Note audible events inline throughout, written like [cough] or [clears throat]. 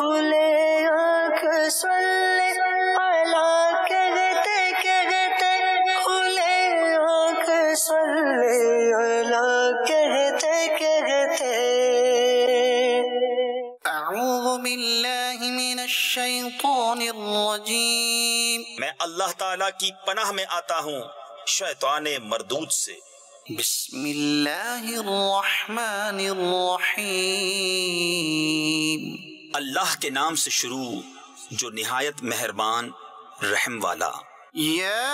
खुले कहते कहते खुले आंख कहते कहते मैं अल्लाह ताला की पनाह में आता हूँ शैतान मरदूत से बिस्मिल्लाहिर्रहमानिर्रहीम अल्लाह के नाम से शुरू जो निहायत मेहरबान रहम वाला या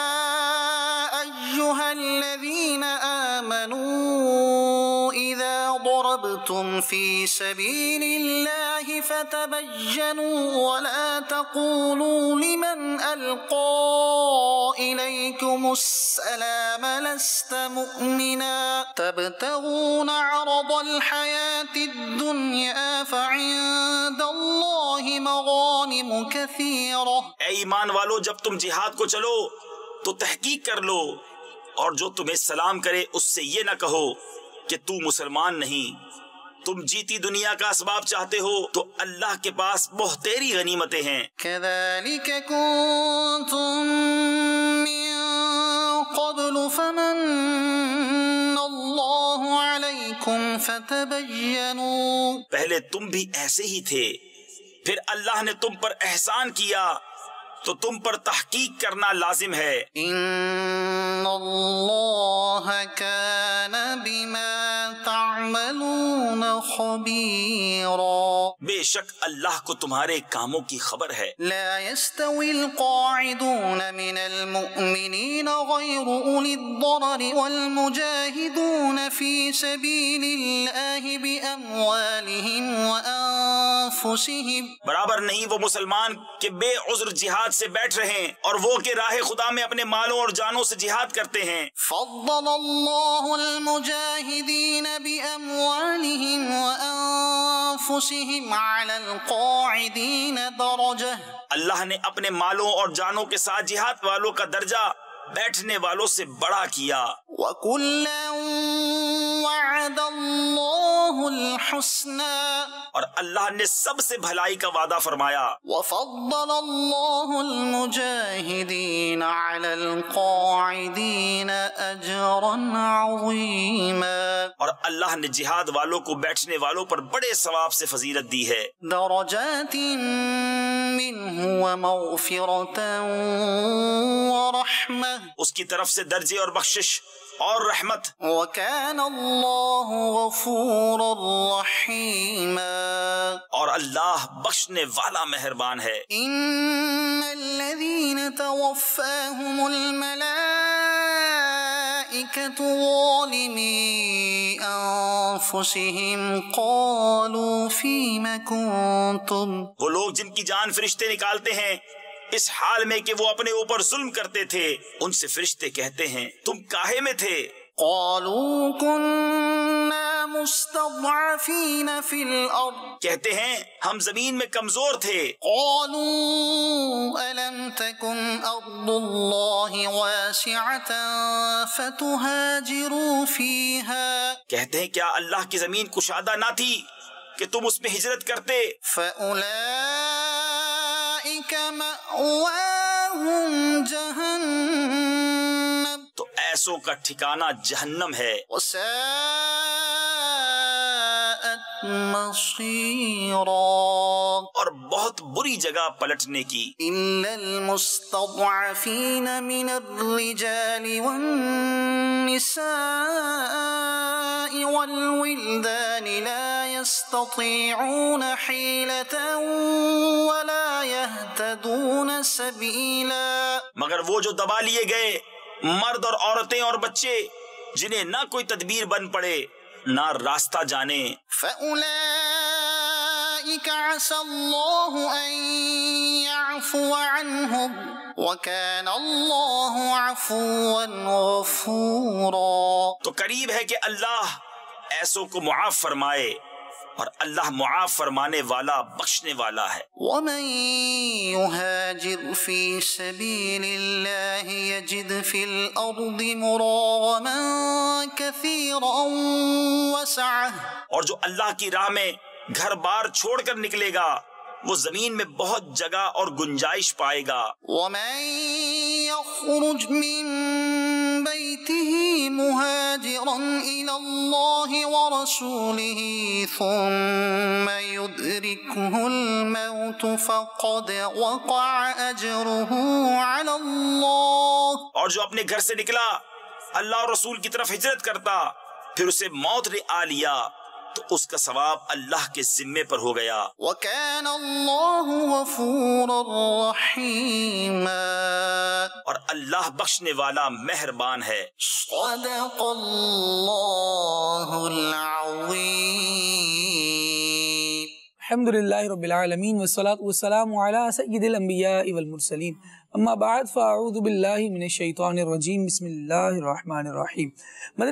ضربتم في سبيل الله فتبجنوا ولا تقولوا لمن ألقى إليكم السلام لست مؤمنا تبتغون عرض الحياة الدنيا فعند الله مغانم كثيرة أي إيمان والو تم جهاد کو چلو تو تحقیق کر لو اور جو تمہیں سلام کرے اس سے یہ نہ کہو कि तू मुसलमान नहीं तुम जीती दुनिया का असबाब चाहते हो तो अल्लाह के पास बहुतेरी गनीमतें हैं قبل فمن الله عليكم فتبينوا पहले तुम भी ऐसे ही थे फिर अल्लाह ने तुम पर एहसान किया तो तुम पर तहकीक करना लाजिम है इन्ना अल्लाह का تعملون خبيرا बेशक अल्लाह को तुम्हारे कामों की खबर है لا يستوي القاعدون من المؤمنين غير أولي الضرر والمجاهدون في سبيل الله بأموالهم وأنفسهم बराबर नहीं वो मुसलमान के बेउज्र जिहाद से बैठ रहे हैं और वो के राह खुदा में अपने मालों और जानों से जिहाद करते हैं फद्दल अल्लाह المجاهدين بأموالهم أموالهم وأنفسهم على القاعدين درجة अल्लाह ने अपने मालों और जानों के साथ जिहाद वालों का दर्जा बैठने वालों से बड़ा किया और अल्लाह ने सबसे भलाई का वादा फरमाया और अल्लाह ने जिहाद वालों को बैठने वालों पर बड़े सवाब से फजीलत दी है दरोजातिन उसकी तरफ से दर्जे और बख्शिश और रहमत और अल्लाह बख्शने वाला मेहरबान है इन वो लोग जिनकी जान फरिश्ते निकालते हैं इस हाल में कि वो अपने ऊपर जुल्म करते थे उनसे फरिश्ते कहते हैं तुम काहे में थे قالوا कहते हैं हम जमीन में कमजोर थे कहते हैं क्या अल्लाह की जमीन कुशादा ना थी कि तुम उसमें हिजरत करते फ उल ما مأواهم جهنم تو ایسوں کا ٹھکانہ جہنم ہے وساءت مصيرا اور بہت بری جگہ پلٹنے کی إِلَّا المستضعفين من الرجال والنساء والولدان لا يستطيعون حيلة و मगर वो जो दबा लिए गए मर्द और औरतें और बच्चे जिन्हें ना कोई तदबीर बन पड़े ना रास्ता जाने तो करीब है कि अल्लाह ऐसों को मुआफ फरमाए और अल्लाह मुआफ फरमाने वाला बख्शने वाला है और जो अल्लाह की राह में घर बार छोड़कर निकलेगा वो जमीन में बहुत जगह और गुंजाइश पाएगा और जो अपने घर से निकला अल्लाह और रसूल की तरफ हिजरत करता फिर उसे मौत ने आ लिया तो उसका सवाब अल्लाह के जिम्मे पर हो गया और अल्लाह बख्शने वाला मेहरबान है मदनी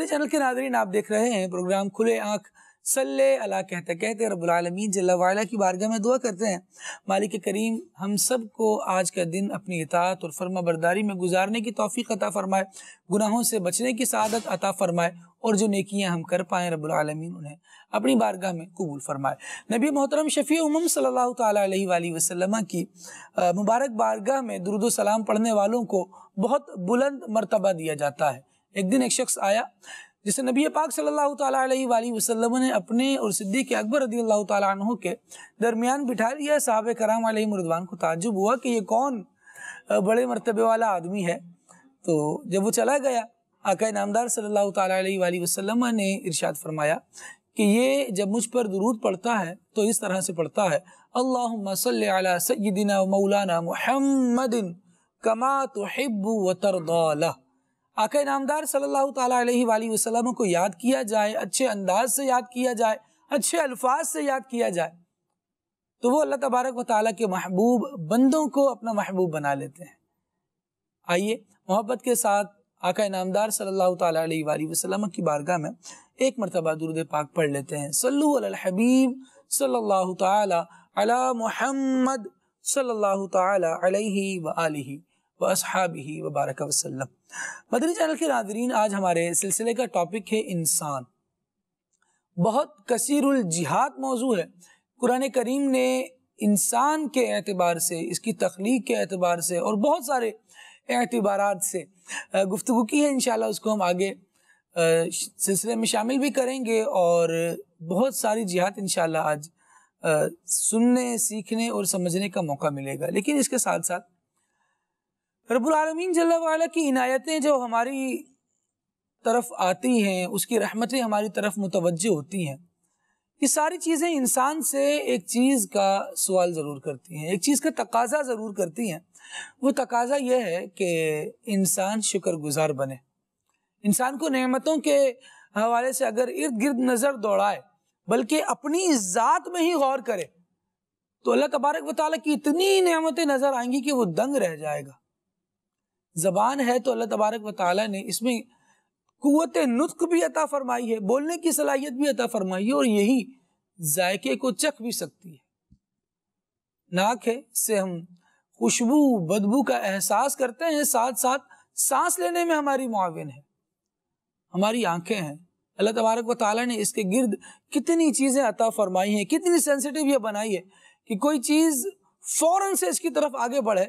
चैनल के नादरीन आप देख रहे हैं प्रोग्राम खुले आँख सल्ले अला कहते कहते रबालमीन जल्ला की बारगाह में दुआ करते हैं मालिक करीम हम सब को आज का दिन अपनी इतात और फर्मा बरदारी में गुजारने की तोफ़ी अता फ़रमाए गुनाहों से बचने की सदत अता फ़रमाए और जो नेकियाँ हम कर पाएँ रबालमीन उन्हें अपनी बारगाह में कबूल फ़रमाए नबी मोहतरम शफ़ी उमम सल्ला तसलम की मुबारक बारगाह में दुरुदोसम पढ़ने वालों को बहुत बुलंद मरतबा दिया जाता है एक दिन एक शख्स आया जिसे नबी पाक सल्लल्लाहु अलैहि वसल्लम ने अपने और सिद्दीक अकबर रदी अल्लाह तु के दरमियान बिठा लिया साहब कराम मुरदवान को ताजुब हुआ कि ये कौन बड़े मरतबे वाला आदमी है तो जब वो चला गया आका नामदार सल्लल्लाहु अलैहि वसल्लम ने इरशाद फरमाया कि ये जब मुझ पर दरूद पड़ता है तो इस तरह से पढ़ता है अल्लाह सयदिना मौलाना महमदिन कमा तो हिब्बू व आका नामदार सल्लल्लाहु अलैहि वसल्लम को याद किया जाए अच्छे अंदाज से याद किया जाए अच्छे अल्फाज से याद किया जाए तो वो अल्लाह तबारक व ताली के महबूब बंदों को अपना महबूब बना लेते हैं आइए मोहब्बत के साथ आका नामदार सल्लल्लाहु अलैहि वसल्लम की बारगाह में एक मरतबा दुरुद पाक पढ़ लेते हैं सल्लु अल हबीब सल्लल्लाहु ताला अला सल्लल्लाहु अलैहि व आलिही वसहाबी वबारक वसलम मदनी चैनल के नादरीन आज हमारे सिलसिले का टॉपिक है इंसान बहुत कसीरुल जिहाद मौजू है कुरान करीम ने इंसान के एतबार से इसकी तख्लीक के एतबार से और बहुत सारे एतबार से गुफ्तु की है इन उसको हम आगे सिलसिले में शामिल भी करेंगे और बहुत सारी जिहाद इन आज सुनने सीखने और समझने का मौका मिलेगा लेकिन इसके साथ साथ रबालमीन जल्ला की इनायतें जो हमारी तरफ आती हैं उसकी रहमतें हमारी तरफ मुतवजह होती हैं ये सारी चीज़ें इंसान से एक चीज़ का सवाल ज़रूर करती हैं एक चीज़ का तकाजा ज़रूर करती हैं वो तकाजा यह है कि इंसान शुक्रगुजार बने इंसान को नमतों के हवाले से अगर इर्द गिर्द नज़र दौड़ाए बल्कि अपनी ज़ात में ही गौर करे तो अल्लाह तबारक वाली की इतनी नमतें नज़र आएंगी कि वो दंग रह जाएगा ज़बान है तो अल्लाह तबारक व ताली ने इसमें कुत नुस्ख भी अता फरमाई है बोलने की सलाहियत भी अता फरमाई है और यही जायके को चख भी सकती है नाक है से हम खुशबू बदबू का एहसास करते हैं साथ साथ सांस लेने में हमारी मुआवन है हमारी आंखें हैं अल्लाह तबारक व ताली ने इसके गिर्द कितनी चीज़ें अता फरमाई हैं कितनी सेंसिटिव यह बनाई है कि कोई चीज़ फ़ौरन से इसकी तरफ आगे बढ़े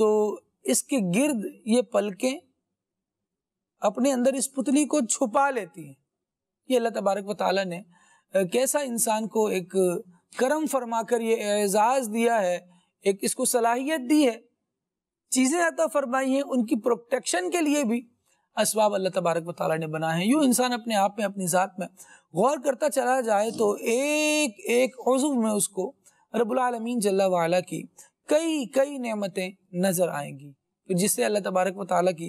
तो इसके गिर्द ये पलकें अपने अंदर इस पुतली को छुपा लेती हैं ये अल्लाह तबारक वाली ने कैसा इंसान को एक करम फरमा कर ये एजाज़ दिया है एक इसको सलाहियत दी है चीज़ें अता फरमाई हैं उनकी प्रोटेक्शन के लिए भी इसवाब अल्लाह तबारक वाली ने बनाए हैं यूँ इंसान अपने आप में अपनी ज़ात में गौर करता चला जाए तो एक एक उजुव में उसको रबालमीन जल्ला वाला की कई कई नेमतें नजर आएंगी तो जिससे अल्लाह तबारक वाली की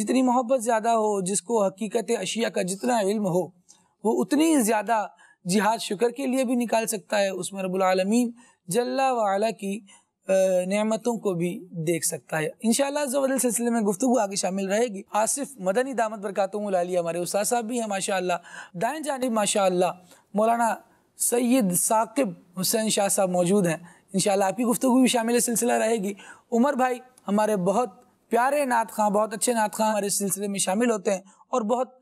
जितनी मोहब्बत ज़्यादा हो जिसको हकीकत अशिया का जितना इल्म हो वो उतनी ज़्यादा जिहाद शुक्र के लिए भी निकाल सकता है उसमें रबालमीन जल्ला वाला की नेमतों को भी देख सकता है इन शबल सिलसिले में गुफ्तु आगे शामिल रहेगी आसिफ मदनी दामद बरकातुमाली हमारे उस्ताद साहब भी हैं माशा दाएँ जानब माशा मौलाना सैयद साकिब हुसैन शाह साहब मौजूद हैं इन आपकी गुफ्तु भी शामिल सिलसिला रहेगी उमर भाई हमारे बहुत प्यारे नात खां बहुत अच्छे नात खां हमारे सिलसिले में शामिल होते हैं और बहुत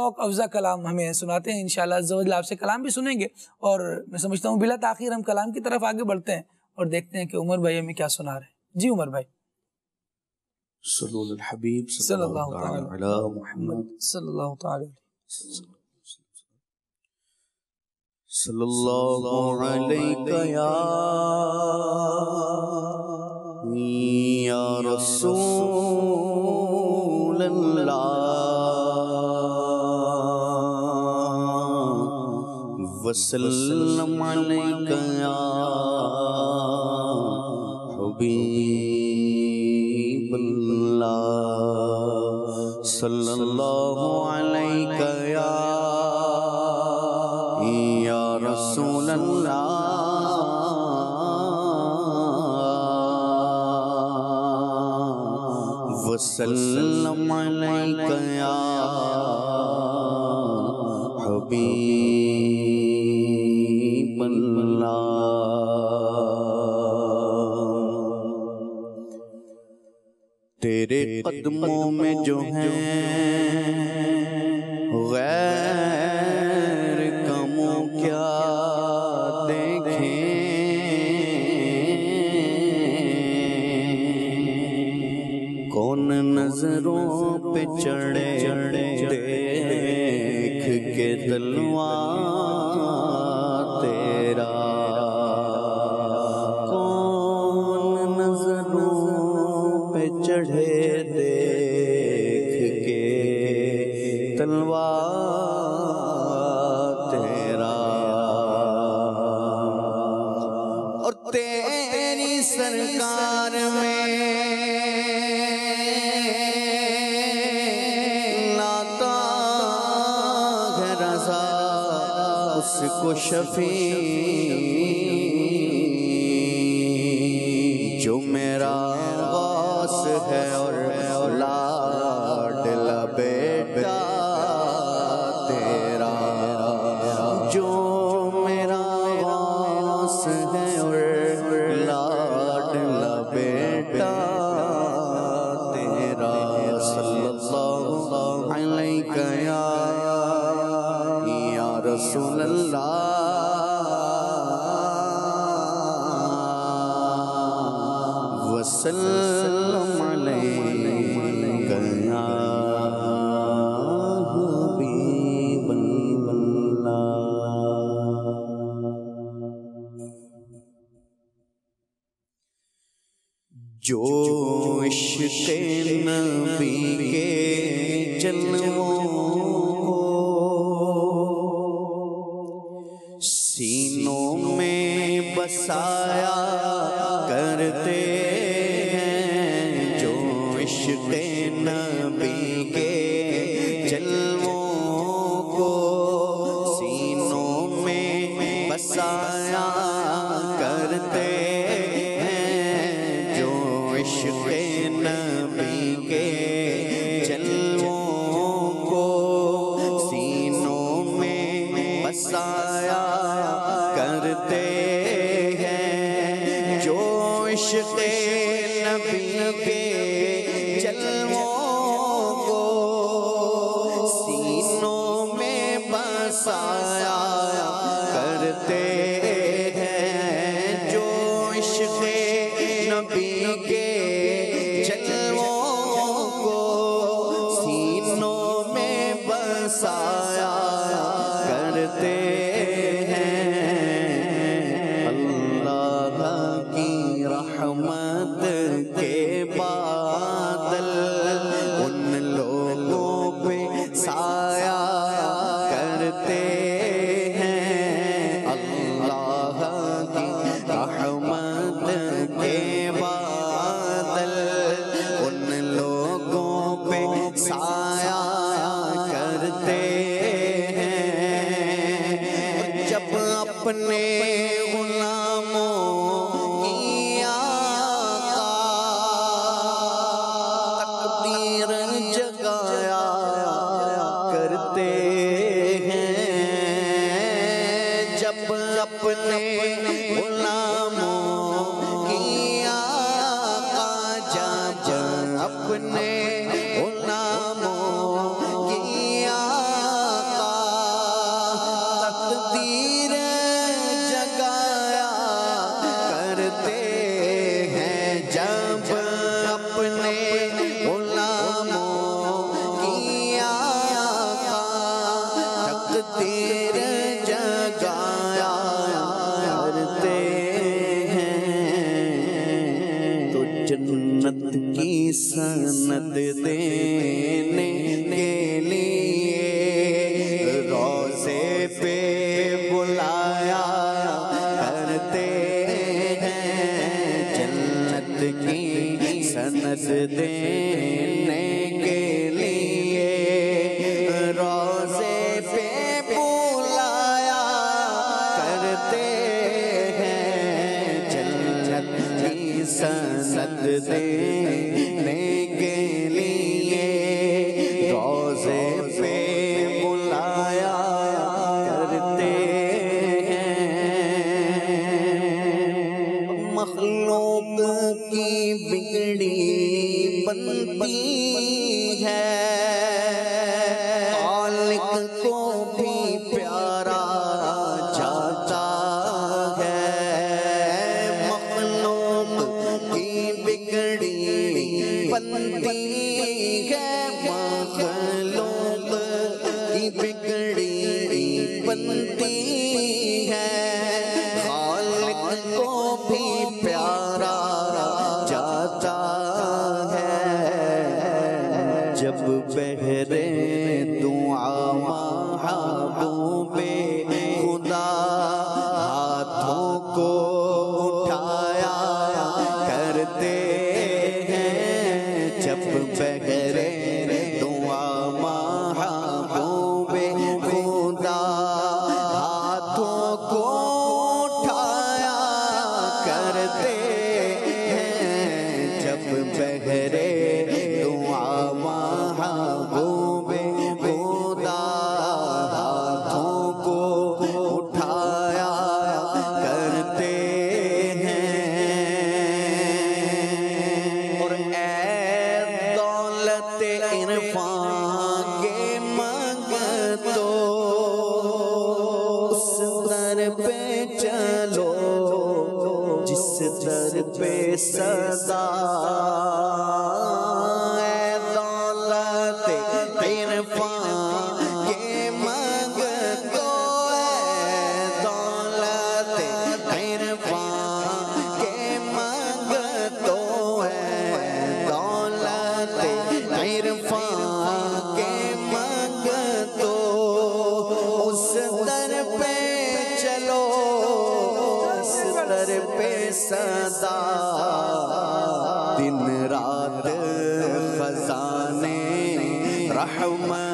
ओक़ अफजा कलाम हमें सुनाते हैं इन शाला आपसे कलाम भी सुनेंगे और मैं समझता हूँ बिला तखिर हम कलाम की तरफ आगे बढ़ते हैं और देखते हैं कि उमर भाई हमें क्या सुना रहे हैं जी उमर भाई सल्लल्लाहु अलैहि सल्लल्लाहु अलैहि या रसूल अल्लाह वसल्लम अलैका या वसल्लम या हबीब तेरे कदमों में जो है 啥？पे चलो इस पे सदा दिन रात खजाने रहमत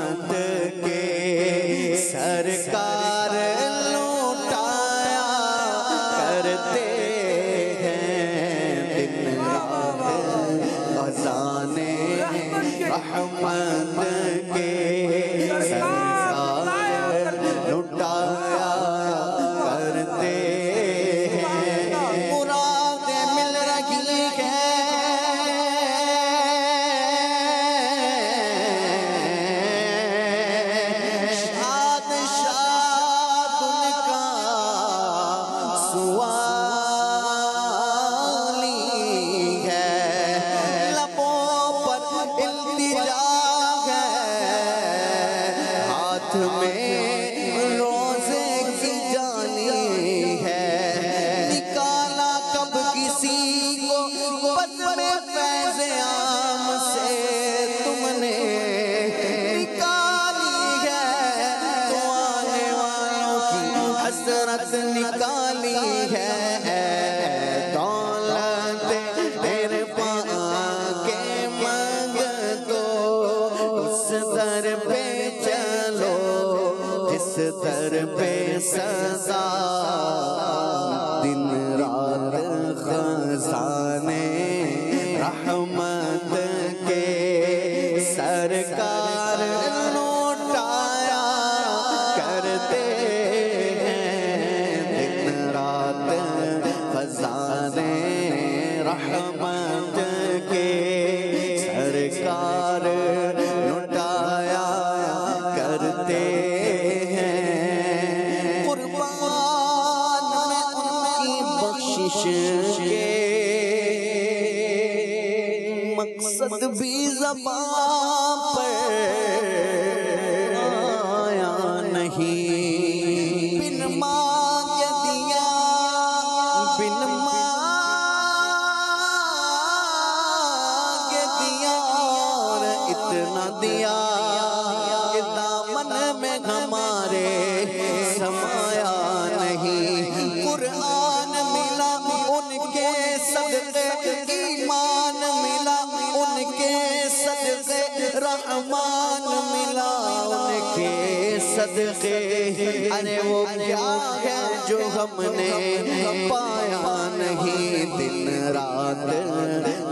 हमने पाया नहीं दिन रात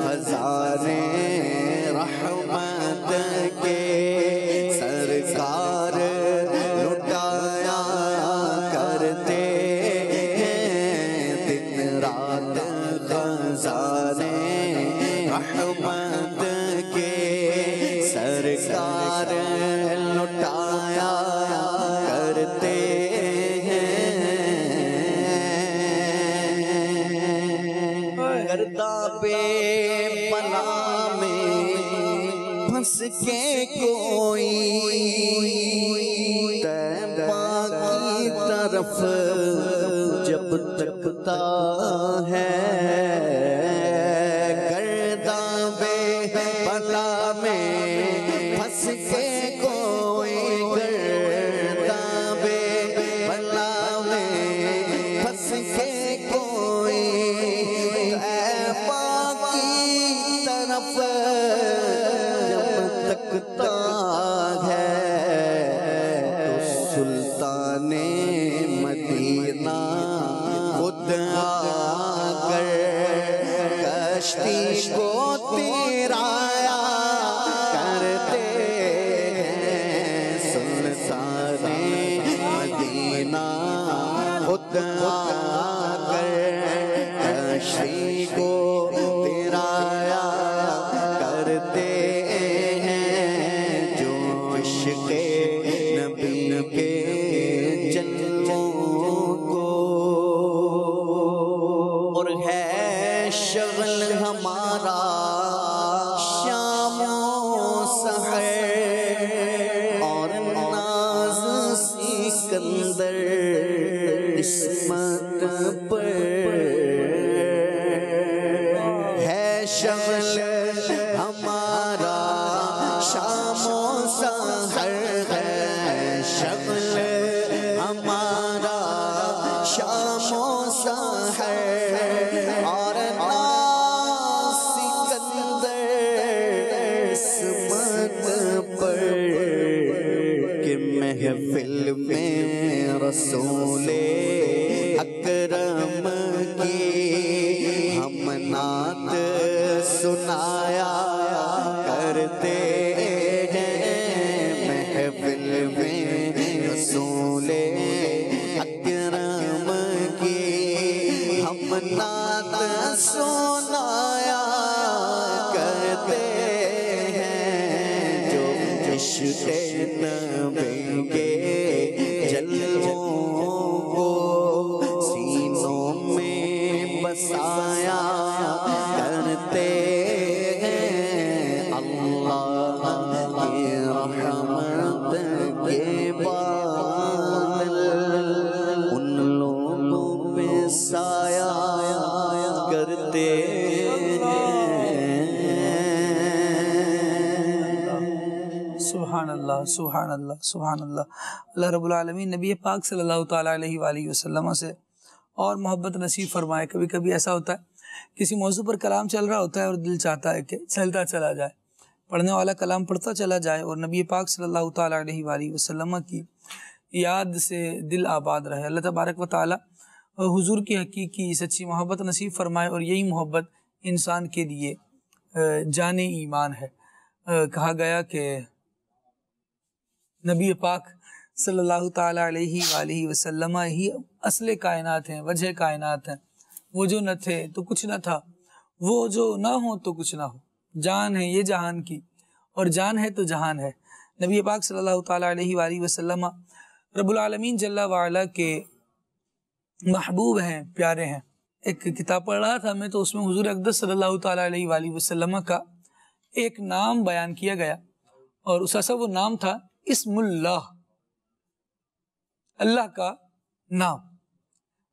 हजारें होता है अल्लाह सुबहान अल्लाह अल्लाह रबालमीन नबी पाक सल्ला से और मोहब्बत नसीब फरमाए कभी कभी ऐसा होता है किसी मौजू पर कलाम चल रहा होता है और दिल चाहता है कि चलता चला जाए पढ़ने वाला कलाम पढ़ता चला जाए और नबी पाक सल्लल्लाहु अलैहि वसल्लम की याद से दिल आबाद रहे अल्लाह तबारक व ताली हुजूर की हकीकी सच्ची मोहब्बत नसीब फरमाए और यही मोहब्बत इंसान के लिए जान ईमान है कहा गया कि नबी पाक सल्लल्लाहु अलैहि अलैहि वसल्लम ही असल कायनात हैं वजह कायनात हैं वो जो न थे तो कुछ न था वो जो ना हो तो कुछ ना हो जान है ये जहान की और जान है तो जहान है नबी पाक सल्लल्लाहु अलैहि अलैहि वसल्लम रबालमीन जल्ला वाला के महबूब हैं प्यारे हैं एक किताब पढ़ रहा था मैं तो उसमें हजूर अकद सल्ला वसलम का एक नाम बयान किया गया और उसका वो नाम था इसमुल्लाह अल्लाह का नाम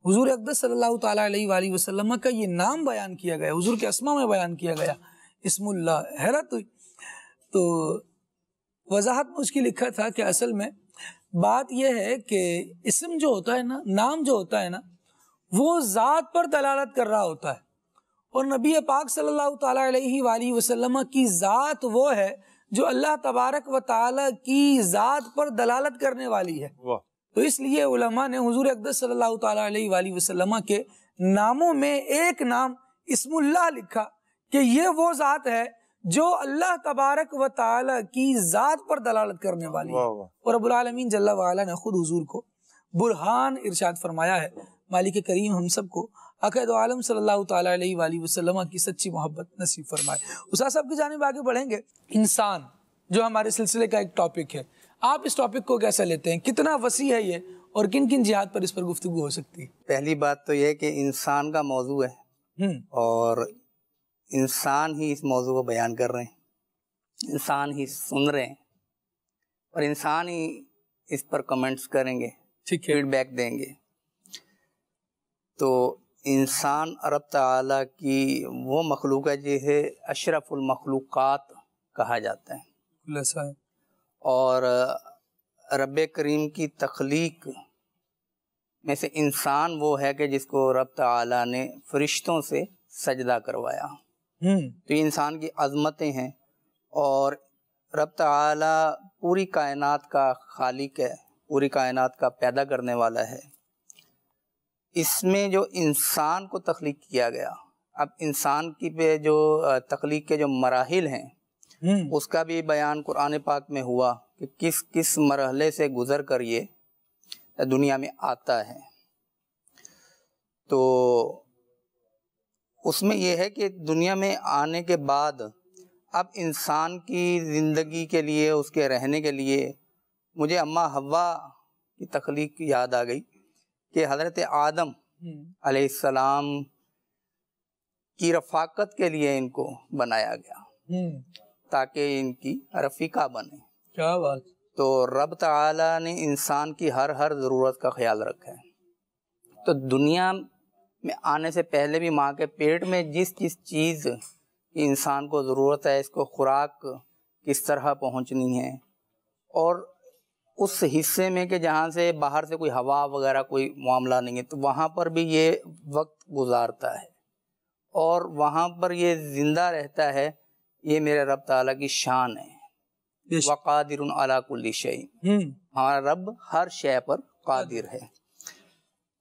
हुजूर अकदस सल्लल्लाहु अलैहि वसल्लम का ये नाम बयान किया गया हुजूर के असमा में बयान किया गया इसमुल्ला हैरत हुई तो वजाहत में उसकी लिखा था कि असल में बात यह है कि इसम जो होता है ना नाम जो होता है ना वो ज़ात पर दलालत कर रहा होता है और नबी पाक सल्लल्लाहु अलैहि वसल्लम की ज़ात वो है जो अल्लाह तबारक व ताला की ज़ात पर दलालत करने वाली है तो इसलिए उलमा ने हजूर अकदस सल्लल्लाहु अलैहि वसल्लम के नामों में एक नाम इसमुल्ला लिखा कि ये वो ज़ात है जो अल्लाह तबारक व ताला की ज़ात पर दलालत करने वाली है और रबालमीन जल्ला ने खुद हजूर को बुरहान इर्शाद फरमाया है मालिक करीम हम सबको अकैद तो आलम सल्ला वसलम की सच्ची मोहब्बत नसीब फरमाए उसा साहब की जानब आगे बढ़ेंगे इंसान जो हमारे सिलसिले का एक टॉपिक है आप इस टॉपिक को कैसे लेते हैं कितना वसी है ये और किन किन जिहाद पर इस पर गुफ्तु हो सकती है पहली बात तो यह कि इंसान का मौजू है हम्म। और इंसान ही इस मौजू को बयान कर रहे हैं इंसान ही सुन रहे हैं और इंसान ही इस पर कमेंट्स करेंगे ठीक है फीडबैक देंगे तो इंसान रब ताला की वो मखलूक है जिसे अशरफुलमखलूक़ात कहा जाता है और रब करीम की तख्लीक में से इंसान वो है कि जिसको रब ताला ने फरिश्तों से सजदा करवाया हम्म। तो ये इंसान की अजमतें हैं और रब ताला पूरी कायनात का खालिक है पूरी कायनात का पैदा करने वाला है इसमें जो इंसान को तख्लीक किया गया अब इंसान की पे जो तख्लीक के जो मराहल हैं हम्म। उसका भी बयान कुरान पाक में हुआ कि किस किस मरहले से गुज़र कर ये दुनिया में आता है तो उसमें यह है कि दुनिया में आने के बाद अब इंसान की ज़िंदगी के लिए उसके रहने के लिए मुझे अम्मा हवा की तख्लीक याद आ गई कि हज़रत आदम हम्म। अलैहिस्सलाम की रफाकत के लिए इनको बनाया गया हम्म। ताकि इनकी रफीका बने क्या बात तो रब ताला ने इंसान की हर हर ज़रूरत का ख्याल रखा है तो दुनिया में आने से पहले भी माँ के पेट में जिस जिस चीज़ की इंसान को ज़रूरत है इसको खुराक किस तरह पहुँचनी है और उस हिस्से में कि जहाँ से बाहर से कोई हवा वगैरह कोई मामला नहीं है तो वहाँ पर भी ये वक्त गुजारता है और वहाँ पर ये ज़िंदा रहता है ये मेरे रब ताला की शान है वक़ादिर अलाकुल्ली हम्म। हमारा रब हर शय पर कादिर है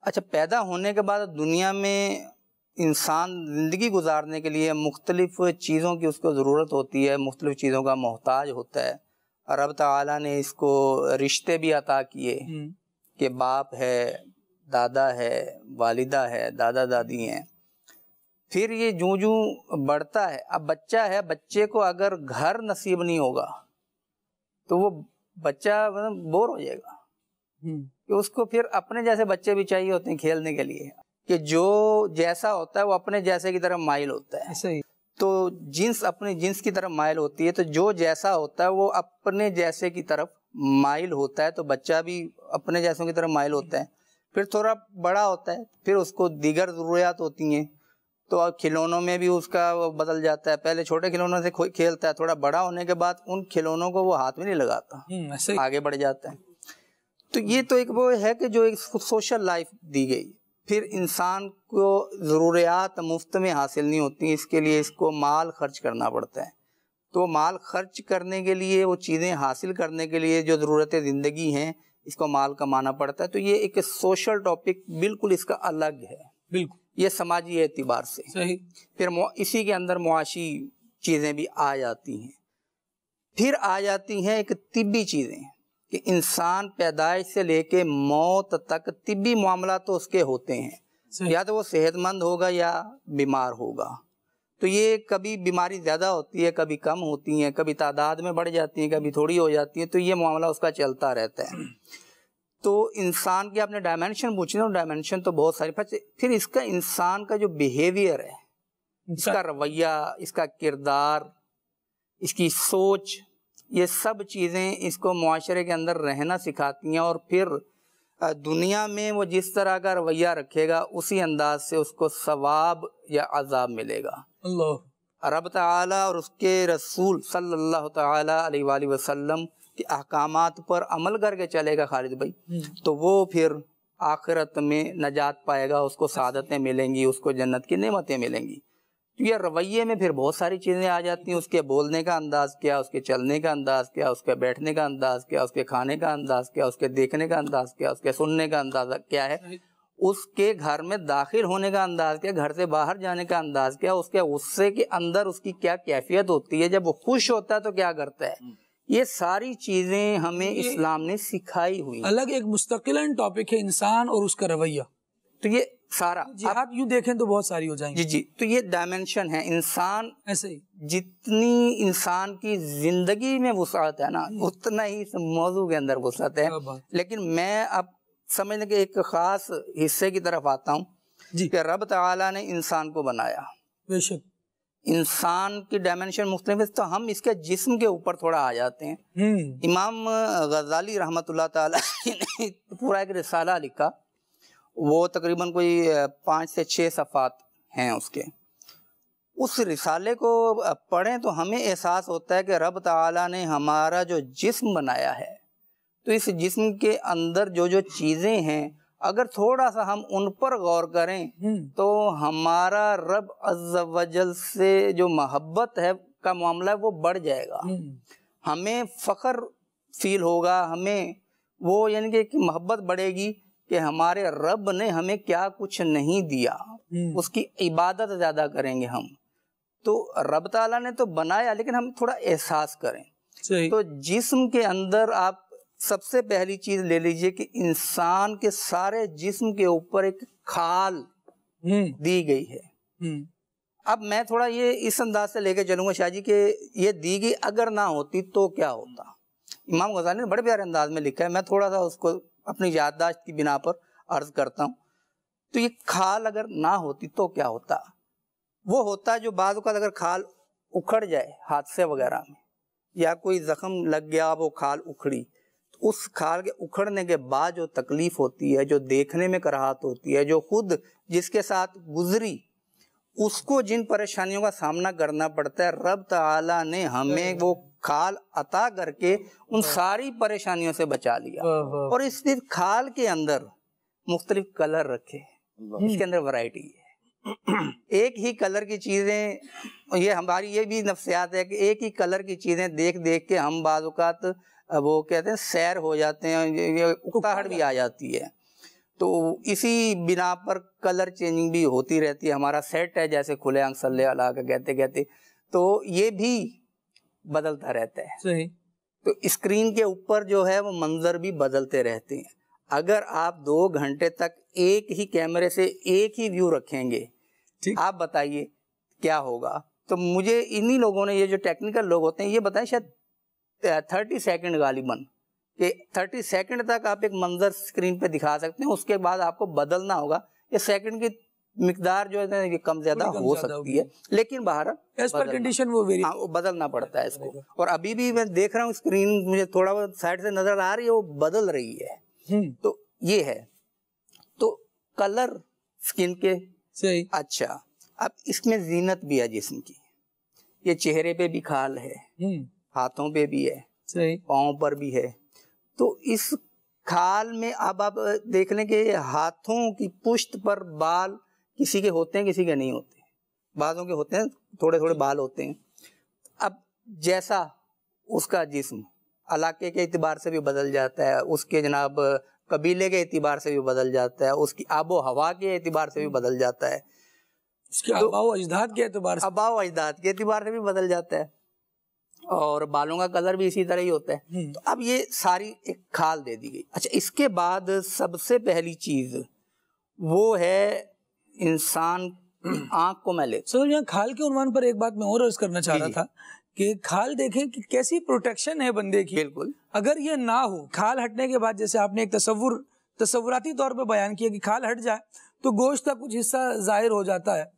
अच्छा पैदा होने के बाद दुनिया में इंसान ज़िंदगी गुजारने के लिए मुख्तलिफ़ चीज़ों की उसको ज़रूरत होती है मुख्तलिफ़ चीज़ों का मोहताज होता है रब ताला तो ने इसको रिश्ते भी अता किए हम्म। कि बाप है दादा है वालिदा है दादा दादी हैं फिर ये जू जू बढ़ता है अब बच्चा है बच्चे को अगर घर नसीब नहीं होगा तो वो बच्चा मतलब बोर हो जाएगा हम्म। कि उसको फिर अपने जैसे बच्चे भी चाहिए होते हैं खेलने के लिए कि जो जैसा होता है वो अपने जैसे की तरह माइल होता है सही तो जींस अपने जींस की तरफ माइल होती है तो जो जैसा होता है वो अपने जैसे की तरफ माइल होता है तो बच्चा भी अपने जैसों की तरफ माइल होता है फिर थोड़ा बड़ा होता है फिर उसको दीगर ज़रूरियात होती हैं तो अब खिलौनों में भी उसका बदल जाता है पहले छोटे खिलौनों से खेलता है थोड़ा बड़ा होने के बाद उन खिलौनों को वो हाथ में नहीं लगाता हम्म, आगे बढ़ जाता है तो ये तो एक वो है कि जो एक सोशल लाइफ दी गई फिर इंसान को ज़रूरियात मुफ्त में हासिल नहीं होती इसके लिए इसको माल खर्च करना पड़ता है तो माल खर्च करने के लिए वो चीज़ें हासिल करने के लिए जो ज़रूरत ज़िंदगी हैं इसको माल कमाना पड़ता है तो ये एक सोशल टॉपिक बिल्कुल इसका अलग है बिल्कुल ये समाजी एतबार से सही फिर इसी के अंदर मुआशी चीज़ें भी आ जाती हैं फिर आ जाती हैं एक तिबी चीज़ें कि इंसान पैदाइश से लेके मौत तक तिबी मामला तो उसके होते हैं या तो वो सेहतमंद होगा या बीमार होगा तो ये कभी बीमारी ज़्यादा होती है कभी कम होती है कभी तादाद में बढ़ जाती है कभी थोड़ी हो जाती है तो ये मामला उसका चलता रहता है तो इंसान के आपने डायमेंशन पूछे ना डायमेंशन तो, तो बहुत सारी फिर इसका इंसान का जो बिहेवियर है इसका रवैया इसका किरदार इसकी सोच ये सब चीज़ें इसको माशरे के अंदर रहना सिखाती हैं और फिर दुनिया में वो जिस तरह का रवैया रखेगा उसी अंदाज से उसको सवाब या अजाब मिलेगा अल्लाह रब ताला और उसके रसूल सल्लल्लाहु ताला तसलम वसल्लम के अहकाम पर अमल करके चलेगा खालिद भाई हम्म। तो वो फिर आखिरत में नजात पाएगा उसको शादतें मिलेंगी उसको जन्नत की नमतें मिलेंगी तो ये रवैये में फिर बहुत सारी चीज़ें आ जाती हैं उसके बोलने का अंदाज़ क्या उसके चलने का अंदाज़ क्या उसके बैठने का अंदाज़ क्या उसके खाने का अंदाज़ क्या उसके देखने का अंदाज़ क्या उसके सुनने का अंदाज़ क्या है उसके घर में दाखिल होने का अंदाज़ क्या घर से बाहर जाने का अंदाज़ क्या उसके गुस्से के अंदर उसकी क्या कैफियत होती है जब वो खुश होता है तो क्या करता है हम्म। ये सारी चीज़ें हमें इस्लाम ने सिखाई हुई अलग एक मुस्तकिल टॉपिक है इंसान और उसका रवैया तो ये सारा आप यू देखें तो बहुत सारी हो जाएंगी जी जी तो ये डायमेंशन है इंसान ऐसे ही जितनी इंसान की जिंदगी में वसात है ना उतना ही मौजू के अंदर वसात है लेकिन मैं अब समझ लें कि एक खास हिस्से की तरफ आता हूँ कि रब तला ने इंसान को बनाया बेशक इंसान की डायमेंशन मुख्तलिफ है तो हम इसके जिस्म के ऊपर थोड़ा आ जाते हैं हम्म। इमाम गजाली रहमत ने पूरा एक रिसाला लिखा वो तकरीबन कोई पाँच से छः सफ़ात हैं उसके उस रिसाले को पढ़ें तो हमें एहसास होता है कि रब ताला ने हमारा जो जिस्म बनाया है तो इस जिस्म के अंदर जो जो चीज़ें हैं अगर थोड़ा सा हम उन पर गौर करें हम्म। तो हमारा रब अजल से जो मोहब्बत है का मामला है वो बढ़ जाएगा हम्म। हमें फ़ख्र फील होगा हमें वो यानी कि मोहब्बत बढ़ेगी कि हमारे रब ने हमें क्या कुछ नहीं दिया हम्म। उसकी इबादत ज़्यादा करेंगे हम तो रब ताला ने तो बनाया लेकिन हम थोड़ा एहसास करें तो जिस्म के अंदर आप सबसे पहली चीज़ ले लीजिए कि इंसान के सारे जिस्म के ऊपर एक खाल हम्म। दी गई है हम्म। अब मैं थोड़ा ये इस अंदाज से लेके चलूंगा शाहजी के ये दी गई अगर ना होती तो क्या होता इमाम गजाली ने बड़े प्यारे अंदाज में लिखा है मैं थोड़ा सा उसको अपनी याददाश्त की बिना पर अर्ज करता हूँ तो ये खाल अगर ना होती तो क्या होता वो होता जो बाद अगर खाल उखड़ जाए हादसे वगैरह में या कोई ज़ख्म लग गया वो खाल उखड़ी तो उस खाल के उखड़ने के बाद जो तकलीफ़ होती है जो देखने में कराहत होती है जो खुद जिसके साथ गुजरी उसको जिन परेशानियों का सामना करना पड़ता है रब तला ने हमें हम्म। वो खाल अता करके उन हाँ। सारी परेशानियों से बचा लिया और इस खाल के अंदर मुख्तलिफ कलर रखे इसके अंदर वैरायटी है [clears throat] एक ही कलर की चीज़ें ये हमारी ये भी नफ्सियात है कि एक ही कलर की चीज़ें देख देख के हम बाज़ात वो कहते हैं सैर हो जाते हैं ये उकताहट भी आ जाती है तो इसी बिना पर कलर चेंजिंग भी होती रहती है हमारा सेट है जैसे खुले आंख सल्ले अला के कहते कहते तो ये भी बदलता रहता है सही तो स्क्रीन के ऊपर जो है वो मंजर भी बदलते रहते हैं अगर आप दो घंटे तक एक ही कैमरे से एक ही व्यू रखेंगे ठीक आप बताइए क्या होगा तो मुझे इन्हीं लोगों ने ये जो टेक्निकल लोग होते हैं ये बताएं शायद थर्टी सेकेंड गालिबन कि 30 सेकंड तक आप एक मंजर स्क्रीन पे दिखा सकते हैं उसके बाद आपको बदलना होगा ये सेकंड की मिकदार जो है ये कम ज्यादा हो सकती है लेकिन बाहर कंडीशन वो वेरी हाँ, वो बदलना पड़ता है इसको और अभी भी मैं देख रहा हूँ स्क्रीन मुझे थोड़ा बहुत साइड से नजर आ रही है वो बदल रही है हम्म। तो ये है तो कलर स्किन के सही अच्छा अब इसमें जीनत भी है जिसम की ये चेहरे पे भी खाल है हम्म। हाथों पे भी है सही पर भी है तो इस खाल में अब आप देख लें कि हाथों की पुष्ट पर बाल किसी के होते हैं किसी के नहीं होते बाजों के होते हैं थोड़े थोड़े बाल होते हैं अब जैसा उसका जिस्म इलाके के अतबार से भी बदल जाता है उसके जनाब कबीले के अतबार से भी बदल जाता है उसकी आबो हवा के अतबार हम्म। तो से भी बदल जाता है उसके तो, अजदाद के अतबार अबाव अजदाद के अतबार से भी बदल जाता है और बालों का कलर भी इसी तरह ही होता है हम्म। तो अब ये सारी एक खाल दे दी गई अच्छा इसके बाद सबसे पहली चीज वो है इंसान हम्म। आंख को मैं ले सर यहाँ खाल के उन्वान पर एक बात मैं और अर्ज करना चाह रहा था कि खाल देखें कि कैसी प्रोटेक्शन है बंदे की बिल्कुल अगर ये ना हो खाल हटने के बाद जैसे आपने एक तस्वुर तस्वुराती तौर पर बयान किया कि खाल हट जाए तो गोश्त का कुछ हिस्सा जाहिर हो जाता है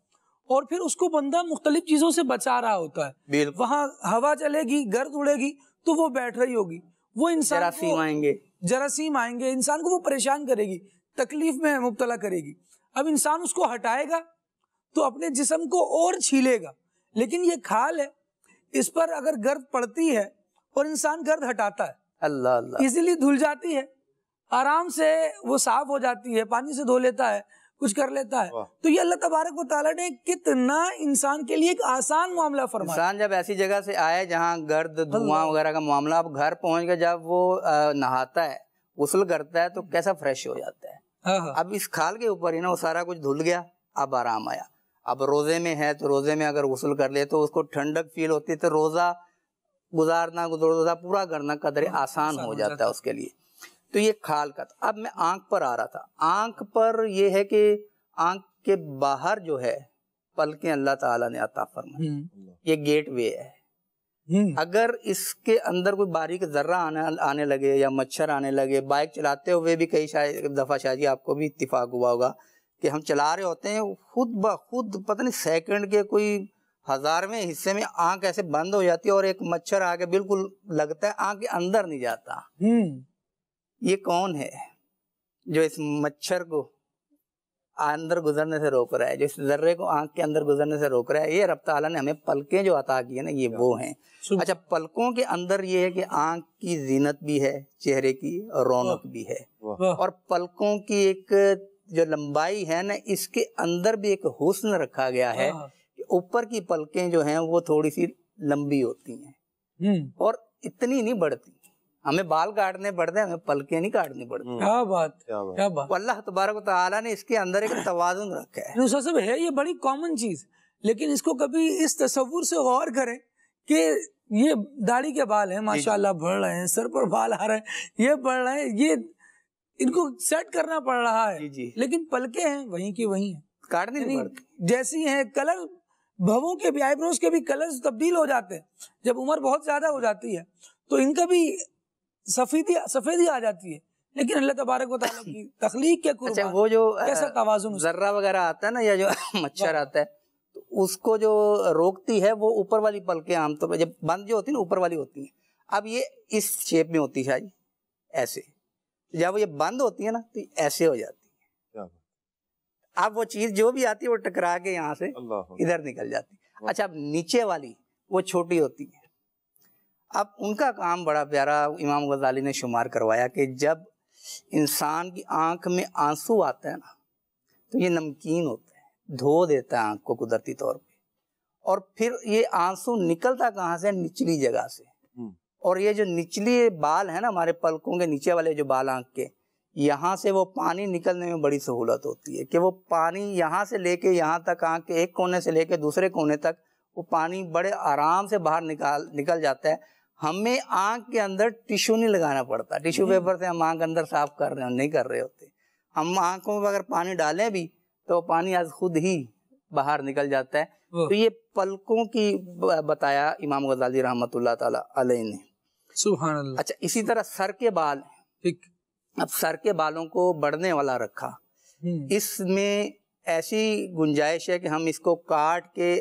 और फिर उसको बंदा मुख्तलिफ चीजों से बचा रहा होता है वहाँ हवा चलेगी गर्द उड़ेगी तो वो बैठ रही होगी वो इंसान जरासीम आएंगे जरासीम आएंगे इंसान को वो परेशान करेगी तकलीफ में मुबतला करेगी अब इंसान उसको हटाएगा तो अपने जिसम को और छीलेगा लेकिन ये खाल है इस पर अगर गर्द पड़ती है और इंसान गर्द हटाता है अल्लाह अल्लाह इसीलिए धुल जाती है आराम से वो साफ हो जाती है पानी से धो लेता है कुछ कर लेता है तो ये अल्लाह तबारक वाली ने कितना इंसान के लिए एक आसान मामला फरमाया इंसान जब ऐसी जगह से आए जहाँ गर्द धुआं वगैरह का मामला अब घर पहुंच गया जब वो नहाता है गुसल करता है तो कैसा फ्रेश हो जाता है हाँ, हाँ। अब इस खाल के ऊपर ही ना वो सारा कुछ धुल गया अब आराम आया अब रोजे में है तो रोजे में अगर गुसल कर ले तो उसको ठंडक फील होती है तो रोजा गुजारना रोजा पूरा करना कदर हाँ, आसान हो जाता है उसके लिए तो ये खाल का था अब मैं आंख पर आ रहा था आंख पर ये है कि आंख के बाहर जो है पलकें अल्लाह ताला ने अता फरमाई हम्म। ये गेट वे है हम्म। अगर इसके अंदर कोई बारीक जर्रा आने आने लगे या मच्छर आने लगे बाइक चलाते हुए भी कई शायद दफ़ा शायद आपको भी इतफाक हुआ होगा कि हम चला रहे होते हैं खुद ब खुद पता नहीं सेकंड के कोई हज़ारवें हिस्से में आंख ऐसे बंद हो जाती है और एक मच्छर आके बिल्कुल लगता है आंख के अंदर नहीं जाता हम्म। ये कौन है जो इस मच्छर को अंदर गुजरने से रोक रहा है जो इस जर्रे को आंख के अंदर गुजरने से रोक रहा है ये रब तला ने हमें पलकें जो अता की है ना ये वो हैं अच्छा पलकों के अंदर ये है कि आंख की जीनत भी है चेहरे की और रौनक भी है और पलकों की एक जो लंबाई है ना इसके अंदर भी एक हुस्न रखा गया है ऊपर की पलकें जो हैं वो थोड़ी सी लंबी होती हैं हम्म। और इतनी नहीं बढ़ती हमें बाल काटने पड़ते हैं हमें पलके नहीं काटनी पड़ती हम्म। क्या बात क्या बात अल्लाह तबारक ताला ने इसके अंदर एक तोजुन रखा है सब है ये बड़ी कॉमन चीज लेकिन इसको कभी इस तस्वुर से गौर करें कि ये दाढ़ी के बाल हैं माशाल्लाह बढ़ रहे हैं सर पर बाल आ रहे हैं ये बढ़ रहे हैं ये इनको सेट करना पड़ रहा है जी जी। लेकिन पलके हैं वहीं की वही हैं काटने नहीं जैसी हैं कलर भवों के भी आईब्रोज के भी कलर्स तब्दील हो जाते हैं जब उम्र बहुत ज्यादा हो जाती है तो इनका भी सफेदी सफेदी आ जाती है लेकिन अल्लाह तबारक वाली की तखलीक के अच्छा, वो जो कैसा तो जर्रा वगैरह आता है ना या जो [laughs] मच्छर हाँ। आता है तो उसको जो रोकती है वो ऊपर वाली पलके आमतौर पर जब बंद जो होती है ना ऊपर वाली होती है अब ये इस शेप में होती है ऐसे जब ये बंद होती है ना तो ऐसे हो जाती है अब वो चीज जो भी आती है वो टकरा के यहाँ से इधर निकल जाती है अच्छा अब नीचे वाली वो छोटी होती है अब उनका काम बड़ा प्यारा इमाम गजाली ने शुमार करवाया कि जब इंसान की आंख में आंसू आते हैं ना तो ये नमकीन होते हैं धो देता है आंख को कुदरती तौर पे और फिर ये आंसू निकलता कहाँ से निचली जगह से हम्म। और ये जो निचली बाल है ना हमारे पलकों के नीचे वाले जो बाल आंख के यहाँ से वो पानी निकलने में बड़ी सहूलत होती है कि वो पानी यहाँ से लेके यहाँ तक आँख के एक कोने से लेके दूसरे कोने तक वो पानी बड़े आराम से बाहर निकाल निकल जाता है हमें आँख के अंदर टिश्यू नहीं लगाना पड़ता टिश्यू पेपर से हम आंख अंदर साफ कर रहे हो नहीं कर रहे होते हम आंखों में अगर पानी डालें भी तो पानी आज खुद ही बाहर निकल जाता है तो ये पलकों की बताया इमाम गजाली रहमत ने सुबह अच्छा इसी तरह सर के बाल ठीक अब सर के बालों को बढ़ने वाला रखा हम्म। इसमें ऐसी गुंजाइश है कि हम इसको काट के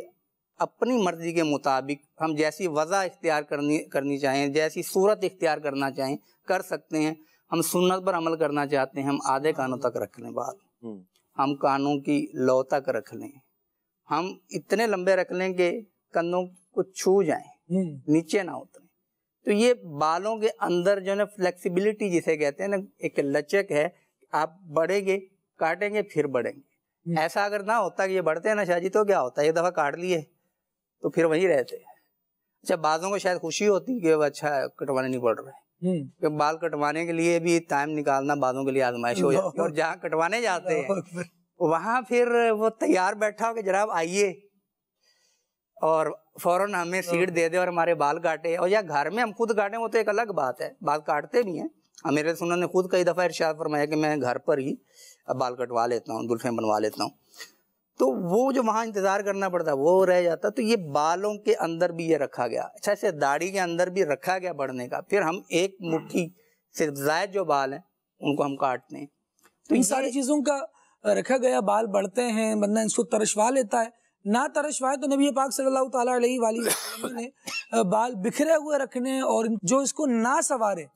अपनी मर्जी के मुताबिक हम जैसी वजह इख्तियार करनी करनी चाहें जैसी सूरत इख्तियार करना चाहें कर सकते हैं हम सुन्नत पर अमल करना चाहते हैं हम आधे कानों तक रख लें बाल हम्म। हम कानों की लौ तक रख लें हम इतने लंबे रख लें कि कंधों को छू जाएं हम्म। नीचे ना उतरें तो ये बालों के अंदर जो ना फ्लेक्सिबिलिटी जिसे कहते हैं ना एक लचक है आप बढ़ेंगे काटेंगे फिर बढ़ेंगे हम्म। ऐसा अगर ना होता कि ये बढ़ते हैं ना शाहजी तो क्या होता है एक दफ़ा काट लिए तो फिर वहीं रहते अच्छा बाजों को शायद खुशी होती कि अच्छा कटवाने नहीं पड़ रहे हम्म। कि बाल कटवाने के लिए भी टाइम निकालना बाजों के लिए आजमाइश हो जाती है और जहाँ कटवाने जाते हैं वहाँ फिर वो तैयार बैठा हो कि जनाब आइए और फौरन हमें सीट दे दे और हमारे बाल काटे और या घर में हम खुद काटें वो तो एक अलग बात है बाल काटते भी हैं हाँ, मेरे सुनन ने खुद कई दफ़ा इर्शाद फरमाया कि मैं घर पर ही बाल कटवा लेता हूँ दुल्फे बनवा लेता हूँ तो वो जो वहां इंतज़ार करना पड़ता वो रह जाता तो ये बालों के अंदर भी ये रखा गया अच्छा ऐसे दाढ़ी के अंदर भी रखा गया बढ़ने का फिर हम एक हाँ। मुट्ठी से जायद जो बाल हैं उनको हम काटते हैं तो इन सारी चीज़ों का रखा गया बाल बढ़ते हैं बंदा इसको तरशवा लेता है ना तरशवाए तो नबी पाक सल्लल्लाहु अलैहि वाली ने बाल बिखरे हुए रखने और जो इसको ना संवारे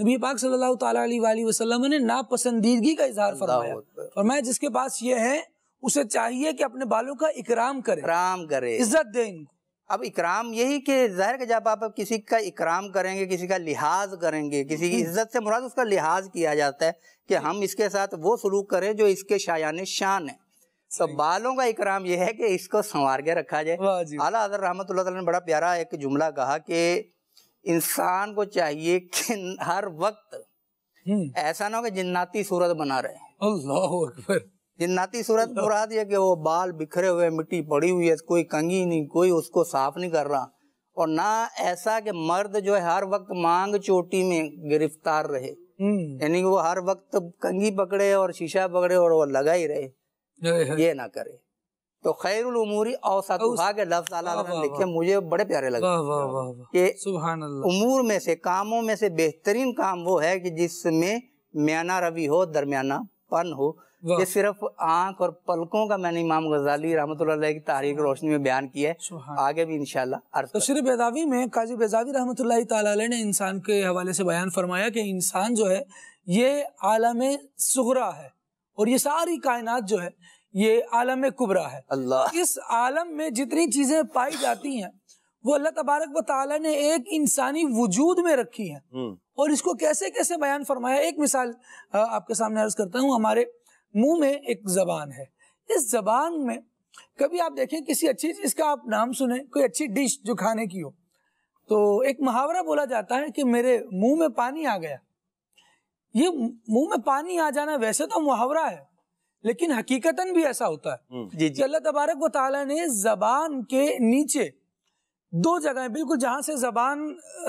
नबी पाक सल्लल्लाहु अलैहि वसल्लम ने पसंदीदगी का इजहार फरमाया फरमाया जिसके पास ये है उसे चाहिए कि अपने बालों का इकराम करे इकराम करे इज्जत दे इनको अब इकराम यही कि जाहिर के जब आप किसी का इकराम करेंगे किसी का लिहाज करेंगे किसी की इज्जत से मुराद उसका लिहाज किया जाता है कि हम इसके साथ वो सलूक करें जो इसके शायान शान है तो बालों का इकराम यह है कि इसको संवार के रखा जाए आला हजर रहमत ने बड़ा प्यारा एक जुमला कहा कि इंसान को चाहिए कि हर वक्त हम्म। ऐसा ना हो कि जिन्नाती सूरत बना रहे अल्लाह अकबर जिन्नाती सूरत मुराद ये कि वो बाल बिखरे हुए मिट्टी पड़ी हुई है कोई कंगी नहीं कोई उसको साफ नहीं कर रहा और ना ऐसा कि मर्द जो है हर वक्त मांग चोटी में गिरफ्तार रहे हम्म। यानी कि वो हर वक्त कंगी पकड़े और शीशा पकड़े और वो लगा ही रहे ये ना करे तो खैर उमूरी औसत के लफ्ज लिखे मुझे बड़े प्यारे लगे कि उमूर में से कामों में से बेहतरीन काम वो है कि जिसमें म्याना रवि हो दरमियाना पन हो ये सिर्फ आंख और पलकों का मैंने इमाम गजाली रहमत की तारीख रोशनी में बयान किया है आगे भी इनशाला तो शर बेदावी में काजी बेदावी रहमत ने इंसान के हवाले से बयान फरमाया कि इंसान जो है ये आलम सुगरा है और ये सारी कायनात जो है ये आलम कुबरा है अल्लाह इस आलम में जितनी चीजें पाई जाती हैं वो अल्लाह तबारक वाली ने एक इंसानी वजूद में रखी है हम्म। और इसको कैसे कैसे बयान फरमाया एक मिसाल आपके सामने अर्ज करता हूँ हमारे मुंह में एक जबान है इस जबान में कभी आप देखें किसी अच्छी चीज का आप नाम सुने कोई अच्छी डिश जो खाने की हो तो एक मुहावरा बोला जाता है कि मेरे मुंह में पानी आ गया ये मुंह में पानी आ जाना वैसे तो मुहावरा है लेकिन हकीकतन भी ऐसा होता है हम्म, जी जी अल्लाह तबारक वाली ने जबान के नीचे दो जगह बिल्कुल जहां से जबान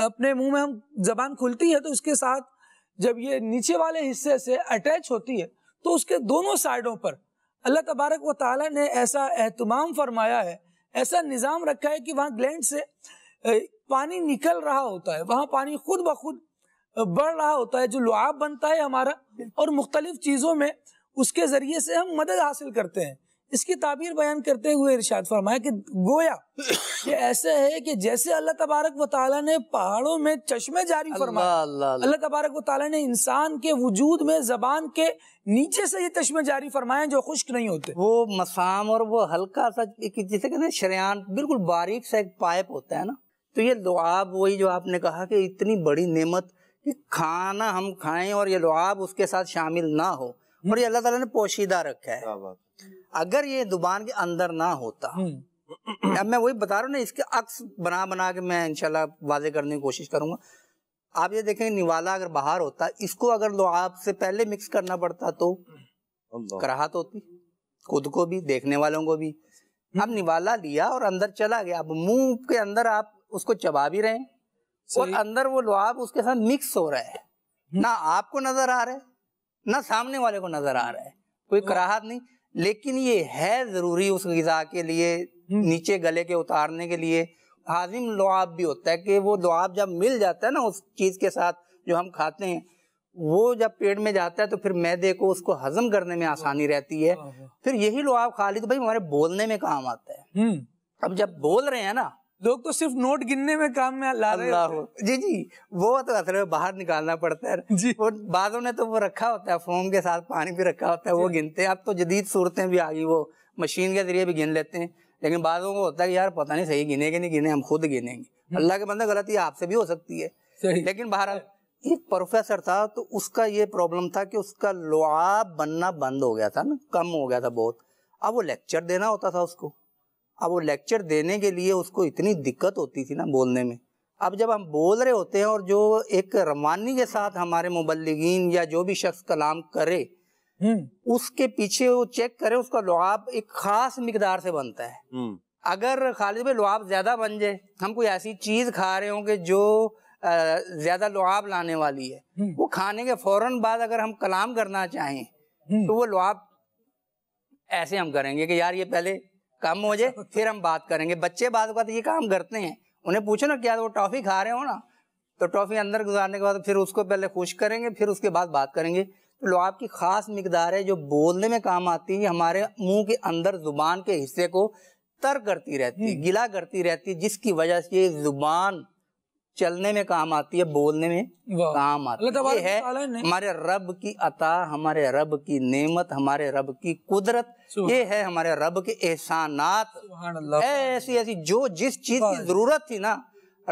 अपने मुंह में हम जबान खुलती है तो उसके साथ जब ये नीचे वाले हिस्से से अटैच होती है तो उसके दोनों साइडों पर अल्लाह तबारक व ताला ने ऐसा अहतमाम फरमाया है ऐसा निज़ाम रखा है कि वहाँ ग्लैंड से पानी निकल रहा होता है वहाँ पानी खुद ब खुद बढ़ रहा होता है जो लुआब बनता है हमारा और मुख्तलिफ चीज़ों में उसके ज़रिए से हम मदद हासिल करते हैं इसकी ताबीर बयान करते हुए इरशाद फरमाया कि गोया ये [coughs] ऐसे है कि जैसे अल्लाह तबारक व ताला ने पहाड़ों में चश्मे जारी फरमाया अल्लाह तबारक व ताला ने इंसान के वजूद में जबान के नीचे से ये चश्मे जारी फरमाए जो खुश्क नहीं होते वो मसाम और वो हल्का सा जिसे कहते हैं शरियान बिल्कुल बारीक सा एक पाइप होता है ना तो ये दुआब वही जो आपने कहा कि इतनी बड़ी नेमत कि खाना हम खाएं और ये लुआब उसके साथ शामिल ना हो और ये हम्म। अल्लाह ताला ने पोशीदा रखा है अगर ये जुबान के अंदर ना होता हम्म। अब मैं वही बता रहा हूँ ना इसके अक्स बना बना के मैं इनशाला वाजे करने की कोशिश करूंगा आप ये देखें निवाला अगर बाहर होता इसको अगर लो से पहले मिक्स करना पड़ता तो कराहत होती खुद को भी देखने वालों को भी हम्म। अब निवाला लिया और अंदर चला गया अब मुंह के अंदर आप उसको चबा भी रहे और अंदर वो लुआब उसके साथ मिक्स हो रहा है हम्म। ना आपको नजर आ रहा है ना सामने वाले को नजर आ रहा है कोई कराहत नहीं लेकिन ये है ज़रूरी उस गज़ा के लिए हम्म। नीचे गले के उतारने के लिए हाजिम लुआब भी होता है कि वो लुआब जब मिल जाता है ना उस चीज़ के साथ जो हम खाते हैं वो जब पेट में जाता है तो फिर मैदे को उसको हजम करने में आसानी रहती है फिर यही लुआब खा ली तो भाई हमारे बोलने में काम आता है हम्म। अब जब बोल रहे हैं ना लोग तो सिर्फ नोट गिनने में काम में ला रहे हो जी जी वो तो असल में बाहर निकालना पड़ता है जी वो बादों ने तो वो रखा होता है फोम के साथ पानी भी रखा होता है वो गिनते हैं अब तो जदीद सूरतें भी आ गई वो मशीन के जरिए भी गिन लेते हैं लेकिन बादों को होता है कि यार पता नहीं सही गिने के नहीं गिने हम खुद गिनेंगे हम्म। अल्लाह के बंदा गलती आपसे भी हो सकती है लेकिन बाहर एक प्रोफेसर था तो उसका ये प्रॉब्लम था कि उसका लुआब बनना बंद हो गया था ना कम हो गया था बहुत अब वो लेक्चर देना होता था उसको अब वो लेक्चर देने के लिए उसको इतनी दिक्कत होती थी ना बोलने में अब जब हम बोल रहे होते हैं और जो एक रवानी के साथ हमारे मुबलगिन या जो भी शख्स कलाम करे हम्म। उसके पीछे वो चेक करे उसका लुआब एक खास मकदार से बनता है हम्म। अगर खालिद में लुआब ज्यादा बन जाए हम कोई ऐसी चीज खा रहे होंगे जो ज्यादा लुआब लाने वाली है हम्म। वो खाने के फौरन बाद अगर हम कलाम करना चाहें तो वो लुआब ऐसे हम करेंगे कि यार ये पहले कम हो जाए फिर हम बात करेंगे बच्चे बात का तो ये काम करते हैं उन्हें पूछो ना क्या वो टॉफी खा रहे हो ना तो टॉफी अंदर गुजारने के बाद फिर उसको पहले खुश करेंगे फिर उसके बाद बात करेंगे तो लुआब की खास मकदार है जो बोलने में काम आती है हमारे मुंह के अंदर जुबान के हिस्से को तर करती रहती है गिला करती रहती है जिसकी वजह से जुबान चलने में काम आती है बोलने में काम आती है ये है हमारे रब की अता हमारे रब की नेमत हमारे रब की कुदरत ये है हमारे रब के एहसानात ऐसी ऐसी जो जिस चीज की जरूरत थी ना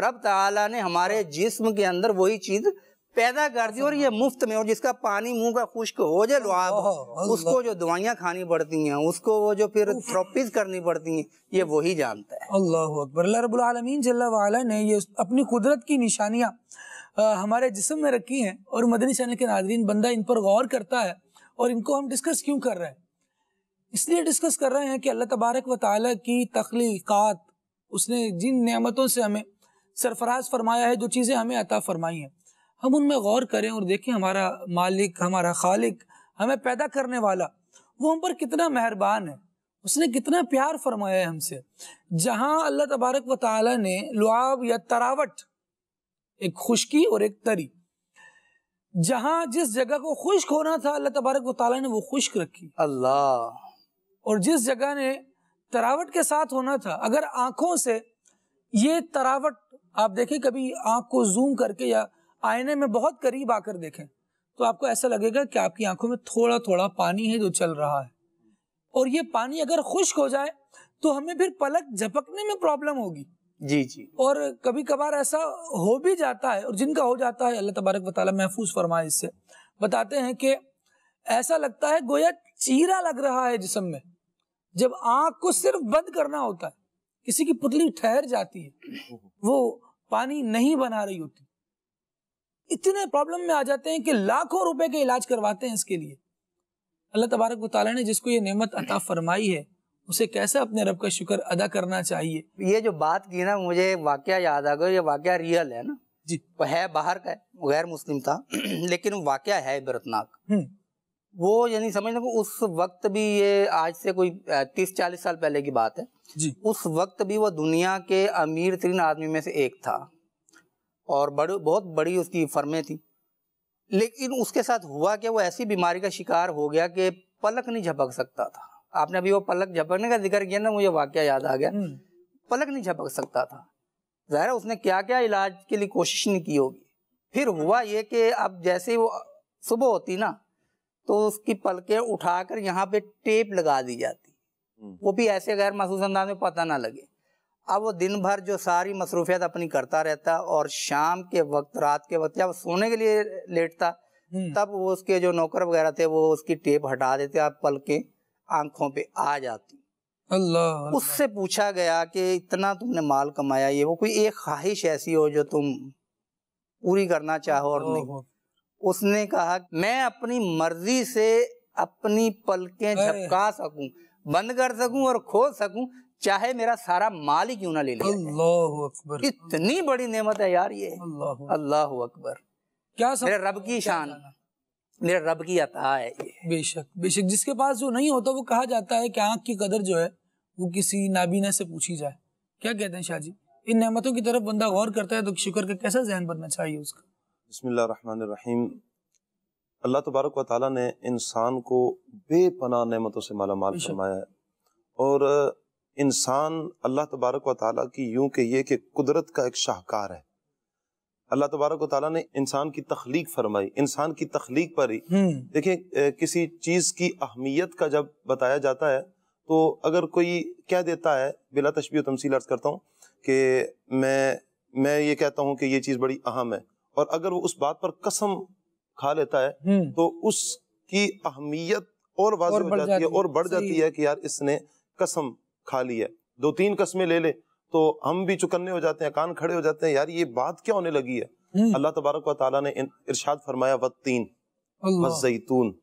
रब ताला ने हमारे हाँ। जिस्म के अंदर वही चीज पैदा कर दी और ये मुफ्त में और जिसका पानी मुंह का खुश्क हो जाए आप उसको जो दवाइयाँ खानी पड़ती हैं उसको वो जो फिर थ्रोपीज करनी पड़ती हैं ये वही जानता है अल्लाह अकबर अल्लाह जल्ला ने ये अपनी कुदरत की निशानियाँ हमारे जिसम में रखी हैं और मदनी चैनल के नाजरीन बंदा इन पर गौर करता है और इनको हम डिस्कस क्यों कर रहे हैं इसलिए डिस्कस कर रहे हैं कि अल्लाह तबारक व ताली की तख्लीक़ात उसने जिन नियामतों से हमें सरफराज फरमाया है जो चीज़ें हमें अता फरमाई हैं हम उनमें गौर करें और देखें हमारा मालिक हमारा खालिक हमें पैदा करने वाला वो हम पर कितना मेहरबान है उसने कितना प्यार फरमाया है हमसे जहाँ अल्लाह तबारक व ताली ने लुआब या तरावट एक खुशकी और एक तरी जहाँ जिस जगह को खुश्क होना था अल्लाह तबारक व ताली ने वो खुश्क रखी अल्लाह और जिस जगह ने तरावट के साथ होना था अगर आंखों से ये तरावट आप देखें कभी आंख को जूम करके या आईने में बहुत करीब आकर देखें तो आपको ऐसा लगेगा कि आपकी आंखों में थोड़ा थोड़ा पानी है जो चल रहा है और ये पानी अगर खुश्क हो जाए तो हमें फिर पलक झपकने में प्रॉब्लम होगी जी जी और कभी कभार ऐसा हो भी जाता है और जिनका हो जाता है अल्लाह तबारक वाली महफूज फरमाए इससे बताते हैं कि ऐसा लगता है गोया चीरा लग रहा है जिसम में जब आंख को सिर्फ बंद करना होता है किसी की पुतली ठहर जाती है वो पानी नहीं बना रही होती इतने प्रॉब्लम में आ जाते हैं कि लाखों रुपए के इलाज करवाते हैं इसके लिए अल्लाह तबारक वाली ने जिसको ये नेमत अता फरमाई है उसे कैसे अपने रब का शुक्र अदा करना चाहिए ये जो बात की ना मुझे वाक्य याद आ गया ये वाक्य रियल है ना जी है बाहर का गैर मुस्लिम था [clears throat] लेकिन वाक्य है इबरतनाक हम्म। वो यानी समझ लो उस वक्त भी ये आज से कोई तीस चालीस साल पहले की बात है जी उस वक्त भी वो दुनिया के अमीर तरीन आदमी में से एक था और बड़े बहुत बड़ी उसकी फर्में थी लेकिन उसके साथ हुआ कि वो ऐसी बीमारी का शिकार हो गया कि पलक नहीं झपक सकता था आपने अभी वो पलक झपकने का जिक्र किया ना मुझे वाक्य याद आ गया हम्म। पलक नहीं झपक सकता था ज़ाहिर उसने क्या क्या इलाज के लिए कोशिश नहीं की होगी फिर हुआ ये कि अब जैसे वो सुबह होती ना तो उसकी पलकें उठाकर यहाँ पे टेप लगा दी जाती हम्म। वो भी ऐसे गैर महसूस अंदाज में पता ना लगे अब वो दिन भर जो सारी मसरूफियात अपनी करता रहता और शाम के वक्त रात के वक्त जब सोने के लिए लेटता हम्म। तब वो उसके जो नौकर वगैरह थे वो उसकी टेप हटा देते आप पल के आंखों पे आ जाती अल्लाह उससे पूछा गया कि इतना तुमने माल कमाया ये वो कोई एक ख्वाहिश ऐसी हो जो तुम पूरी करना चाहो और नहीं उसने कहा मैं अपनी मर्जी से अपनी पलकें झपका सकूं बंद कर सकूं और खोल सकूं चाहे मेरा सारा माल ही क्यों ना ले ले अल्लाह अकबर इतनी बड़ी नेमत है यार ये अल्लाह अकबर क्या सब मेरा रब की शान मेरा रब की अता है ये बेशक बेशक जिसके पास जो नहीं होता वो कहा जाता है कि आँख की कदर जो है वो किसी नाबीना से पूछी जाए क्या कहते हैं शाह जी इन नेमतों की तरफ बंदा गौर करता है तो शुक्र का कैसा जहन बनना चाहिए उसका बसमीम अल्लाह तबारक व ताली ने इंसान को बेपना नेमतों से मालामाल फरमाया है और इंसान अल्लाह तबारक व ताली की यूं कि यह कि कुदरत का एक शाहकार है अल्लाह तबारक वाली ने इंसान की तख्लीक फरमाई इंसान की तख्लीक पर ही हम्म। देखिए किसी चीज़ की अहमियत का जब बताया जाता है तो अगर कोई कह देता है बिला तशबी तमसील अर्ज करता हूँ कि मैं मैं ये कहता हूँ कि ये चीज़ बड़ी अहम है और अगर वो उस बात पर कसम खा लेता है हम्म। तो उसकी अहमियत और वाज हो जाती है और बढ़ जाती है कि यार इसने कसम खा लिया दो तीन कस्में ले ले तो हम भी चुकन्ने हो जाते हैं कान खड़े हो जाते हैं यार ये बात क्या होने लगी है हम्म। अल्लाह तबारक व ने इरशाद फरमाया व वजैतून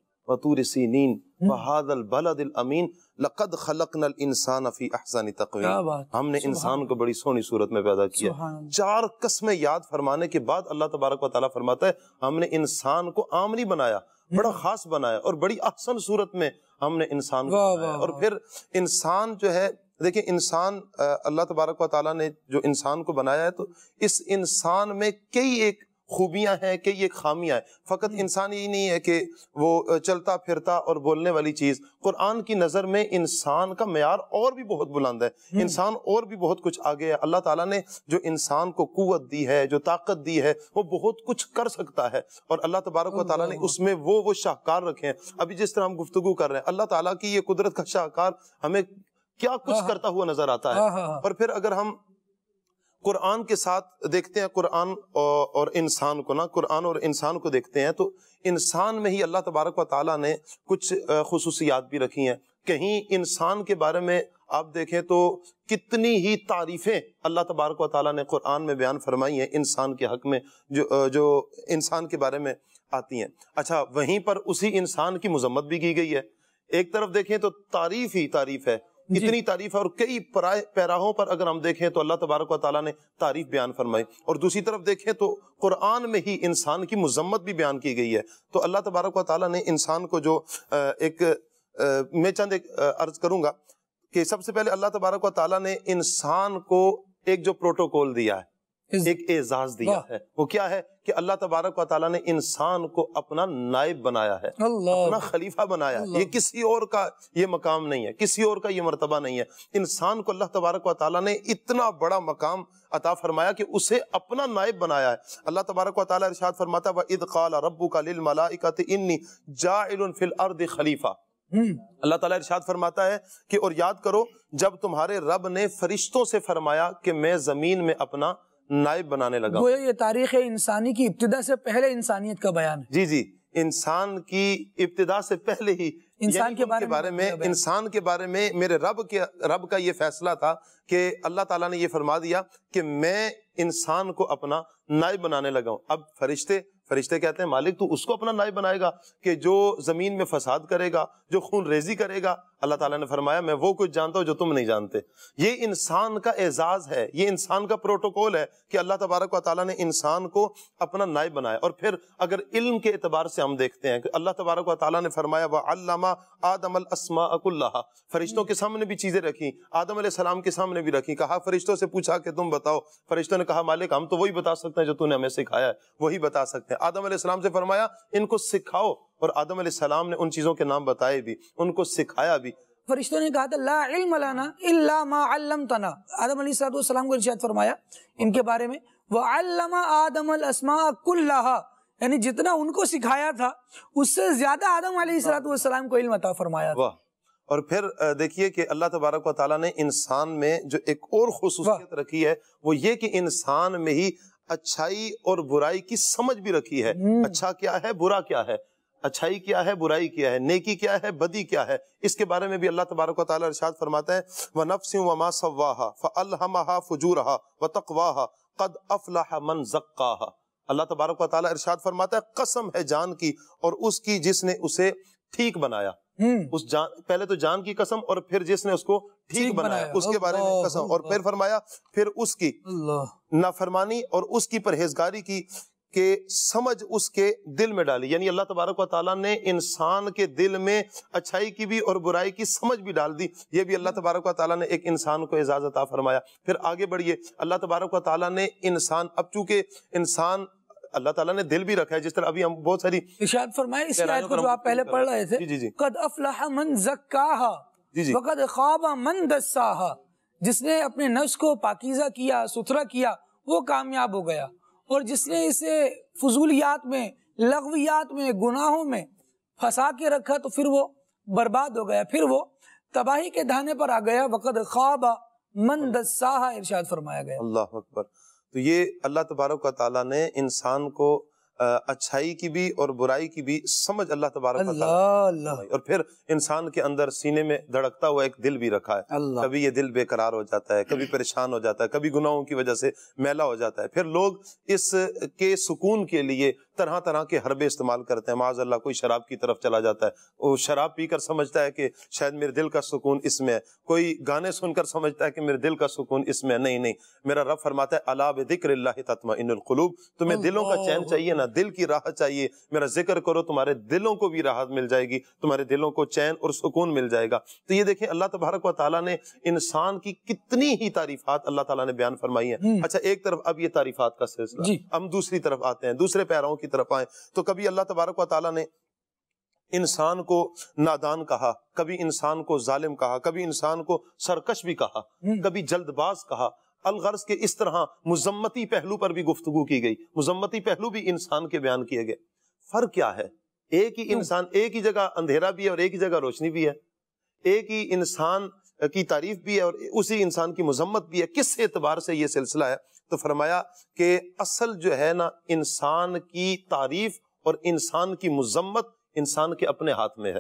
सीनीन वहादल बलदिल अमीन लकद खलकनल इंसान फी अहसन तकवीम हमने इंसान को बड़ी सोनी सूरत में पैदा किया चार कस्में याद फरमाने के बाद अल्लाह तबारक व फरमाता है हमने इंसान को आमली बनाया हम्म। बड़ा खास बनाया और बड़ी अहसन सूरत में हमने इंसान को और फिर इंसान जो है देखिए इंसान अल्लाह तबारक ने जो इंसान को बनाया है तो इस इंसान में कई एक खूबियां हैं कि ये खामियां हैं फ़कत हम्म। इंसान ये नहीं है कि वो चलता फिरता और बोलने वाली चीज़ कुरान की नज़र में इंसान का मैार और भी बहुत बुलंद है हम्म। इंसान और भी बहुत कुछ आगे है अल्लाह ताला ने जो इंसान को कुत दी है जो ताकत दी है वो बहुत कुछ कर सकता है और अल्लाह तबारक ताली ने उसमें वो वो शाहकार रखे हैं अभी जिस तरह हम गुफ्तु कर रहे हैं अल्लाह ताला की ये कुदरत का शाहकार हमें क्या कुछ हाँ, हाँ। करता हुआ नजर आता है और हाँ, फिर अगर हम कुरान के साथ देखते हैं कुरान और इंसान को ना कुरान और इंसान को देखते हैं तो इंसान में ही अल्लाह तबारक व ताली ने कुछ खसूसियात भी रखी हैं कहीं इंसान के बारे में आप देखें तो कितनी ही तारीफ़ें अल्लाह तबारक व ताली ने कुरान में बयान फरमाई हैं इंसान के हक में जो जो इंसान के बारे में आती हैं अच्छा वहीं पर उसी इंसान की मजम्मत भी की गई है एक तरफ देखें तो तारीफ़ ही तारीफ़ है इतनी तारीफ है और कई पैराहों पर अगर हम देखें तो अल्लाह तबारक ताली ने तारीफ बयान फरमाई और दूसरी तरफ देखें तो कुरान में ही इंसान की मजम्मत भी बयान की गई है तो अल्लाह तबारक वाली ने इंसान को जो एक मैं चंद एक अर्ज करूंगा कि सबसे पहले अल्लाह तबारक वाली ने इंसान को एक जो प्रोटोकॉल दिया है एक एजाज दिया है वो क्या है कि अल्लाह तबारक ने इंसान को अपना नायब बनाया है अपना खलीफा बनाया है ये किसी और का ये मकाम नहीं है किसी और का ये मरतबा नहीं है इंसान को अल्लाह तबारक ने इतना बड़ा मकाम अता फरमाया कि उसे अपना नायब बनाया है अल्लाह तबारक वाली फरमाता व इद काला रबू का लिल मलाइकत इन्नी जाइल फिल अर्द खलीफा हम्म। अल्लाह ताला इरशाद फरमाता है कि और याद करो जब तुम्हारे रब ने फरिश्तों से फरमाया कि मैं जमीन में अपना नायब बनाने लगा वो ये तारीख इंसानी की इब्तदा से पहले इंसानियत का बयान है जी जी इंसान की इब्तदा से पहले ही इंसान के बारे, बारे में इंसान के बारे में मेरे रब के रब का ये फैसला था कि अल्लाह ताला ने ये फरमा दिया कि मैं इंसान को अपना नायब बनाने लगा हूं अब फरिश्ते फरिश्ते कहते हैं मालिक तू उसको अपना नायब बनाएगा कि जो जमीन में फसाद करेगा जो खून रेजी करेगा अल्लाह ताला ने फरमाया मैं वो कुछ जानता हूँ जो तुम नहीं जानते ये इंसान का एजाज है ये इंसान का प्रोटोकॉल है कि अल्लाह तबारक ने इंसान को अपना नायब बनाया और फिर अगर इल्म के एतबार से हम देखते हैं कि अल्लाह तबारक ने फरमाया वह अल्लामा आदम असमा अकुल्ला फरिश्तों के सामने भी चीज़ें रखी आदम सलाम के सामने भी रखी कहा फरिश्तों से पूछा कि तुम बताओ फरिश्तों ने कहा मालिक हम तो वही बता सकते हैं जो तूने हमें सिखाया है वही बता सकते हैं आदम सलाम से फरमाया इनको सिखाओ और आदम सलाम ने उन चीज़ों के नाम बताए भी उनको सिखाया भी फरिश्तों ने कहा था लाना आदम सलाम को इरशाद फरमाया इनके बारे में वह अल्लमा आदम अल अस्मा कुल्लाहा यानी जितना उनको सिखाया था उससे ज्यादा आदम सलाम को इल्म फरमाया वाह और फिर देखिए कि अल्लाह तबारक ताली ने इंसान में जो एक और खसूसियत रखी है वो ये कि इंसान में ही अच्छाई और बुराई की समझ भी रखी है हम्म। अच्छा क्या है बुरा क्या है अच्छाई क्या है बुराई क्या है नेकी क्या है बदी क्या है इसके बारे में भी अल्लाह तबारक ताली फरमाता है व नफ्स वमा सवाहा फ़लहमहा फजूरहा व तकवाहा कद अफलाह मन जक्का अल्लाह तबारक ताली फरमाता है कसम है जान की और उसकी जिसने उसे ठीक बनाया हम्म। उस जान पहले तो जान की कसम और फिर जिसने उसको ठीक बनाया, बनाया उसके बारे में कसम और फिर फरमाया फिर उसकी नाफरमानी और उसकी परहेजगारी की के समझ उसके दिल में डाली यानी अल्लाह तबारक वाली ने इंसान के दिल में अच्छाई की भी और बुराई की समझ भी डाल दी ये भी अल्लाह तबारक वाली ने एक इंसान को इजाज़त आ फरमाया फिर आगे बढ़िए अल्लाह तबारक वाली ने इंसान अब चूंकि इंसान अल्लाह ताला ने दिल भी रखा है जिस तरह अभी हम बहुत सारी इशाद फरमाए इस आयत को जो आप पहले पढ़ रहे थे जी जी कद अफलाह मन जक्काहा जी जी वकद मन जिसने अपने नफ्स को पाकिजा किया सुथरा किया वो कामयाब हो गया और जिसने इसे फजूलियात में लगवियात में गुनाहों में फंसा के रखा तो फिर वो बर्बाद हो गया फिर वो तबाही के धाने पर आ गया वक़द ख्वाब मन दसाहा इरशाद फरमाया गया अल्लाह अकबर तो ये अल्लाह तबारक ताला ने इंसान को अच्छाई की भी और बुराई की भी समझ अल्लाह तबारक और फिर इंसान के अंदर सीने में धड़कता हुआ एक दिल भी रखा है कभी ये दिल बेकरार हो जाता है कभी परेशान हो जाता है कभी गुनाहों की वजह से मैला हो जाता है फिर लोग इसके सुकून के लिए तरह तरह के हरबे इस्तेमाल करते हैं माज अल्लाह कोई शराब की तरफ चला जाता है वो शराब पीकर समझता है कि शायद मेरे दिल का सुकून इसमें है कोई गाने सुनकर समझता है कि मेरे दिल का सुकून इसमें नहीं नहीं मेरा रब फरमाता है अला बिक्र तत्मा इनकलूब तुम्हें दिलों का चैन चाहिए ना दिल की राहत चाहिए मेरा जिक्र करो तुम्हारे दिलों को भी राहत मिल जाएगी तुम्हारे दिलों को चैन और सुकून मिल जाएगा तो ये देखें अल्लाह तबारक व ताली ने इंसान की कितनी ही तारीफात अल्लाह तला ने बयान फरमाई है हम्म। अच्छा एक तरफ अब ये तारीफात का सिलसिला हम दूसरी तरफ आते हैं दूसरे पैरों की की तरफ आए तो कभी अल्लाह तबारक वाली ने इंसान को नादान कहा कभी इंसान को जालिम कहा कभी इंसान को सरकश भी कहा हम्म। कभी जल्दबाज कहा अलगर्ज के इस तरह मुजम्मती पहलू पर भी गुफ्तु की गई मुजम्मती पहलू भी इंसान के बयान किए गए फर्क क्या है एक ही हम्म। इंसान एक ही जगह अंधेरा भी है और एक ही जगह रोशनी भी है एक ही इंसान की तारीफ भी है और उसी इंसान की मजम्मत भी है किस एतबार से यह सिलसिला है तो फरमाया कि असल जो है ना इंसान की तारीफ और इंसान की मजम्मत इंसान के अपने हाथ में है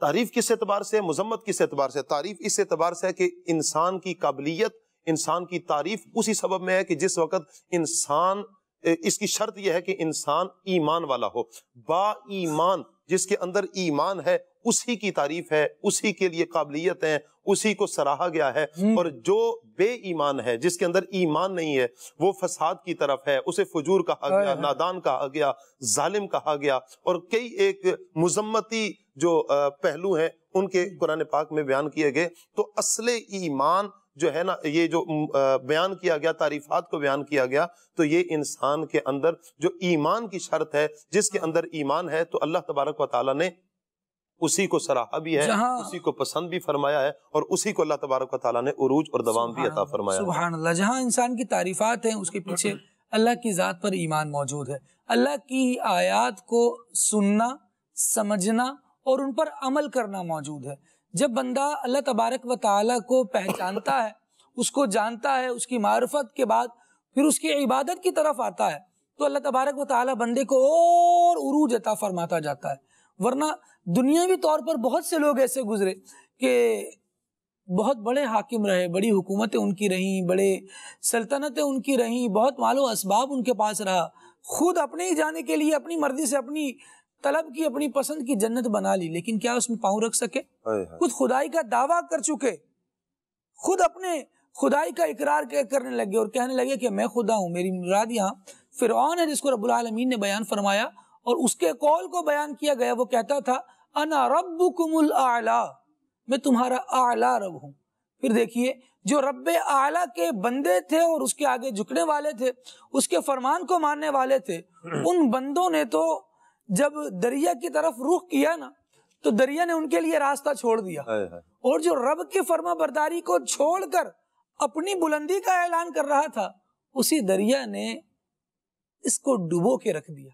तारीफ किस एतबार से मजम्मत किस एतबार से तारीफ इस एतबार से है कि इंसान की काबिलियत इंसान की तारीफ उसी सबब में है कि जिस वक्त इंसान इसकी शर्त यह है कि इंसान ईमान वाला हो बा ईमान जिसके अंदर ईमान है उसी की तारीफ है उसी के लिए काबिलियत है उसी को सराहा गया है हम्म। और जो बे ईमान है जिसके अंदर ईमान नहीं है वो फसाद की तरफ है उसे फजूर कहा गया नादान कहा गया जालिम कहा गया और कई एक मुजम्मती जो पहलू हैं उनके कुरान पाक में बयान किए गए तो असले ईमान जो है ना ये जो बयान किया गया तारीफात को बयान किया गया तो ये इंसान के अंदर जो ईमान की शर्त है जिसके अंदर ईमान है तो अल्लाह तबारक व ने उसी को सराहा भी है उसी को पसंद भी फरमाया है और उसी को अल्लाह तबारक ताला ने उरूज और दवाम भी अता फरमाया अल्लाह जहाँ इंसान की तारीफात है उसके पीछे अल्लाह की ज़ात पर ईमान मौजूद है अल्लाह की आयात को सुनना समझना और उन पर अमल करना मौजूद है जब बंदा अल्लाह तबारक व ताली को पहचानता है उसको जानता है उसकी मारुफत के बाद फिर उसकी इबादत की तरफ आता है तो अल्लाह तबारक व ताली बंदे को और उरूज अता फरमाता जाता है वरना दुनियावी तौर पर बहुत से लोग ऐसे गुजरे कि बहुत बड़े हाकिम रहे बड़ी हुकूमतें उनकी रहीं बड़े सल्तनतें उनकी रहीं बहुत मालो इसबाब उनके पास रहा खुद अपने ही जाने के लिए अपनी मर्ज़ी से अपनी तलब की अपनी पसंद की जन्नत बना ली लेकिन क्या उसमें पाँव रख सके खुद खुदाई का दावा कर चुके खुद अपने खुदाई का इकरार करने लगे और कहने लगे कि मैं खुदा हूँ मेरी मुराद यहाँ फिर है जिसको आलमीन ने बयान फरमाया और उसके कौल को बयान किया गया वो कहता था अना रब आला मैं तुम्हारा आला रब हूँ फिर देखिए जो रब आला के बंदे थे और उसके आगे झुकने वाले थे उसके फरमान को मानने वाले थे [clears throat] उन बंदों ने तो जब दरिया की तरफ रुख किया ना तो दरिया ने उनके लिए रास्ता छोड़ दिया और जो रब की फर्मा बरदारी को छोड़कर अपनी बुलंदी का ऐलान कर रहा था उसी दरिया ने इसको डुबो के रख दिया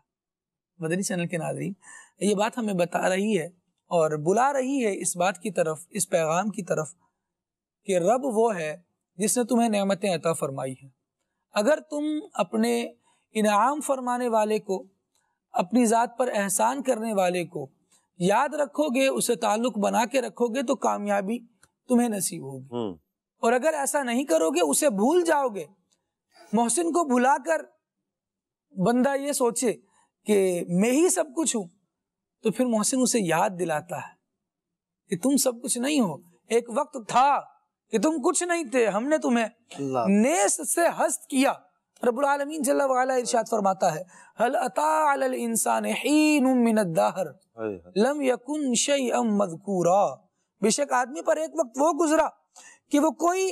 मदनी चैनल के नाजरीन ये बात हमें बता रही है और बुला रही है इस बात की तरफ इस पैगाम की तरफ कि रब वो है जिसने तुम्हें नमतें अता फरमाई हैं अगर तुम अपने इनाम फरमाने वाले को अपनी ज़ात पर एहसान करने वाले को याद रखोगे उसे ताल्लुक बना के रखोगे तो कामयाबी तुम्हें नसीब होगी हम्म। और अगर ऐसा नहीं करोगे उसे भूल जाओगे मोहसिन को भुलाकर बंदा ये सोचे कि मैं ही सब कुछ हूं तो फिर मोहसिन उसे याद दिलाता है कि तुम सब कुछ नहीं हो एक वक्त था कि तुम कुछ नहीं थे हमने तुम्हें नेस से हस्त किया रबालमीन जल्ला वाला फरमाता है हल अताल इंसान दाहर लम यकुन शई मदकूरा बेशक आदमी पर एक वक्त वो गुजरा कि वो कोई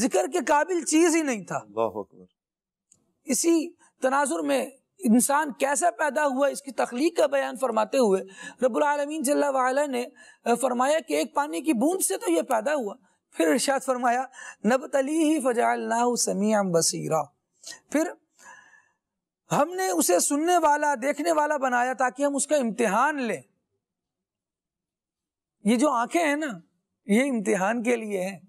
जिक्र के काबिल चीज ही नहीं था इसी तनाजुर में इंसान कैसे पैदा हुआ इसकी तख्लीक का बयान फरमाते हुए रबालमीन जल्ला ने फरमाया कि एक पानी की बूंद से तो यह पैदा हुआ फिर इर्शाद फरमाया नब तली ही फजाल ना समी बसीरा फिर हमने उसे सुनने वाला देखने वाला बनाया ताकि हम उसका इम्तिहान लें ये जो आंखें हैं ना ये इम्तिहान के लिए है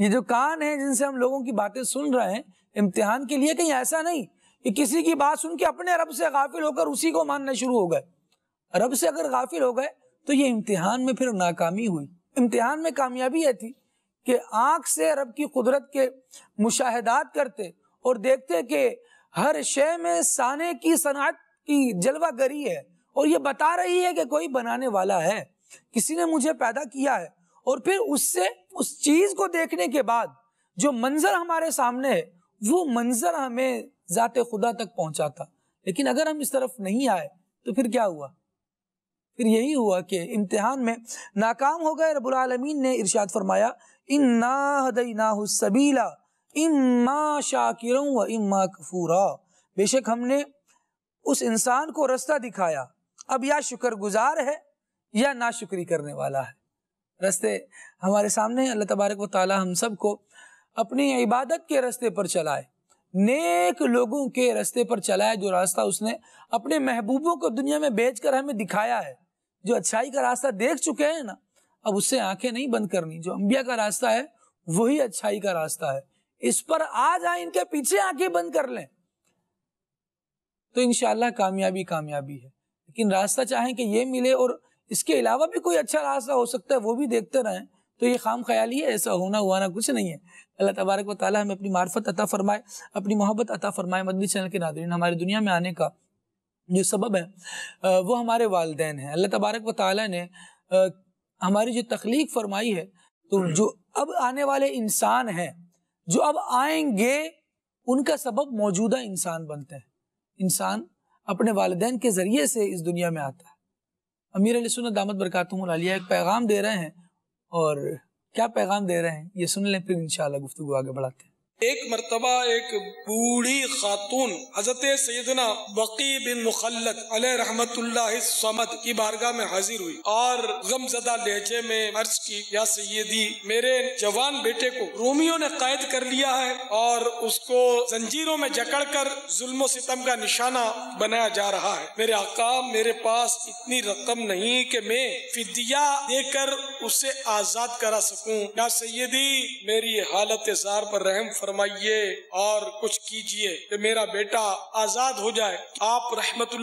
ये जो कान है जिनसे हम लोगों की बातें सुन रहे हैं इम्तिहान के लिए कहीं ऐसा नहीं कि किसी की बात सुन के अपने रब से गाफिल होकर उसी को मानना शुरू हो गए रब से अगर गाफिल हो गए तो ये इम्तिहान में फिर नाकामी हुई इम्तिहान में कामयाबी यह थी कि आंख से रब की कुदरत के मुशाहदात करते और देखते कि हर शय में साने की सनात की जलवा गरी है और ये बता रही है कि कोई बनाने वाला है किसी ने मुझे पैदा किया है और फिर उससे उस चीज को देखने के बाद जो मंजर हमारे सामने है वो मंजर हमें जाते खुदा तक पहुंचाता लेकिन अगर हम इस तरफ नहीं आए तो फिर क्या हुआ फिर यही हुआ कि इम्तिहान में नाकाम हो गए रबालमीन ने इर्शाद फरमाया इन ना हदई ना सबीला इम्मा शाकिर व इम्मा कफूरा बेशक हमने उस इंसान को रास्ता दिखाया अब या शुक्रगुजार है या ना शुक्री करने वाला है रास्ते हमारे सामने अल्लाह तबारक व ताली हम सब को अपनी इबादत के रास्ते पर चलाए नेक लोगों के रास्ते पर चलाए जो रास्ता उसने अपने महबूबों को दुनिया में बेच कर हमें दिखाया है जो अच्छाई का रास्ता देख चुके हैं ना अब उससे आंखें नहीं बंद करनी जो अम्बिया का रास्ता है वही अच्छाई का रास्ता है इस पर आ जाए इनके पीछे आंखें बंद कर लें तो इनशाला कामयाबी कामयाबी है लेकिन रास्ता चाहें कि ये मिले और इसके अलावा भी कोई अच्छा रास्ता हो सकता है वो भी देखते रहें तो ये खाम ख्याली है ऐसा होना ना कुछ नहीं है अल्लाह तबारक व हमें अपनी मार्फत अता फरमाए अपनी मोहब्बत अता फरमाए मदनी चैनल के नादरीन हमारी दुनिया में आने का जो सबब है वो हमारे वालदेन हैं अल्लाह तबारक व ने हमारी जो तख्लीक फरमाई है तो जो अब आने वाले इंसान हैं जो अब आएंगे उनका सबब मौजूदा इंसान बनते हैं इंसान अपने वाले के ज़रिए से इस दुनिया में आता है अमीर सुन दामद बरकत एक पैगाम दे रहे हैं और क्या पैगाम दे रहे हैं ये सुन लें फिर इन शुफ्तु आगे बढ़ाते हैं एक मरतबा एक बूढ़ी खातून हजरत सैदना बकी बिन मुखलत अलहमत की बारगाह में हाजिर हुई और गमजदा लहजे में अर्ज की या सैदी मेरे जवान बेटे को रोमियो ने कैद कर लिया है और उसको जंजीरों में जकड़ कर जुल्म सितम का निशाना बनाया जा रहा है मेरे आका मेरे पास इतनी रकम नहीं की मैं फिदिया देकर उसे आजाद करा सकूँ या सैदी मेरी हालत पर रहम फरमाइए और कुछ कीजिए कि मेरा बेटा आजाद हो जाए आप रहमत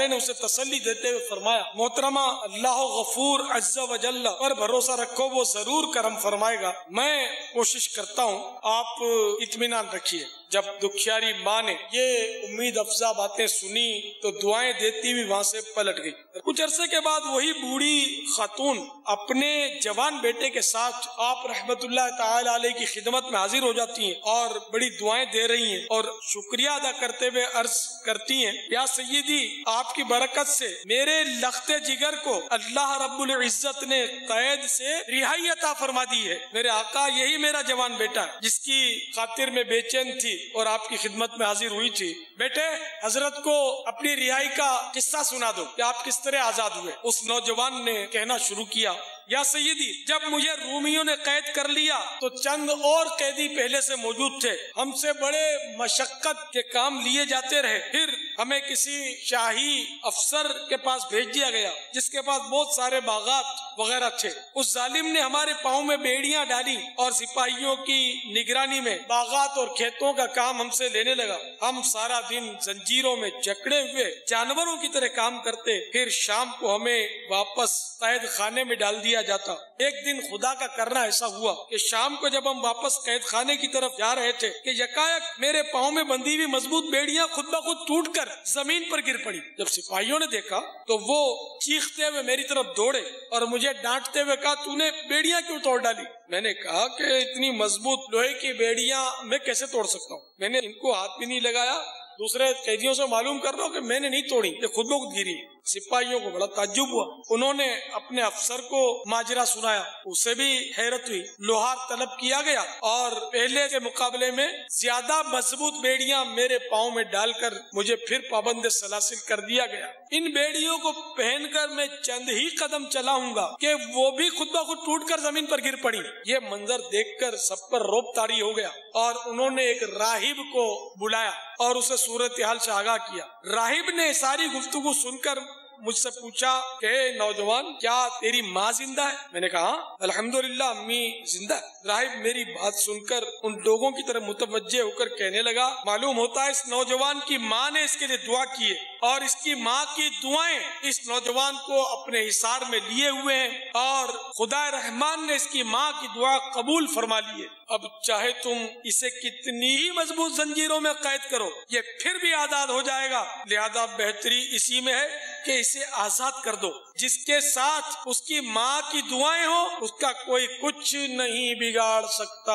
ने उसे तसली देते हुए फरमाया मोहतरमा अल्लाह गफूर अज्जा वजल्ला पर भरोसा रखो वो जरूर करम फरमाएगा मैं कोशिश करता हूँ आप इतमान रखिए जब दुखियारी माँ ने ये उम्मीद अफजा बातें सुनी तो दुआएं देती हुई वहाँ से पलट गई कुछ अरसे के बाद वही बूढ़ी खातून अपने जवान बेटे के साथ आप रहमतुल्लाह ताला की खिदमत में हाजिर हो जाती हैं और बड़ी दुआएं दे रही हैं और शुक्रिया अदा करते हुए अर्ज करती हैं या सईदी आपकी बरकत से मेरे लखते जिगर को अल्लाह रब्बुल इज्जत ने कैद से रिहाई अता फरमा दी है मेरे आका यही मेरा जवान बेटा जिसकी खातिर में बेचैन थी और आपकी खिदमत में हाजिर हुई थी बेटे हजरत को अपनी रिहाई का किस्सा सुना दो कि आप किस तरह आजाद हुए उस नौजवान ने कहना शुरू किया या सईदी जब मुझे रूमियों ने कैद कर लिया तो चंद और कैदी पहले से मौजूद थे हमसे बड़े मशक्कत के काम लिए जाते रहे फिर हमें किसी शाही अफसर के पास भेज दिया गया जिसके पास बहुत सारे बागात वगैरह थे उस जालिम ने हमारे पाँव में बेड़ियां डाली और सिपाहियों की निगरानी में बागात और खेतों का काम हमसे लेने लगा हम सारा दिन जंजीरों में जकड़े हुए जानवरों की तरह काम करते फिर शाम को हमें वापस कैद खाने में डाल दिया किया जाता एक दिन खुदा का करना ऐसा हुआ कि शाम को जब हम वापस कैद खाने की तरफ जा रहे थे कि यकायक मेरे पाँव में बंधी हुई मजबूत बेड़ियां खुद ब खुद टूट कर जमीन पर गिर पड़ी जब सिपाहियों ने देखा तो वो चीखते हुए मेरी तरफ दौड़े और मुझे डांटते हुए कहा तूने बेड़िया क्यों तोड़ डाली मैंने कहा कि इतनी मजबूत लोहे की बेड़िया मैं कैसे तोड़ सकता हूँ मैंने इनको हाथ भी नहीं लगाया दूसरे कैदियों से मालूम कर रहा हूँ कि मैंने नहीं तोड़ी ये खुद ब गिरी सिपाहियों को बड़ा ताज्जुब हुआ उन्होंने अपने अफसर को माजरा सुनाया उसे भी हैरत हुई लोहार तलब किया गया और पहले के मुकाबले में ज्यादा मजबूत बेड़िया मेरे पाँव में डालकर मुझे फिर पाबंद सलासिल कर दिया गया इन बेड़ियों को पहनकर मैं चंद ही कदम चलाऊंगा कि वो भी खुद ब खुद टूट कर जमीन पर गिर पड़ी ये मंजर देखकर सब पर रोप तारी हो गया और उन्होंने एक राहिब को बुलाया और उसे सूरत हाल से आगा किया राहिब ने सारी गुफ्तु सुनकर मुझसे पूछा के नौजवान क्या तेरी माँ जिंदा है मैंने कहा हाँ, अल्हम्दुलिल्लाह अम्मी जिंदा राहिब मेरी बात सुनकर उन लोगों की तरह मुतवजे होकर कहने लगा मालूम होता है इस नौजवान की माँ ने इसके लिए दुआ की है और इसकी माँ की दुआएं इस नौजवान को अपने हिसार में लिए हुए हैं और खुदा रहमान ने इसकी माँ की दुआ कबूल फरमा ली है अब चाहे तुम इसे कितनी ही मजबूत जंजीरों में कैद करो ये फिर भी आजाद हो जाएगा लिहाजा बेहतरी इसी में है के इसे आजाद कर दो जिसके साथ उसकी माँ की दुआएं हो उसका कोई कुछ नहीं बिगाड़ सकता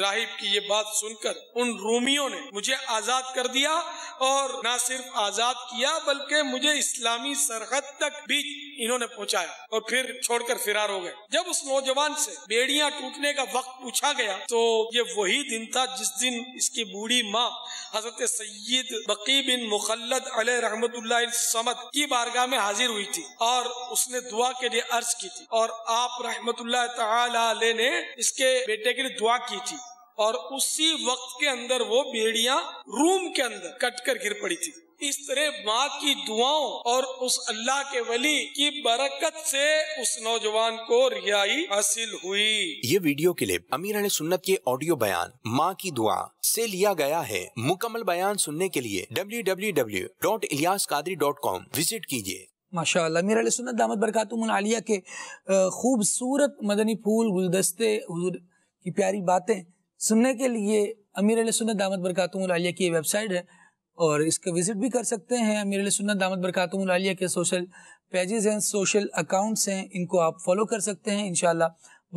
राहिब की ये बात सुनकर उन रूमियों ने मुझे आजाद कर दिया और न सिर्फ आजाद किया बल्कि मुझे इस्लामी सरहद तक भी इन्होंने पहुंचाया और फिर छोड़कर फिरार हो गए जब उस नौजवान से बेड़ियां टूटने का वक्त पूछा गया तो ये वही दिन था जिस दिन इसकी बूढ़ी माँ हजरत सैयद बकी बिन मुखलद अल रहमत समद की बारगाह में हाजिर हुई थी और और उसने दुआ के लिए अर्ज की थी और आप रहमतुल्लाह ने इसके बेटे के लिए दुआ की थी और उसी वक्त के अंदर वो बेड़िया रूम के अंदर कट कर गिर पड़ी थी इस तरह माँ की दुआओं और उस अल्लाह के वली की बरकत से उस नौजवान को रिहाई हासिल हुई ये वीडियो क्लिप अमीर ने सुन्नत के ऑडियो बयान माँ की दुआ से लिया गया है मुकम्मल बयान सुनने के लिए W W W dot Qadri dot com visit कीजिए माशा मीर सुन्नत दामद बरकतमालिया के खूबसूरत मदनी फूल गुलदस्ते हजूर की प्यारी बातें सुनने के लिए अमीर सुन्नत दामद बरकतमालिया की वेबसाइट है और इसका विज़िट भी कर सकते हैं अमीर सुन्नत दामद बरकतमालिया के सोशल पेजेस हैं सोशल अकाउंट्स हैं इनको आप फॉलो कर सकते हैं इन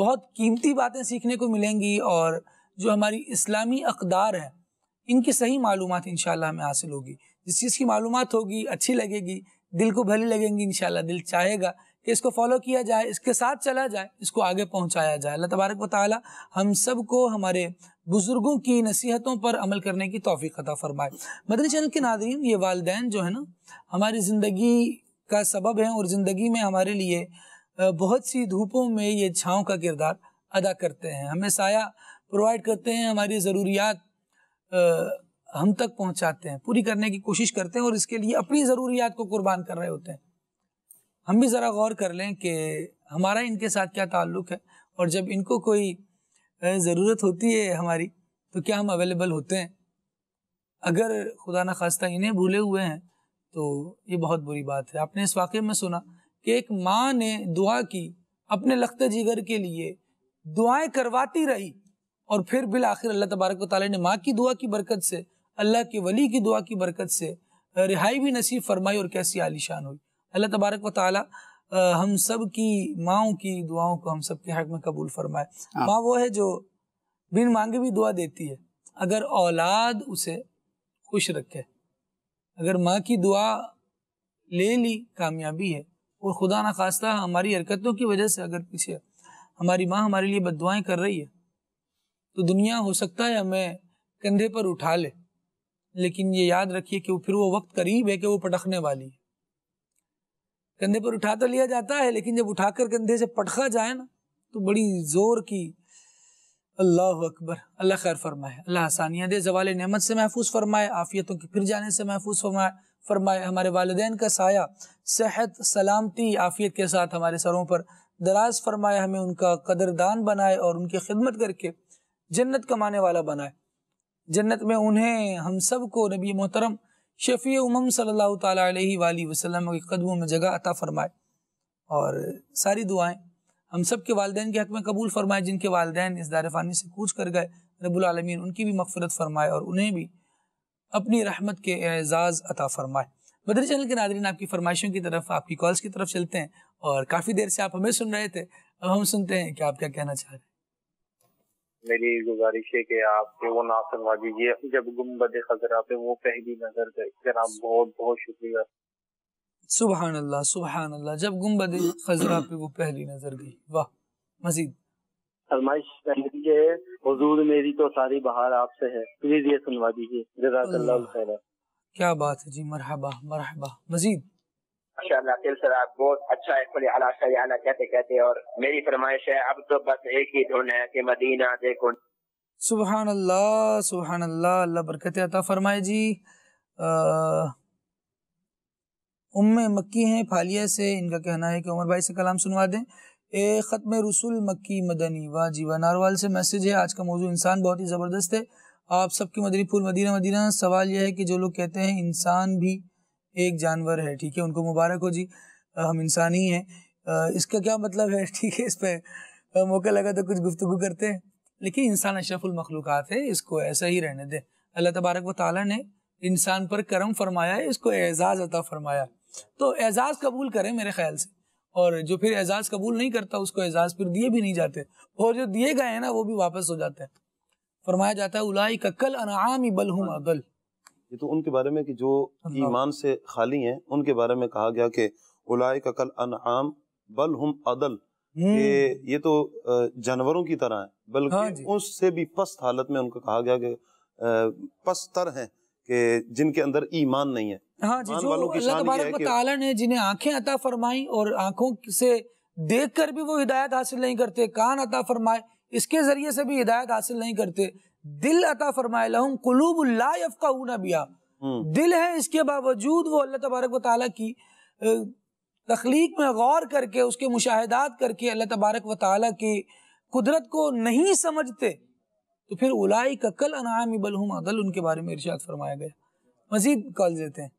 बहुत कीमती बातें सीखने को मिलेंगी और जो हमारी इस्लामी अकदार है इनकी सही मालूम इन हमें हासिल होगी जिस चीज़ की मालूम होगी अच्छी लगेगी दिल को भली लगेंगी इनशाला दिल चाहेगा कि इसको फॉलो किया जाए इसके साथ चला जाए इसको आगे पहुंचाया जाए अल्लाह तबारक वाली हम सब को हमारे बुज़ुर्गों की नसीहतों पर अमल करने की तोफ़ी अता फ़रमाए मदनी चैनल के नादरीन ये वालदेन जो है ना हमारी ज़िंदगी का सबब हैं और ज़िंदगी में हमारे लिए बहुत सी धूपों में ये छाँव का किरदार अदा करते हैं हमें साया प्रोवाइड करते हैं हमारी ज़रूरियात हम तक पहुंचाते हैं पूरी करने की कोशिश करते हैं और इसके लिए अपनी ज़रूरियात को कुर्बान कर रहे होते हैं हम भी ज़रा गौर कर लें कि हमारा इनके साथ क्या ताल्लुक़ है और जब इनको कोई ज़रूरत होती है हमारी तो क्या हम अवेलेबल होते हैं अगर खुदा न खास्ता इन्हें भूले हुए हैं तो ये बहुत बुरी बात है आपने इस वाक़े में सुना कि एक माँ ने दुआ की अपने लख्त जिगर के लिए दुआएं करवाती रही और फिर बिल आखिर अल्लाह तबारक ताली ने माँ की दुआ की बरकत से अल्लाह के वली की दुआ की बरकत से रिहाई भी नसीब फरमाई और कैसी आलिशान हुई अल्लाह तबारक व ताली हम सब की माओ की दुआओं को हम सब के हक में कबूल फरमाए हाँ। माँ वो है जो बिन मांगे भी दुआ देती है अगर औलाद उसे खुश रखे अगर माँ की दुआ ले ली कामयाबी है और खुदा ना खास्ता हमारी हरकतों की वजह से अगर पीछे हमारी माँ हमारे लिए बददुआएं कर रही है तो दुनिया हो सकता है हमें कंधे पर उठा ले लेकिन ये याद रखिए कि फिर वो वक्त करीब है कि वो पटखने वाली है कंधे पर उठा तो लिया जाता है लेकिन जब उठाकर कंधे से पटखा जाए ना तो बड़ी जोर की अल्लाह अकबर अल्लाह खैर फरमाए अल्लाह आसानियाँ दे जवाल नहमत से महफूज फरमाए आफियतों के फिर जाने से महफूज फरमाए फरमाए हमारे वालदेन का साया सेहत सलामती आफियत के साथ हमारे सरों पर दराज फरमाए हमें उनका कदरदान बनाए और उनकी खिदमत करके जन्नत कमाने वाला बनाए जन्नत में उन्हें हम सब को नबी मोहतरम शफ़ी उमम सल्लल्लाहु वसलम के कदमों में जगह अता फरमाए और सारी दुआएं हम सब के वालदे के हक में कबूल फरमाए जिनके वालदे इस दार फ़ानी से कूच कर गए रबालमीन उनकी भी मफ़रत फरमाए और उन्हें भी अपनी रहमत के एजाज़ अता फरमाए बदरी चैनल के नादरीन आपकी फरमाइशों की तरफ आपकी कॉल्स की तरफ चलते हैं और काफ़ी देर से आप हमें सुन रहे थे अब हम सुनते हैं कि आप क्या कहना चाह रहे हैं मेरी गुजारिश है कि आप वो ना सुनवा दीजिए जब गुम्बद खजरा पे वो पहली नजर गए जनाब बहुत बहुत शुक्रिया सुबह अल्लाह सुबह अल्लाह जब गुम्बद खजरा पे वो पहली नजर गई वाह मजीद फरमाइश ये हजूर मेरी तो सारी बहार आपसे है प्लीज ये सुनवा दीजिए जजाकल्ला क्या बात है जी मरहबा मरहबा मजीद माशाला सिलसिला बहुत अच्छा है खुले आला शाह आला कहते कहते और मेरी फरमाइश है अब तो बस एक ही धुन है की मदीना देखो सुबहान अल्लाह सुबहान अल्लाह अल्लाह बरकत अता फरमाए जी उम मक्की हैं फालिया से इनका कहना है कि उमर भाई से कलाम सुनवा दें ए ख़त्म रसुल मक्की मदनी वाह जी वाह नारवाल से मैसेज है आज का मौजूद इंसान बहुत ही ज़बरदस्त है आप सबकी मदनी फूल मदीना मदीना सवाल यह है कि जो लोग कहते हैं इंसान भी एक जानवर है ठीक है उनको मुबारक हो जी हम इंसान ही हैं इसका क्या मतलब है [laughs] ठीक है इस पर मौका लगा तो कुछ गुफ्तु करते हैं लेकिन इंसान अशरफुल है इसको ऐसा ही रहने दें अल्लाह तबारक व ताली ने इंसान पर करम फरमाया है इसको एज़ाज़ अता फरमाया तो एज़ाज़ कबूल करें मेरे ख्याल से और जो फिर एज़ाज़ कबूल नहीं करता उसको एज़ाज़ फिर दिए भी नहीं जाते और जो दिए गए हैं ना वो भी वापस हो जाते हैं फरमाया जाता है उलाई ककल अनाम बल हूँ अदल ये तो उनके बारे में कि जो ईमान से खाली हैं उनके बारे में कहा गया कि उलाय का कल अनआम बल हम अदल हम्म। ये ये तो जानवरों की तरह है बल्कि हाँ उससे भी पस्त हालत में उनको कहा गया कि पस्तर हैं कि जिनके अंदर ईमान नहीं है हाँ जी जो अल्लाह ने जिन्हें आंखें अता फरमाई और आंखों से देखकर भी वो हिदायत हासिल नहीं करते कान अता फरमाए इसके जरिए से भी हिदायत हासिल नहीं करते दिल अता फरमाए लहम कुलूबल्लाफ़ाऊना बिया हम्म। दिल है इसके बावजूद वो अल्लाह तबारक व ताली की तख्लीक में गौर करके उसके मुशाहदात करके अल्लाह तबारक व ताली की कुदरत को नहीं समझते तो फिर उलाई का कल अनाम बलहम अदल उनके बारे में इर्शाद फरमाया गया मजीद कॉल देते हैं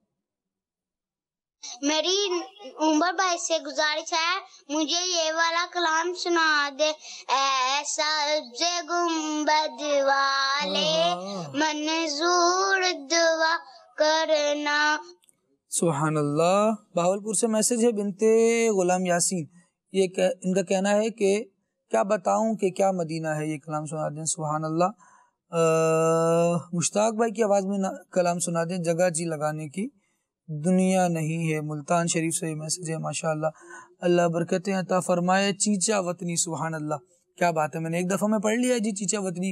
मेरी उमर भाई से गुजारिश है मुझे ये वाला कलाम सुना दे ऐसा गुम्बद वाले हाँ। जोर दुआ करना सुहान अल्लाह बहावलपुर से मैसेज है बिनते गुलाम यासीन ये कह, इनका कहना है कि क्या बताऊं कि क्या मदीना है ये कलाम सुना दें सुहान अल्लाह मुश्ताक भाई की आवाज़ में कलाम सुना दें जगह जी लगाने की दुनिया नहीं है मुल्तान शरीफ से मैसेज है माशा अल्लाह बरकत अता फरमाए चीचा वतनी सुबहान अल्लाह क्या बात है मैंने एक दफ़ा में पढ़ लिया जी चीचा वतनी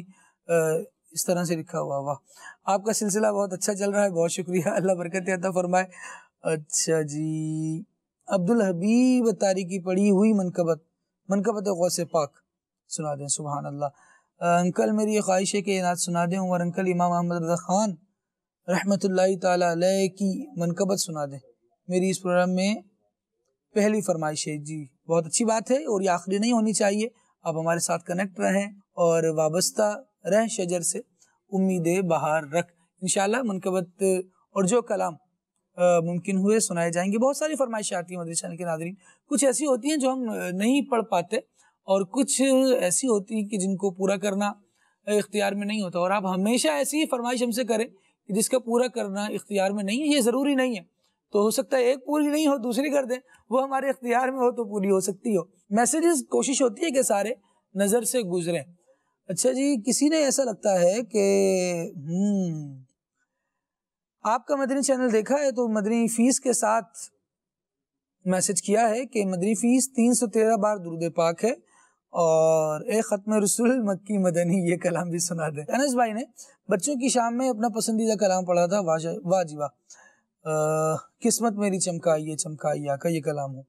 इस तरह से लिखा हुआ वाह आपका सिलसिला बहुत अच्छा चल रहा है बहुत शुक्रिया अल्लाह बरकत अता फरमाए अच्छा जी अब्दुल हबीब तारीखी पढ़ी हुई मनकबत मनकबत गौसे पाक सुना दें सुबहान अल्लाह अंकल मेरी ये ख्वाहिश है कि ये नात सुना दें उमर अंकल इमाम अहमद रजा खान रहमतुल्लाह ताली की मनकबत सुना दें मेरी इस प्रोग्राम में पहली फरमाइश है जी बहुत अच्छी बात है और ये आखिरी नहीं होनी चाहिए आप हमारे साथ कनेक्ट रहें और वाबस्ता रहें शजर से उम्मीदें बाहर रख इन मनकबत और जो कलाम मुमकिन हुए सुनाए जाएंगे बहुत सारी फरमाइशें आती हैं मदरसा के नादरीन कुछ ऐसी होती हैं जो हम नहीं पढ़ पाते और कुछ ऐसी होती हैं कि जिनको पूरा करना इख्तियार में नहीं होता और आप हमेशा ऐसी ही फरमाइश हमसे करें जिसका पूरा करना इख्तियार में नहीं है ये ज़रूरी नहीं है तो हो सकता है एक पूरी नहीं हो दूसरी कर दें वो हमारे इख्तियार में हो तो पूरी हो सकती हो मैसेजेस कोशिश होती है कि सारे नज़र से गुजरें अच्छा जी किसी ने ऐसा लगता है कि हम्म, आपका मदनी चैनल देखा है तो मदनी फीस के साथ मैसेज किया है कि मदनी फीस तीन सौ तेरह बार दुरुद पाक है और ए ख़त्म रसूल मक्की मदनी ये कलाम भी सुना दे अनस भाई ने बच्चों की शाम में अपना पसंदीदा कलाम पढ़ा था वाह वाह जी वाह किस्मत मेरी चमकाई है चमकाई आका ये कलाम हो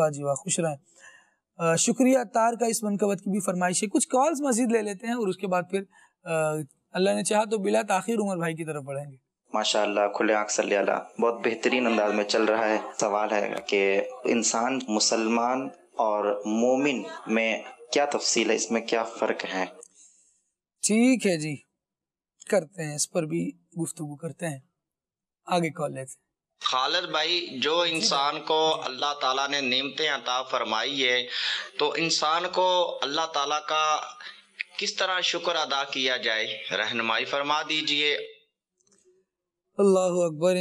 वाह जी वाह खुश रहें शुक्रिया तार का इस मनकबत की भी फरमाइश है कुछ कॉल्स मजीद ले लेते हैं और उसके बाद फिर अल्लाह ने चाहा तो बिला तखिर उमर भाई की तरफ बढ़ेंगे माशाला खुले आँख सल्ला बहुत बेहतरीन अंदाज में चल रहा है सवाल है कि इंसान मुसलमान और मोमिन में क्या तफसील है इसमें क्या फ़र्क है ठीक है जी करते हैं इस पर भी गुफ्तगु करते हैं आगे कॉल लेते हैं खालिद भाई जो इंसान को अल्लाह ताला ने नेमतें अता फरमाई है तो इंसान को अल्लाह ताला का किस तरह शुक्र अदा किया जाए रहनुमाई फरमा दीजिए अल्लाह अकबर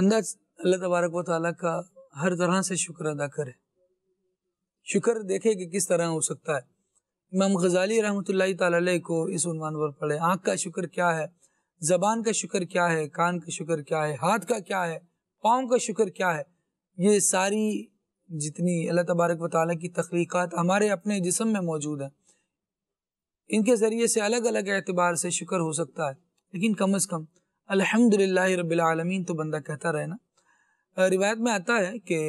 बंदा अल्लाह तबारक वाली का हर तरह से शुक्र अदा करे शुक्र देखे कि किस तरह हो सकता है इमाम गजाली रहमत ताल को इस उनवान पर पढ़े आँख का शुक्र क्या है ज़बान का शुक्र क्या है कान का शुक्र क्या है हाथ का क्या है पाँव का शुक्र क्या है ये सारी जितनी अल्लाह तबारक व ताली की तख्लीक़ात हमारे अपने जिसम में मौजूद हैं इनके ज़रिए से अलग अलग एतबार से शुक्र हो सकता है लेकिन कम अज़ कम अलहमदिल्ला रबालमीन तो बंदा कहता रहे ना रिवायत में आता है कि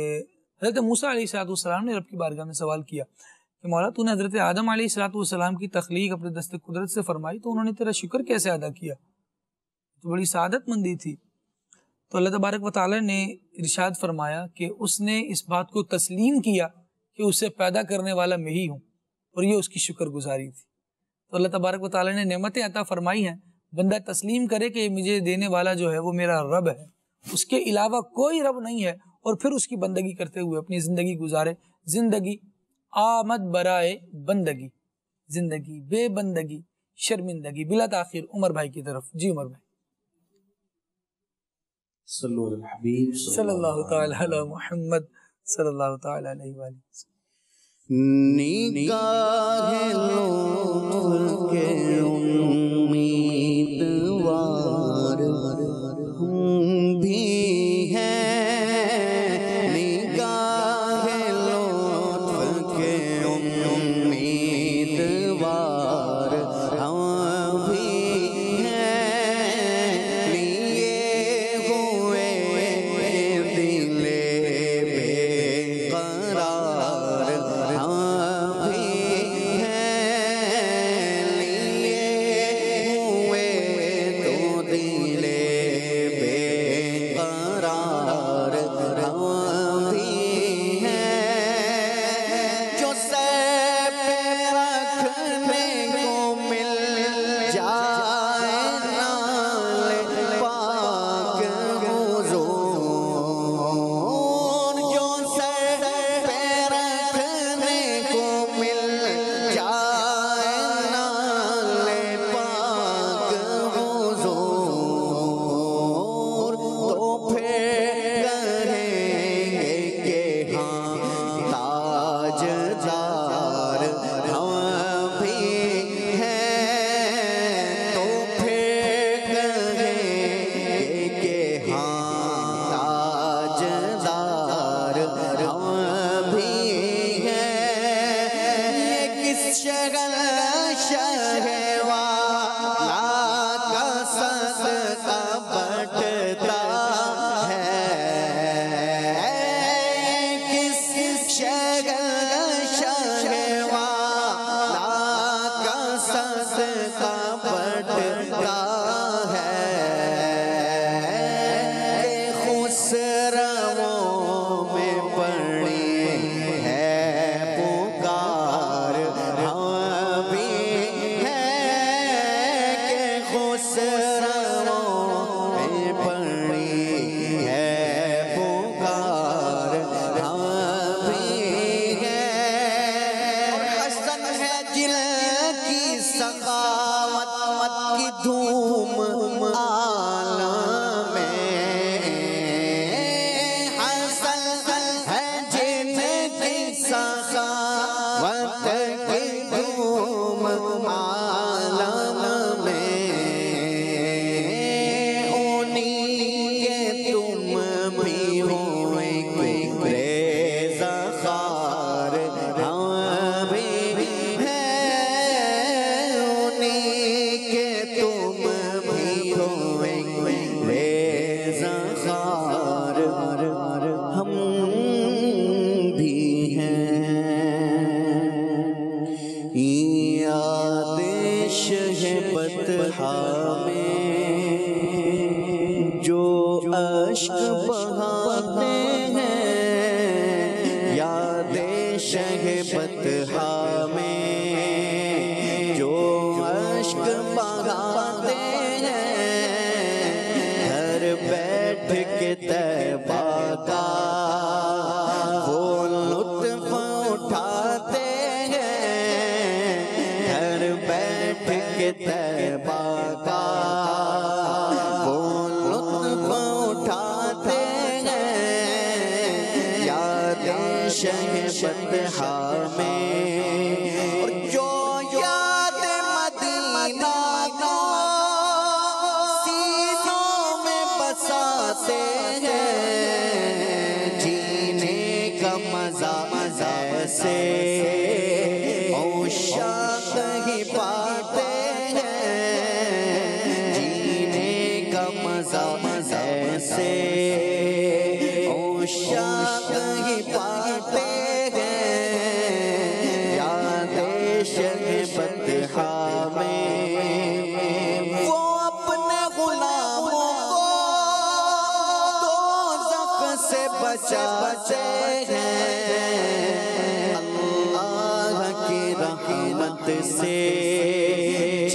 हजरत मूसा अलीसलाम ने रब की बारगाह में सवाल किया कि मौला तूने हजरत आदम अलीसलाम की तख्लीक अपने दस्त कुदरत से फरमाई तो उन्होंने तेरा शुक्र कैसे अदा किया तो बड़ी सादत मंदी थी तो अल्लाह तबारक व ताली ने इरशाद फरमाया कि उसने इस बात को तस्लीम किया कि उसे पैदा करने वाला मैं ही हूँ और ये उसकी शुक्र गुजारी थी तो अल्लाह तबारक व ताली ने नमतें अता फरमाई हैं बंदा तस्लीम करे कि मुझे देने वाला जो है वो मेरा रब है उसके अलावा कोई रब नहीं है और फिर उसकी बंदगी करते हुए अपनी ज़िंदगी गुजारे ज़िंदगी आमद बराए बंदगी ज़िंदगी बेबंदगी शर्मिंदगी बिला तखिर उमर भाई की तरफ जी उमर भाई मोहम्मद निगाह लो के उन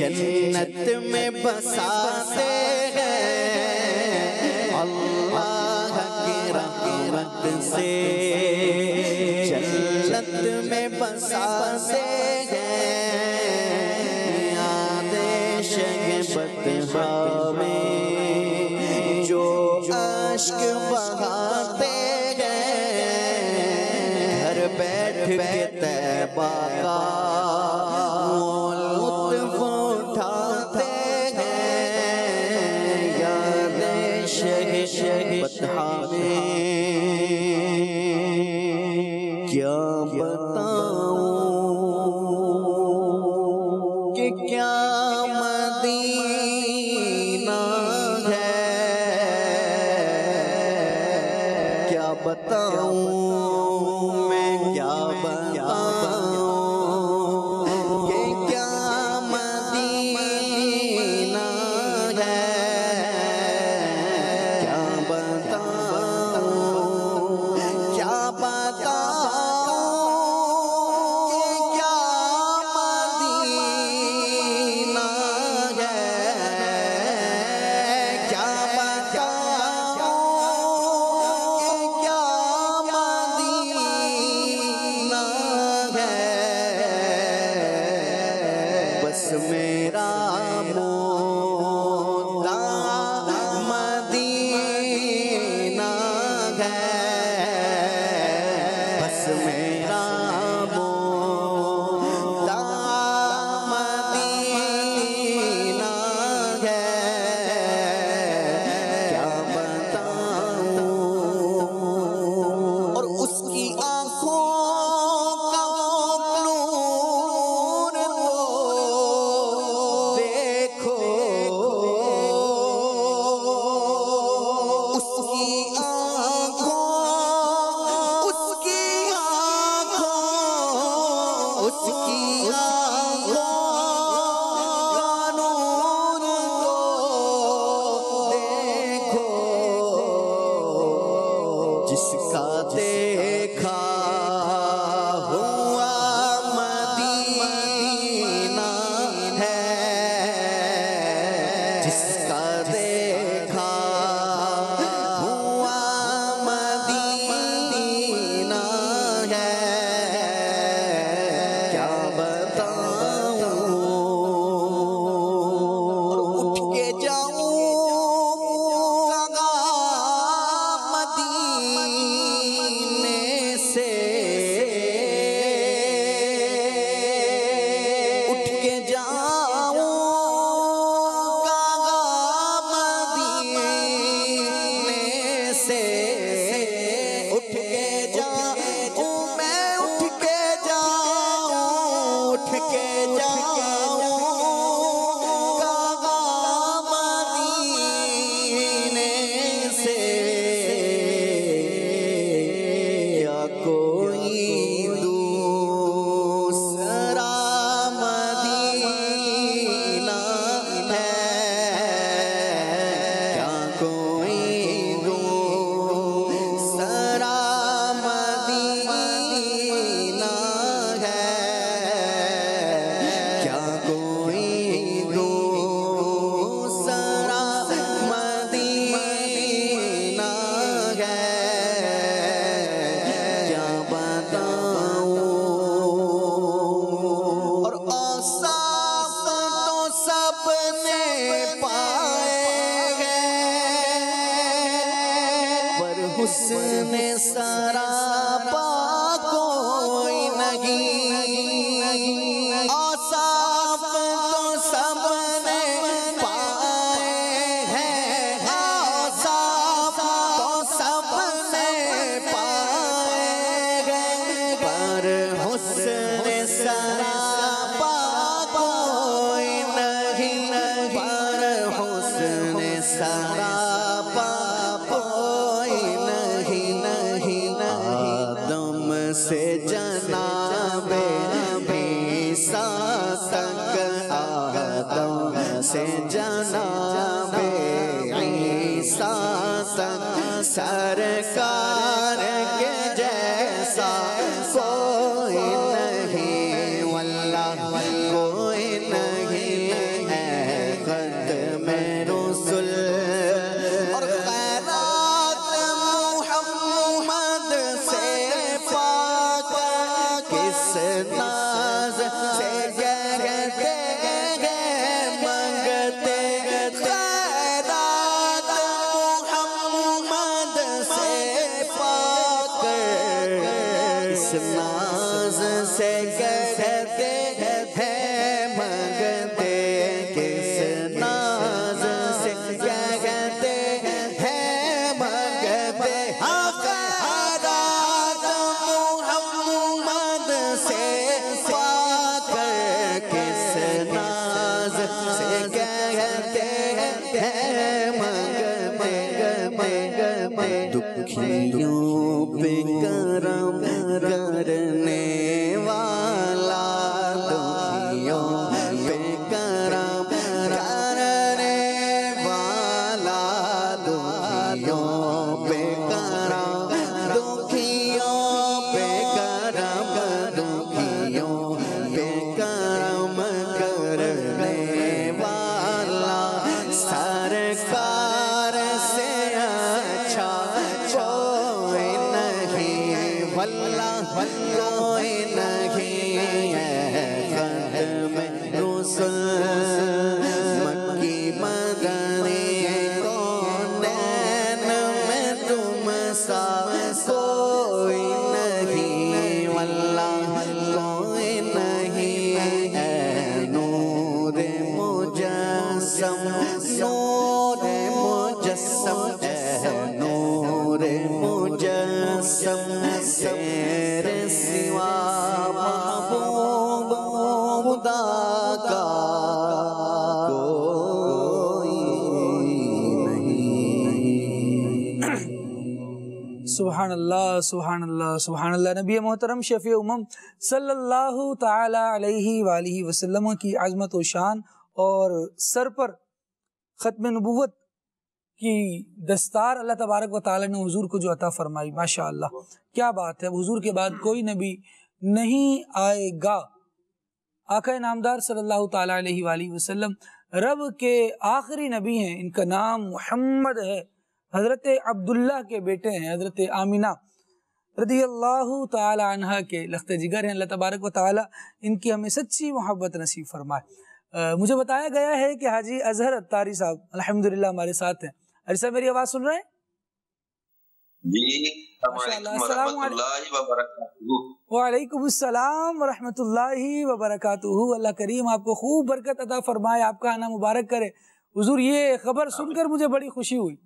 जन्नत में बसाते हैं अल्लाह की रहमत से जन्नत में बसाते हैं सुबहान अल्लाह सुबहान अल्लाह सुबहान अल्लाह नबी मोहतरम शफ़ी उम सल्लल्लाहु ताला अलैहि वसल्लम की आज़मत व शान और सर पर ख़त्म नबूवत की दस्तार अल्लाह तबारक व ताली ने हजूर को जो अता फ़रमाई माशा क्या बात है हजूर के बाद कोई नबी नहीं आएगा आका नामदार सल्लल्लाहु ताला अलैहि वसल्लम रब के आखिरी नबी हैं इनका नाम मोहम्मद है हज़रत अब्दुल्ला के बेटे हैं हज़रत आमिना रदी अल्लाह तह के लखते जिगर हैं अल्लाह तबारक ताली इनकी हमें सच्ची मोहब्बत नसीब फरमाए मुझे बताया गया है कि हाजी अजहर अतारी साहब अलहमदिल्ला हमारे साथ हैं अरे साहब मेरी आवाज़ सुन रहे हैं वालेकुम रहमतुल्लाहि व अल्लाह करीम आपको खूब बरकत अदा फरमाए आपका आना मुबारक करे हजूर ये खबर सुनकर मुझे बड़ी खुशी हुई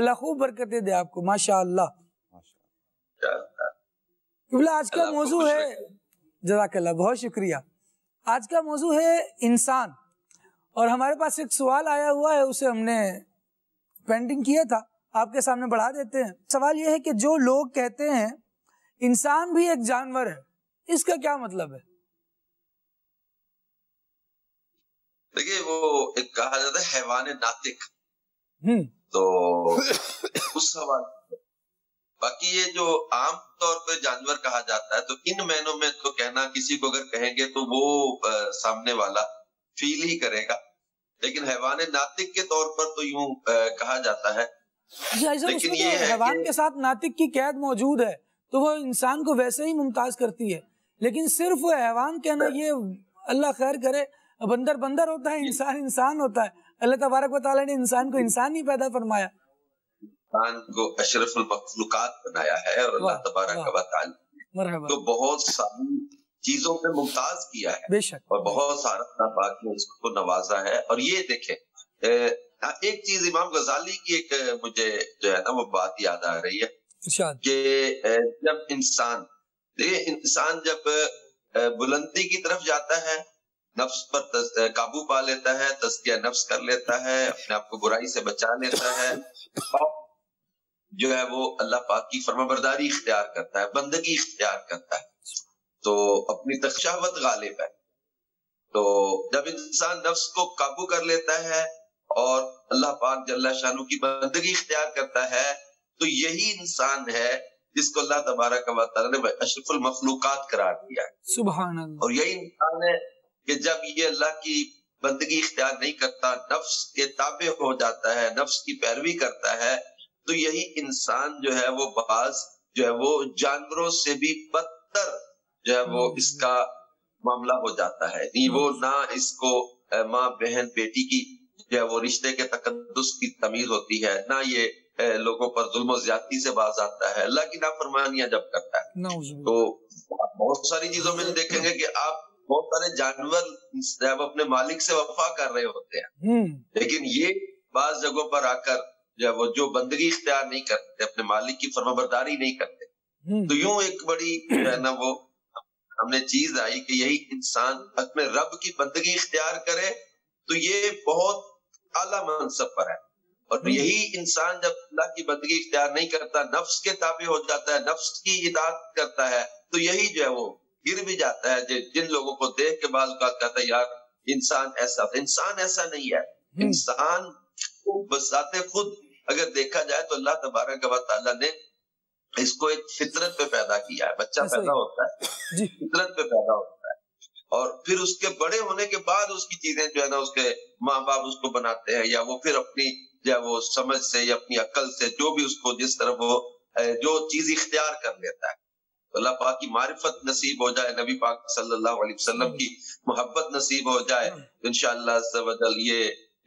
अल्लाह खूब बरकतें दे आपको माशा अल्लाह आज का मौजू है जजाकल्ला बहुत शुक्रिया आज का मौजू है इंसान और हमारे पास एक सवाल आया हुआ है उसे हमने पेंटिंग किया था आपके सामने बढ़ा देते हैं सवाल यह है कि जो लोग कहते हैं इंसान भी एक जानवर है इसका क्या मतलब है देखिए वो एक कहा जाता है हैवान नातिक हम्म तो उस सवाल बाकी ये जो आम तौर पर जानवर कहा जाता है तो इन मैनों में तो कहना किसी को अगर कहेंगे तो वो आ, सामने वाला फील ही करेगा लेकिन हैवान नातिक के तौर पर तो यूं आ, कहा जाता है लेकिन ये है हैवान के साथ नातिक की कैद मौजूद है तो वो इंसान को वैसे ही मुमताज करती है लेकिन सिर्फ हैवान कहना ये अल्लाह खैर करे बंदर बंदर होता है इंसान इंसान होता है अल्लाह तबारक वाली ने इंसान को इंसान ही पैदा फरमाया इंसान को अशरफुल मखलूकत बनाया है और अल्लाह तबारक तो बहुत सारी चीजों पे मुमताज किया है बेशक और बहुत सारा पाक ने उसको नवाजा है और ये देखे एक चीज इमाम गजाली की एक मुझे जो है ना वो बात याद आ रही है कि जब इंसान देखिए इंसान जब बुलंदी की तरफ जाता है नफ्स पर काबू पा लेता है तस्किया नफ्स कर लेता है अपने आप को बुराई से बचा लेता है जो है वो अल्लाह पाक की फर्माबरदारी इख्तियार करता है बंदगी इख्तियार करता है तो अपनी तशावत गालिब है तो जब इंसान नफ्स को काबू कर लेता है और अल्लाह पाक जल्ला शाहू की बंदगी इख्तियार करता है तो यही इंसान है जिसको अल्लाह तबारक ने अशरफुल मखलूकत करार दिया है और यही इंसान है कि जब ये अल्लाह की बंदगी इख्तियार नहीं करता नफ्स के ताबे हो जाता है नफ्स की पैरवी करता है तो यही इंसान जो है वो बाज जो है वो जानवरों से भी बदतर जो है वो हम्म। इसका मामला हो जाता है नहीं वो हम्म। ना इसको माँ बहन बेटी की जो है वो रिश्ते के तकदस की तमीज होती है ना ये लोगों पर जुल्म ज्यादती से बाज आता है अल्लाह की नाफरमानियां जब करता है तो बहुत सारी चीजों में देखेंगे कि आप बहुत सारे जानवर अपने मालिक से वफा कर रहे होते हैं हम्म। लेकिन ये बाज जगहों पर आकर जो वो जो बंदगी इख्तियार नहीं करते अपने मालिक की फर्माबरदारी नहीं करते हम्म। तो यूं एक बड़ी है ना वो हमने चीज आई कि यही इंसान अपने रब की बंदगी इख्तियार करे तो ये बहुत आला मनसब पर है और हम्म। यही इंसान जब अल्लाह की बंदगी इख्तियार नहीं करता नफ्स के ताबे हो जाता है नफ्स की इदात करता है तो यही जो है वो गिर भी जाता है जिन लोगों को देख के बाद कहता है यार इंसान ऐसा इंसान ऐसा नहीं है हम्म। इंसान बसाते खुद अगर देखा जाए तो अल्लाह तबारा का ने इसको एक फितरत पे पैदा किया है बच्चा पैदा होता है फितरत पे पैदा होता है और फिर उसके बड़े होने के बाद उसकी चीजें जो है ना उसके माँ बाप उसको बनाते हैं या वो फिर अपनी या वो समझ से या अपनी अकल से जो भी उसको जिस तरह वो जो चीज इख्तियार कर लेता है अल्लाह पाक की मारिफत नसीब हो जाए नबी पाक सल्लल्लाहु अलैहि वसल्लम हाँ। की मोहब्बत नसीब हो जाए तो हाँ। इनशाला ये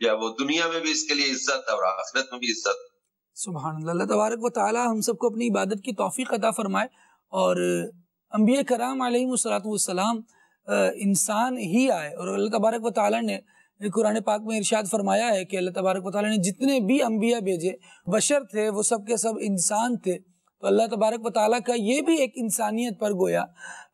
या वो दुनिया में भी इसके लिए इज्जत और आखिरत में भी इज्जत सुबह तबारक व ताली हम सबको अपनी इबादत की तोफ़ी अदा फरमाए और अम्बी कराम आलतम इंसान ही आए और अल्लाह तबारक व ताली ने कुरान पाक में इरशाद फरमाया है कि अल्लाह तबारक वाली ने जितने भी अम्बिया भेजे बशर थे वो सब के सब इंसान थे तो अल्लाह तबारक व का ये भी एक इंसानियत पर गोया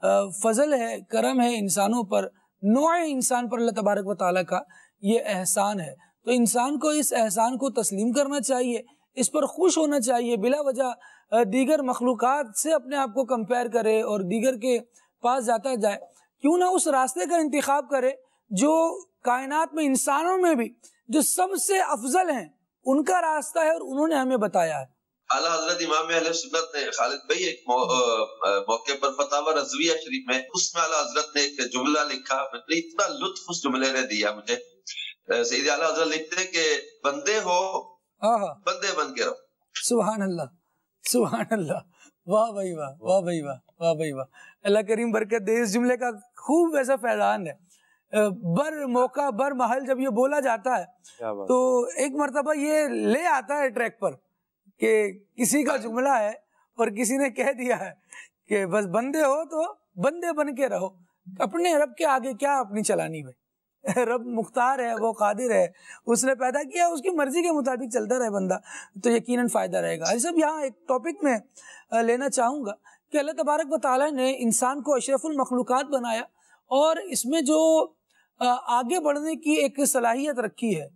फ़ज़ल है करम है इंसानों पर नोए इंसान पर अल्लाह तबारक व का ये एहसान है तो इंसान को इस एहसान को तस्लीम करना चाहिए इस पर खुश होना चाहिए बिला वजह दीगर मखलूक से अपने आप को कंपेयर करे और दीगर के पास जाता जाए क्यों ना उस रास्ते का इंतखब करे जो कायनात में इंसानों में भी जो सबसे अफजल हैं उनका रास्ता है और उन्होंने हमें बताया है आला हजरत इमाम सुन्नत ने खालिद भाई एक मौ, आ, मौके पर फतावर रजविया शरीफ में उसमें आला हजरत ने एक जुमला लिखा मतलब इतना लुत्फ उस जुमले ने दिया मुझे सईद आला हजरत लिखते हैं कि बंदे हो बंदे बन के रहो सुबहान अल्लाह सुबहान अल्लाह वाह भाई वाह वाह भाई वाह वाह भाई वाह अल्लाह करीम बरकत दे इस जुमले का खूब वैसा फैलान है बर मौका बर महल जब ये बोला जाता है तो एक मरतबा ये ले आता है ट्रैक पर कि किसी का जुमला है और किसी ने कह दिया है कि बस बंदे हो तो बंदे बन के रहो अपने रब के आगे क्या अपनी चलानी भाई [laughs] रब मुख्तार है वो कादिर है उसने पैदा किया उसकी मर्जी के मुताबिक चलता रहे बंदा तो यकीनन फ़ायदा रहेगा अरे सब यहाँ एक टॉपिक में लेना चाहूँगा कि अल्लाह तबारक वाली ने इंसान को अशरफुल मखलूक़ात बनाया और इसमें जो आगे बढ़ने की एक सलाहियत रखी है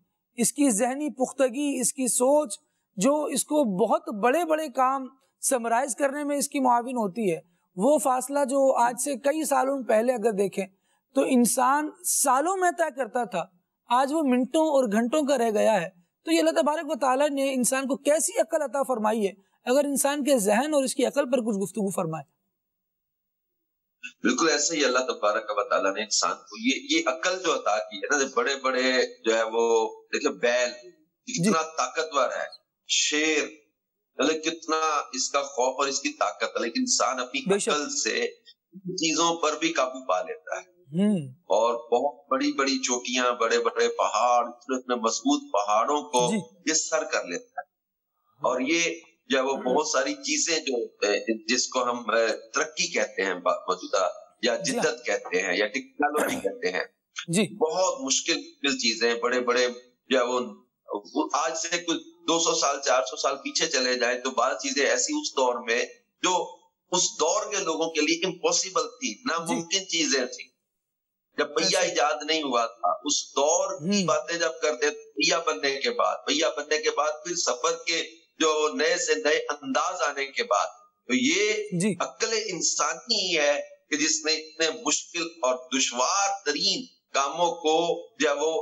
इसकी जहनी पुख्तगी इसकी सोच जो इसको बहुत बड़े बड़े काम समराइज करने में इसकी मुआविन होती है वो फासला जो आज से कई सालों पहले अगर देखें तो इंसान सालों में तय करता था आज वो मिनटों और घंटों का रह गया है तो ये अल्लाह तबारक वाली ने इंसान को कैसी अकल अता फरमाई है अगर इंसान के जहन और इसकी अकल पर कुछ गुफ्तु फरमाए बिल्कुल ऐसे ही अल्लाह तबारक वाली ने इंसान को ये ये अकल जो अता की है ना बड़े बड़े जो है वो देखिए बैल इतना ताकतवर है शेर मतलब कितना इसका खौफ और इसकी ताकत है लेकिन इंसान अपनी अकल से चीजों पर भी काबू पा लेता है हम्म। और बहुत बड़ी बड़ी चोटियां बड़े बड़े पहाड़ इतने इतने मजबूत पहाड़ों को ये सर कर लेता है और ये जो वो हम्म। बहुत सारी चीजें जो जिसको हम तरक्की कहते हैं मौजूदा या जिद्दत कहते हैं या टेक्नोलॉजी [clears throat] कहते हैं जी बहुत मुश्किल चीजें बड़े बड़े जो वो आज से कुछ 200 साल 400 साल पीछे चले जाए तो बात चीजें ऐसी उस दौर में जो उस दौर के लोगों के लिए इम्पॉसिबल थी नामुमकिन चीजें थी जब भैया इजाद नहीं हुआ था उस दौर की हम्म। बातें जब करते भैया बनने के बाद भैया बनने के बाद फिर सफर के जो नए से नए अंदाज आने के बाद तो ये अक्ल इंसानी है कि जिसने इतने मुश्किल और दुशवार तरीन कामों को जब वो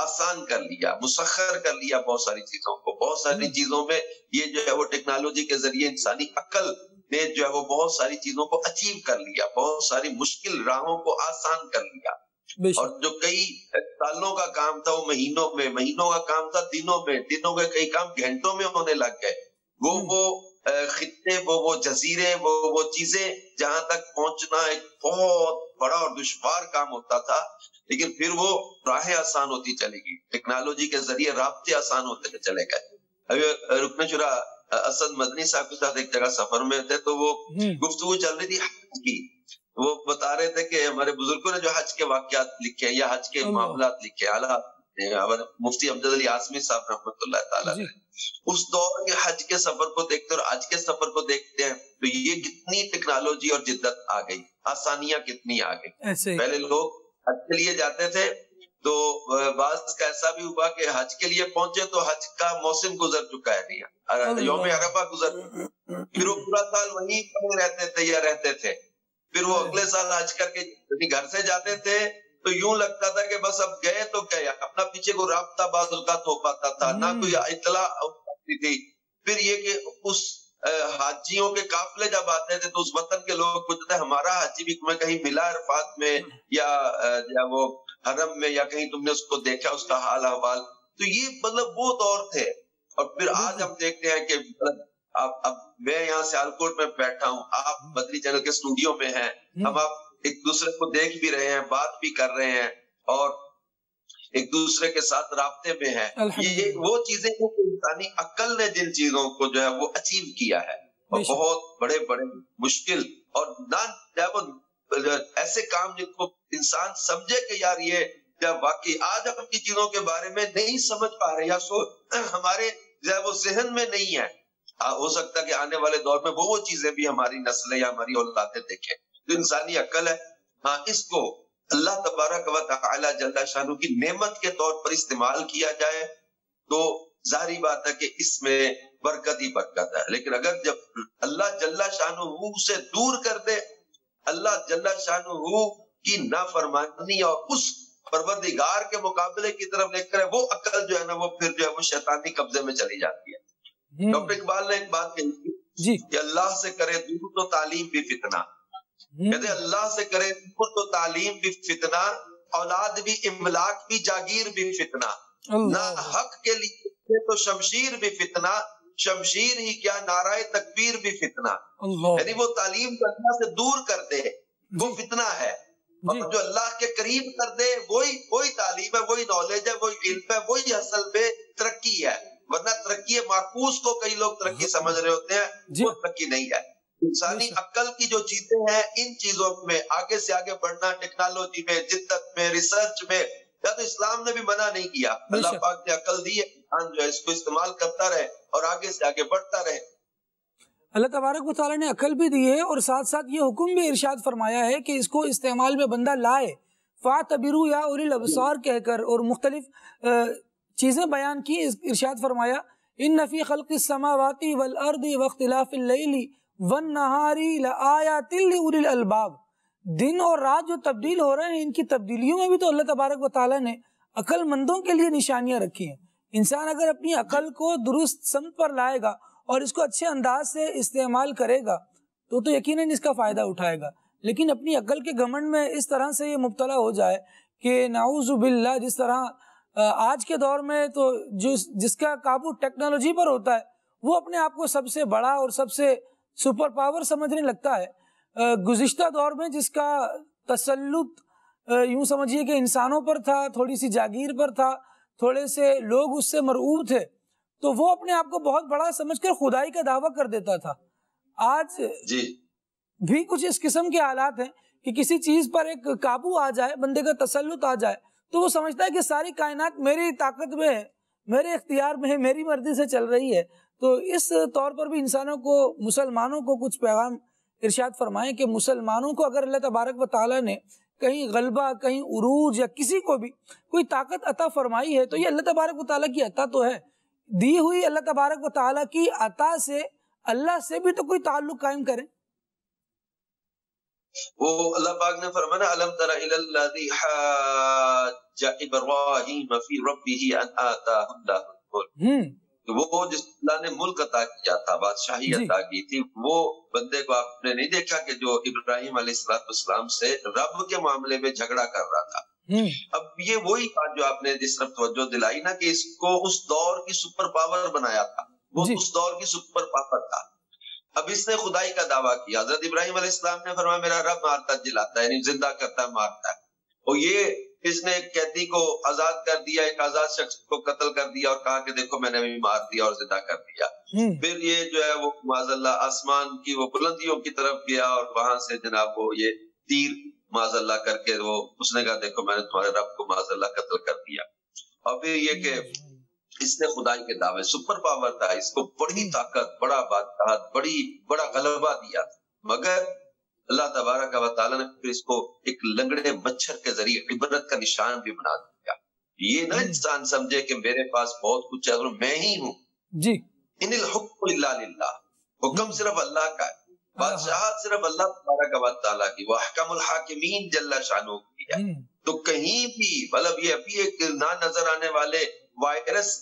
आसान कर लिया मुसखर कर लिया बहुत सारी चीजों को बहुत सारी हम्म। चीजों में ये जो है वो टेक्नोलॉजी के जरिए इंसानी अकल ने जो है वो बहुत सारी चीजों को अचीव कर लिया बहुत सारी मुश्किल राहों को आसान कर लिया और जो कई सालों का काम था वो महीनों में महीनों का काम था दिनों में दिनों के कई काम घंटों में होने लग गए वो हम्म। वो खत्ते वो वो जजीरे वो वो चीजें जहां तक पहुंचना एक बहुत बड़ा और दुश्वार काम होता था लेकिन फिर वो राहें आसान होती चलेगी टेक्नोलॉजी के जरिए रबते आसान होते चले गए अभी रुकने चुरा असद मदनी साहब के साथ एक जगह सफर में थे तो वो हम्म। गुफ्तु चल रही थी हज की वो बता रहे थे कि हमारे बुजुर्गों ने जो हज के वाक्यात लिखे या हज के मामला लिखे आला मुफ्ती अमजद अली आसमी साहब रहमत उस दौर के हज के सफर को देखते और आज के सफर को देखते हैं तो ये कितनी टेक्नोलॉजी और जिद्दत आ गई आसानियां कितनी आ गई पहले लोग हज के लिए जाते थे तो बास का ऐसा भी हुआ कि हज के लिए पहुंचे तो हज का मौसम गुजर चुका है भैया योम अरबा गुजर हम्म, हम्म, हम्म, फिर वो पूरा साल वही रहते थे या रहते थे फिर वो अगले साल हज करके घर से जाते थे तो यूं लगता था कि बस अब गए तो गए अपना पीछे को रबता बाजुकात हो पाता था ना कोई इतला थी फिर ये कि उस हाजियों के काफले जब आते थे तो उस वतन के लोग पूछते थे हमारा हाजी भी तुम्हें कहीं मिला अरफात में या या वो हरम में या कहीं तुमने उसको देखा उसका हाल अहवाल तो ये मतलब वो दौर थे और फिर आज हम देखते हैं कि मतलब आप अब मैं यहाँ सियालकोट में बैठा हूँ आप हम्म। बदली चैनल के स्टूडियो में हैं हम्म। हम आप एक दूसरे को देख भी रहे हैं बात भी कर रहे हैं और एक दूसरे के साथ रबते में है ये वो चीजें इंसानी अक्ल ने जिन चीजों को जो है वो अचीव किया है और बहुत बड़े बड़े मुश्किल और ना वो ऐसे काम जिनको इंसान समझे कि यार ये वाकई आज हम की चीजों के बारे में नहीं समझ पा रहे या सो हमारे जो वो जहन में नहीं है आ, हो सकता है कि आने वाले दौर में वो वो चीजें भी हमारी नस्लें या हमारी औलादे देखें जो इंसानी अक्ल है हाँ इसको अल्लाह तबारक व तला जल्ला की नेमत के तौर पर इस्तेमाल किया जाए तो जाहरी बात है कि इसमें बरकत ही बरकत है लेकिन अगर जब अल्लाह जल्ला शाह से दूर कर दे अल्लाह जल्ला शाह की नाफरमानी और उस परवरदिगार के मुकाबले की तरफ लेकर वो अक्ल जो है ना वो फिर जो है वो शैतानी कब्जे में चली जाती है हम्म। डॉक्टर इकबाल ने एक बात कही अल्लाह से करे दूर तो तालीम भी फितना हम्म। कहते अल्लाह से करे तो तालीम भी फितना औलाद भी इमलाक भी जागीर भी फितना ना हक के लिए तो शमशीर भी फितना शमशीर ही क्या नाराय तकबीर भी फितना यानी वो तालीम को अल्लाह से दूर कर दे वो फितना है और जो अल्लाह के करीब कर दे वही वही तालीम है वही नॉलेज है वही इल्म है वही असल पे तरक्की है वरना तरक्की माकूस को कई लोग तरक्की हाँ। समझ रहे होते हैं वो तरक्की नहीं है इंसानी अक्ल की जो चीजें हैं इन चीजों में आगे से आगे बढ़ना टेक्नोलॉजी में जिद्दत में रिसर्च में या तो इस्लाम ने भी मना नहीं किया अल्लाह पाक ने अक्ल दी है इंसान हाँ, जो है इसको इस्तेमाल करता रहे और आगे से आगे बढ़ता रहे अल्लाह तबारक वाली ने अकल भी दी है और साथ साथ ये हुक्म भी इरशाद फरमाया है कि इसको इस्तेमाल में बंदा लाए फा तबिर या उल अबसार कहकर और मुख्तलिफ चीज़ें बयान की इरशाद फरमाया इन नफ़ी खलक समावती वल अर्द वख्तिलाफ़िली वन नहारी आया तिल अलबाब दिन और रात जो तब्दील हो रहे हैं इनकी तब्दीलियों में भी तो अल्लाह तबारक वाली ने अक्लमंदों के लिए निशानियाँ रखी हैं इंसान अगर अपनी अकल को दुरुस्त समत पर लाएगा और इसको अच्छे अंदाज से इस्तेमाल करेगा तो तो यकीनन इसका फ़ायदा उठाएगा लेकिन अपनी अकल के घमंड में इस तरह से ये मुबतला हो जाए कि नाउजुबिल्ला जिस तरह आज के दौर में तो जिस जिसका काबू टेक्नोलॉजी पर होता है वो अपने आप को सबसे बड़ा और सबसे सुपर पावर समझने लगता है गुजश्ता दौर में जिसका तसल्लुत यूं समझिए कि इंसानों पर था थोड़ी सी जागीर पर था थोड़े से लोग उससे मरूब थे तो वो अपने आप को बहुत बड़ा समझकर खुदाई का दावा कर देता था आज जी। भी कुछ इस किस्म के हालात हैं कि किसी चीज पर एक काबू आ जाए बंदे का तसलुत आ जाए तो वो समझता है कि सारी कायनात मेरी ताकत में है मेरे इख्तियार में है मेरी मर्जी से चल रही है तो इस तौर पर भी इंसानों को मुसलमानों को कुछ पैगाम इर्शाद फरमाएं कि मुसलमानों को अगर अल्लाह तबारक व ताली ने कहीं गलबा कहीं उरूज या किसी को भी कोई ताकत अता फरमाई है तो ये अल्लाह तबारक व ताली की अता तो है दी हुई अल्लाह तबारक व ताली की अता से अल्लाह से भी तो कोई ताल्लुक कायम करें वो अल्लाह पाक ने फरमाया अलम तरा इलल्लाजी हज्ज इब्राहिम फी रब्बिही अन आताहुल्लाहुल मुल्क हम्म। तो वो जिस अल्लाह ने मुल्क अता किया था बादशाही अता की थी वो बंदे को आपने नहीं देखा कि जो इब्राहिम अलैहिस्सलाम से रब के मामले में झगड़ा कर रहा था हम्म। अब ये वही बात जो आपने जिस तरफ तवज्जो दिलाई ना कि इसको उस दौर की सुपर पावर बनाया था वो उस दौर की सुपर पावर था अब इसने खुदाई का दावा किया हजरत इब्राहिम अलैहिस्सलाम ने फरमाया मेरा रब मारता जिलाता है जिंदा करता मारता है और ये इसने कैदी को आजाद कर दिया एक आजाद शख्स को कत्ल कर दिया और कहा कि देखो मैंने भी मार दिया और जिदा कर दिया हम्म। फिर ये जो है वो माजल्ला आसमान की वो बुलंदियों की तरफ गया और वहां से जनाब वो ये तीर माजल्ला करके वो उसने कहा देखो मैंने तुम्हारे रब को माजल्ला कत्ल कर दिया और फिर ये कि हम्म। इसने खुदाई के दावे सुपर पावर था इसको बड़ी हम्म। ताकत बड़ा बात बड़ी बड़ा गलबा दिया मगर अल्लाह तबारक वाली ने फिर इसको एक लंगड़े मच्छर के जरिए इबरत का निशान भी बना दिया ये ना हम्म। इंसान समझे कि मेरे पास बहुत कुछ है मैं ही हूँ जी इन हुक्म हम्म। सिर्फ अल्लाह का है हाँ, हाँ। बादशाह सिर्फ अल्लाह तबारक वाली की वाहकमुल हाकिमीन जल्ला शानू की है हम्म। तो कहीं भी मतलब ये अभी एक ना नजर आने वाले वायरस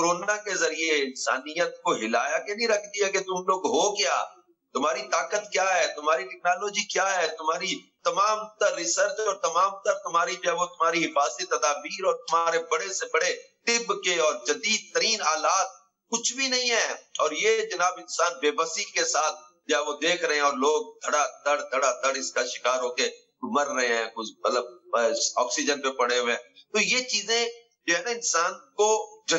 कोरोना के जरिए इंसानियत को हिलाया के नहीं रख दिया कि तुम लोग हो क्या तुम्हारी ताकत क्या है तुम्हारी टेक्नोलॉजी क्या है तुम्हारी तमाम तर रिसर्च और तमाम तर तुम्हारी जो है वो तुम्हारी हिफाजती तदाबीर और तुम्हारे बड़े से बड़े तिब के और जदीद तरीन आलात कुछ भी नहीं है और ये जनाब इंसान बेबसी के साथ या वो देख रहे हैं और लोग धड़ा धड़ धड़ा धड़ इसका शिकार होके मर रहे हैं कुछ मतलब ऑक्सीजन पे पड़े हुए हैं तो ये चीजें जो है ना इंसान को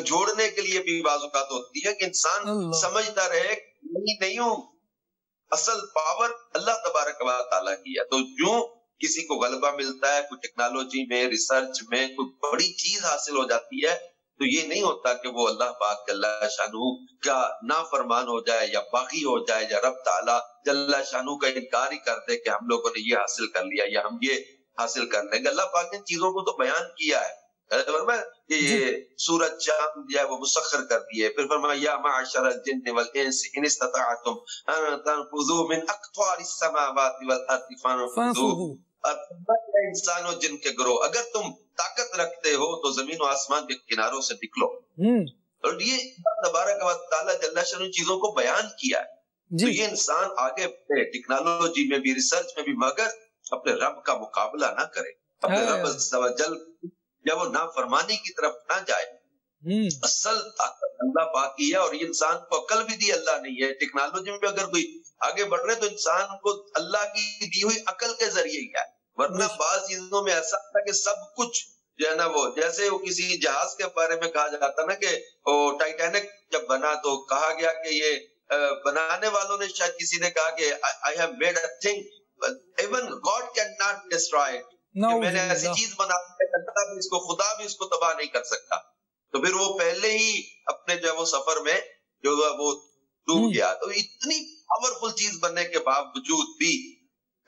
झोड़ने के लिए भी बाजूकात होती है कि इंसान समझता रहे नहीं नहीं हूँ असल पावर अल्लाह तबारक वाली की है तो जो किसी को गलबा मिलता है कोई टेक्नोलॉजी में रिसर्च में कोई बड़ी चीज हासिल हो जाती है तो ये नहीं होता कि वो अल्लाह पाक जल्ला शाहू का ना फरमान हो जाए या बाकी हो जाए या रब ताला जल्ला शाहू का इनकार ही कर दे कि हम लोगों ने ये हासिल कर लिया या हम ये हासिल कर लेंगे अल्लाह पाक ने चीजों को तो बयान किया है कि सूरज चांद जो है वो मुसखर कर दिए फिर फरमाया माशर जिन्न वल इंस इन इस्तताअतुम अन तनफुजू मिन अक्तार السماوات والارض फनफुजू इंसानों जिनके ग्रो अगर तुम ताकत रखते हो तो जमीन और आसमान के किनारों से निकलो हम्म। और ये तबारक चीजों को बयान किया है तो ये इंसान आगे टेक्नोलॉजी में भी रिसर्च में भी मगर अपने रब का मुकाबला ना करे अपने हाँ। रब जल या वो नाफरमानी की तरफ ना जाए हम्म। असल ताकत अल्लाह पाक की है और इंसान को अकल भी दी अल्लाह ने है टेक्नोलॉजी में भी अगर कोई आगे बढ़ रहे तो इंसान को अल्लाह की दी हुई अकल के जरिए ही है वरना बाज चीजों में ऐसा था कि सब कुछ जो है ना वो जैसे वो किसी जहाज के बारे में कहा जाता ना कि वो टाइटैनिक जब बना तो कहा गया कि ये बनाने वालों ने शायद किसी ने कहा कि I have made a thing even God can not destroy it मैंने ऐसी चीज बना सकता भी इसको खुदा भी इसको तबाह नहीं कर सकता तो फिर वो पहले ही अपने जो है वो सफर में जो है वो डूब हम्म। गया तो इतनी पावरफुल चीज बनने के बावजूद भी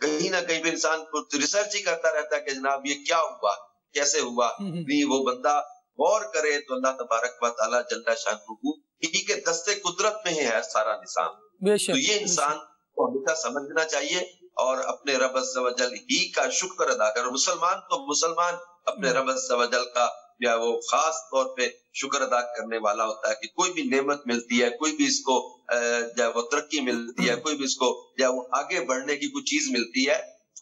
कहीं ना कहीं भी इंसान रिसर्च ही करता रहता है कि जनाब ये क्या हुआ कैसे हुआ नहीं हम्म, हम्म। वो बंदा गौर करे तो अल्लाह तबारक जल्दा जल्ला शाह दस्ते कुदरत में है सारा निशान तो ये इंसान को हमेशा समझना चाहिए और अपने रब अजल ही का शुक्र अदा कर मुसलमान तो मुसलमान अपने हम्म। रब अजल का या वो खास तौर पे शुक्र अदा करने वाला होता है कि कोई भी नेमत मिलती है कोई भी इसको जो वो तरक्की मिलती है हम्म। कोई भी इसको जो वो आगे बढ़ने की कोई चीज मिलती है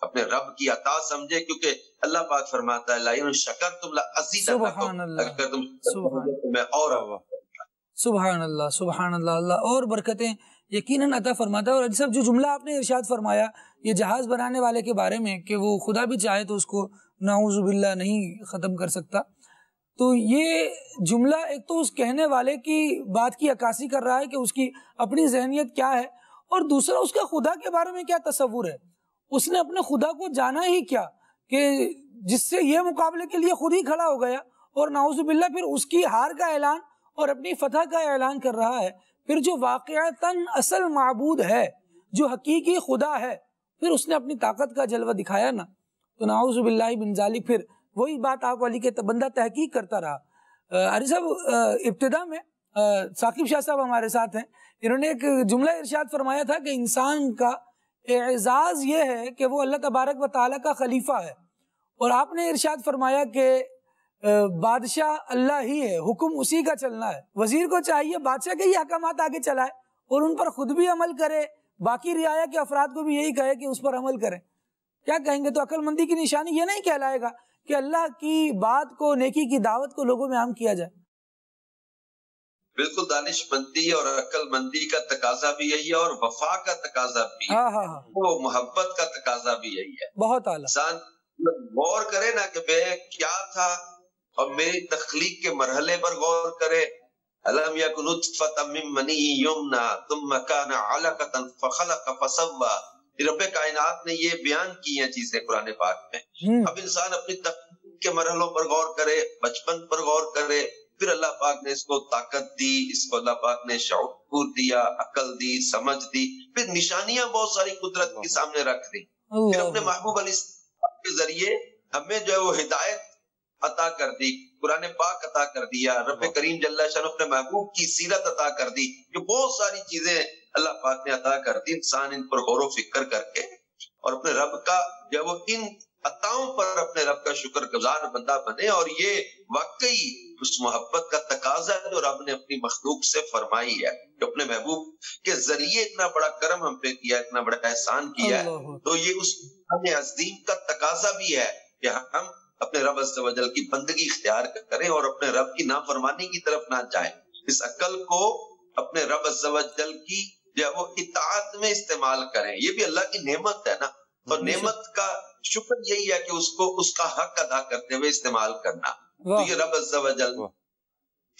अपने रब की अता समझे क्योंकि अल्लाह पाक फरमाता है लाइन शकर तुम अगर तुम मैं और सुबहान अल्लाह सुबहान अल्लाह और बरकतें यकीनन अता फरमाता है और जो जुमला आपने इरशाद फरमाया ये जहाज़ बनाने वाले के बारे में कि वो खुदा भी चाहे तो उसको नाउजुबिल्ला नहीं ख़त्म कर सकता तो ये जुमला एक तो उस कहने वाले की बात की अक्सी कर रहा है कि उसकी अपनी जहनीत क्या है और दूसरा उसका खुदा के बारे में क्या तस्वुर है उसने अपने खुदा को जाना ही क्या कि जिससे ये मुकाबले के लिए खुद ही खड़ा हो गया और नाउजुबिल्ला फिर उसकी हार का ऐलान और अपनी फतह का ऐलान कर रहा है फिर जो वाक़ता असल मबूद है जो हकीकी खुदा है फिर उसने अपनी ताकत का जलवा दिखाया ना तो नाउजुबिल्ला फिर वही बात आप वाली के बंदा तहकीक करता रहा अरे साहब इब्तदा में साकिब शाह साहब हमारे साथ हैं इन्होंने एक जुमला इरशाद फरमाया था कि इंसान का एजाज़ ये है कि वो अल्लाह तबारक व ताली का खलीफा है और आपने इरशाद फरमाया कि बादशाह अल्लाह ही है हुक्म उसी का चलना है वजीर को चाहिए बादशाह के ही अहकाम आगे चलाए और उन पर खुद भी अमल करे बाकी रियाया के अफराद को भी यही कहे कि उस पर अमल करें क्या कहेंगे तो अक्लमंदी की निशानी ये नहीं कहलाएगा कि अल्लाह की बात को नेकी की दावत को लोगों में आम किया जाए बिल्कुल दानिशमंदी और मंदी का तकाजा भी यही है और वफा का तकाजा भी हाँ, हाँ हाँ वो मोहब्बत का तकाजा भी यही है बहुत इंसान गौर करे ना कि मैं क्या था और मेरी तखलीक के मरहले पर गौर करे अलम यकुन नुत्फतम मिन मनी युमना थुम्मा काना अलकतन फखलक फसव्वा रब कायनात ने ये बयान की हैं चीजें कुरान पाक में अब इंसान अपनी तकलीफ के मरहलों पर गौर करे बचपन पर गौर करे फिर अल्लाह पाक ने इसको ताकत दी इसको अल्लाह पाक ने शौकूर दिया अकल दी समझ दी फिर निशानियां बहुत सारी कुदरत के सामने रख दी फिर अपने महबूब अली के जरिए हमें जो है वो हिदायत अता कर दी कुरान पाक अता कर दिया रब हाँ। करीम जल्ला शाह अपने महबूब की सीरत अता कर दी जो बहुत सारी चीजें अल्लाह पाक ने अता कर दी इंसान इन पर गौर फिक्र करके और अपने रब का जब वो इन अताओं पर अपने रब का शुक्र गुजार बंदा बने और ये वाकई उस मोहब्बत का तकाजा है जो रब ने अपनी मखलूक से फरमाई है जो अपने महबूब के जरिए इतना बड़ा कर्म हम पे किया इतना बड़ा एहसान किया है तो ये उस अजीम का तकाजा भी है कि हम अपने रब अजल की बंदगी इख्तियार करें और अपने रब की नाफरमानी की तरफ ना जाए इस अकल को अपने रब अजल की जो है वो इतात में इस्तेमाल करें ये भी अल्लाह की नेमत है ना हाँ, और नेमत का शुक्र यही है कि उसको उसका हक अदा करते हुए इस्तेमाल करना तो ये रब अजल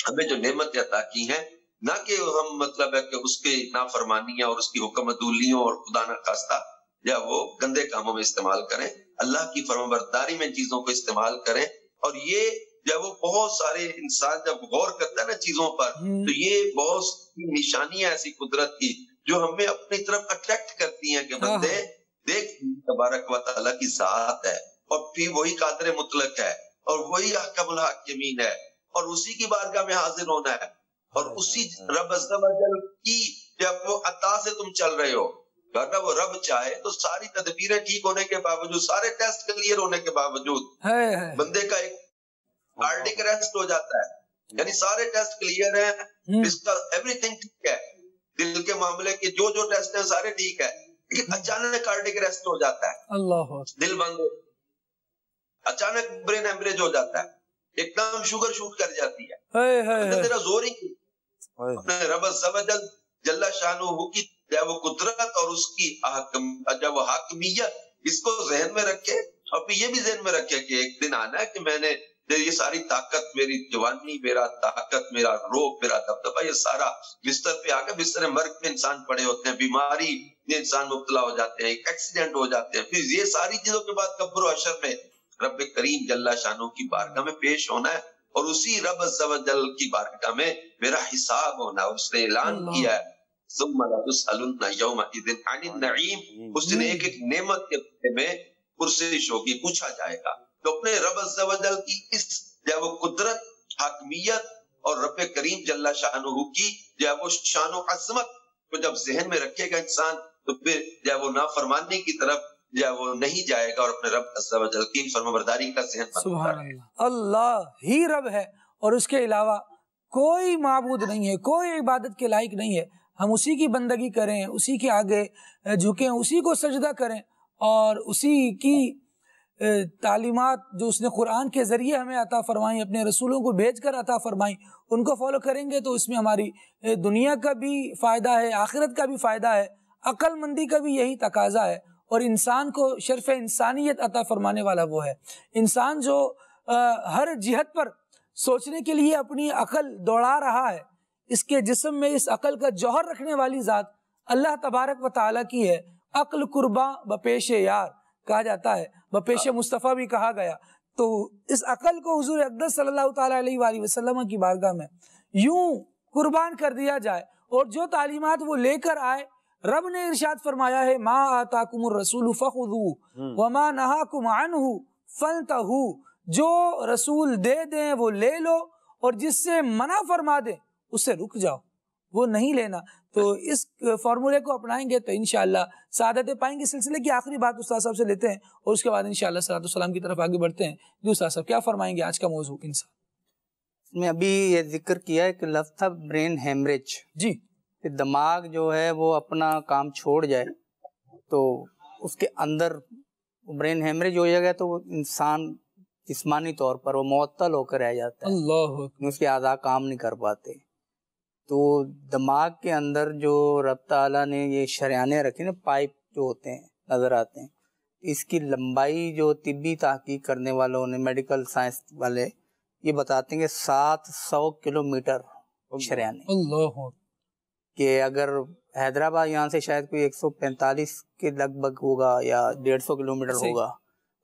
हमें जो नेमत अदा की है ना कि हम मतलब है कि उसके नाफरमानियां और उसकी हुक्म अदूलियों और खुदा ना खास्ता या वो गंदे कामों में इस्तेमाल करें अल्लाह की फर्मबरदारी में चीजों को इस्तेमाल करें और ये जब वो बहुत सारे इंसान जब गौर करता है ना चीजों पर हम्म। तो ये बहुत निशानियां ऐसी कुदरत की जो हमें अपनी तरफ अट्रैक्ट करती हैं कि हाँ, बंदे हाँ। देख तबारक वाली की जात है और फिर वही कादर मुतलक है और वही अहकमुल है और उसी की बारगाह में हाजिर होना है और हाँ, उसी रब की जब वो अता से तुम चल रहे हो वरना वो रब चाहे तो सारी तदबीरें ठीक होने के बावजूद सारे टेस्ट क्लियर होने के बावजूद है, है। बंदे का एक कार्डिक रेस्ट हाँ। हो जाता है यानी सारे टेस्ट क्लियर है इसका एवरीथिंग ठीक है दिल के मामले के जो जो टेस्ट है सारे ठीक है हम्म। अचानक कार्डिक रेस्ट हो जाता है अल्लाह दिल बंद अचानक ब्रेन एमरेज हो जाता है एकदम शुगर शूट कर जाती है, है, है, है। तेरा जोर ही रब जल्ला शाहू की चाहे वो कुदरत और उसकी जब वो हाकमियत इसको जहन में रखे और फिर ये भी जहन में रखे कि एक दिन आना है कि मैंने ये सारी ताकत मेरी जवानी मेरा ताकत मेरा रोग मेरा दबदबा ये सारा बिस्तर पे आकर बिस्तर मर्ग में इंसान पड़े होते हैं बीमारी में इंसान मुबतला हो जाते हैं एक्सीडेंट हो जाते हैं फिर ये सारी चीजों के बाद कब्र अशर में रब करीम जल्ला शानों की बारगाह में पेश होना है और उसी रब जल की बारगाह में मेरा हिसाब होना उसने ऐलान किया है तो अपने वो कुदरत हाकमियत तो की तरफ या वो नहीं जाएगा और अपने रब का ही रब है और उसके अलावा कोई मबूद नहीं है कोई इबादत के लायक नहीं है हम उसी की बंदगी करें उसी के आगे झुकें उसी को सजदा करें और उसी की तालीमत जो उसने कुरान के ज़रिए हमें अता फ़रमाई अपने रसूलों को भेज कर अता फ़रमाई उनको फॉलो करेंगे तो इसमें हमारी दुनिया का भी फ़ायदा है आखिरत का भी फ़ायदा है अक्लमंदी का भी यही तकाजा है और इंसान को शर्फ़ इंसानियत अता फ़रमाने वाला वो है इंसान जो आ, हर जिहत पर सोचने के लिए अपनी अकल दौड़ा रहा है इसके जिसम में इस अकल का जौहर रखने वाली ज़ात अल्लाह तबारक व ताला की है अकल कुर्बा बपेश यार कहा जाता है बपेश मुस्तफ़ा भी कहा गया तो इस अकल को हजूर अकदस सल्लल्लाहु अलैहि वसल्लम की बारगाह में यूं कुर्बान कर दिया जाए और जो तालीमात वो लेकर आए रब ने इरशाद फरमाया है माँ आता रसूल फ़खु हम्म। व माँ नहा कुमान हु फन जो रसूल दे दें वो ले लो और जिससे मना फरमा दें उससे रुक जाओ वो नहीं लेना तो इस फॉर्मूले को अपनाएंगे तो इन शहादत पाएंगे सिलसिले की आखिरी बात उस्ताद साहब से लेते हैं और उसके बाद इन सलाम की तरफ आगे बढ़ते हैं उस्ताद साहब क्या फरमाएंगे आज का मौजूद इंसान इसमें अभी ये जिक्र किया एक लफ्ज था ब्रेन हेमरेज जी कि दिमाग जो है वो अपना काम छोड़ जाए तो उसके अंदर ब्रेन हेमरेज हो जाएगा तो इंसान जिसमानी तौर पर वो मअतल होकर रह जाता है उसके आधा काम नहीं कर पाते तो दिमाग के अंदर जो रब ने ये शरियाने रखे ना पाइप जो होते हैं नज़र आते हैं इसकी लंबाई जो तिबी तहकीक करने वालों ने मेडिकल साइंस वाले ये बताते हैं कि सात सौ किलोमीटर शरियाने कि अगर हैदराबाद यहाँ से शायद कोई एक सौ पैंतालीस के लगभग होगा या डेढ़ सौ किलोमीटर होगा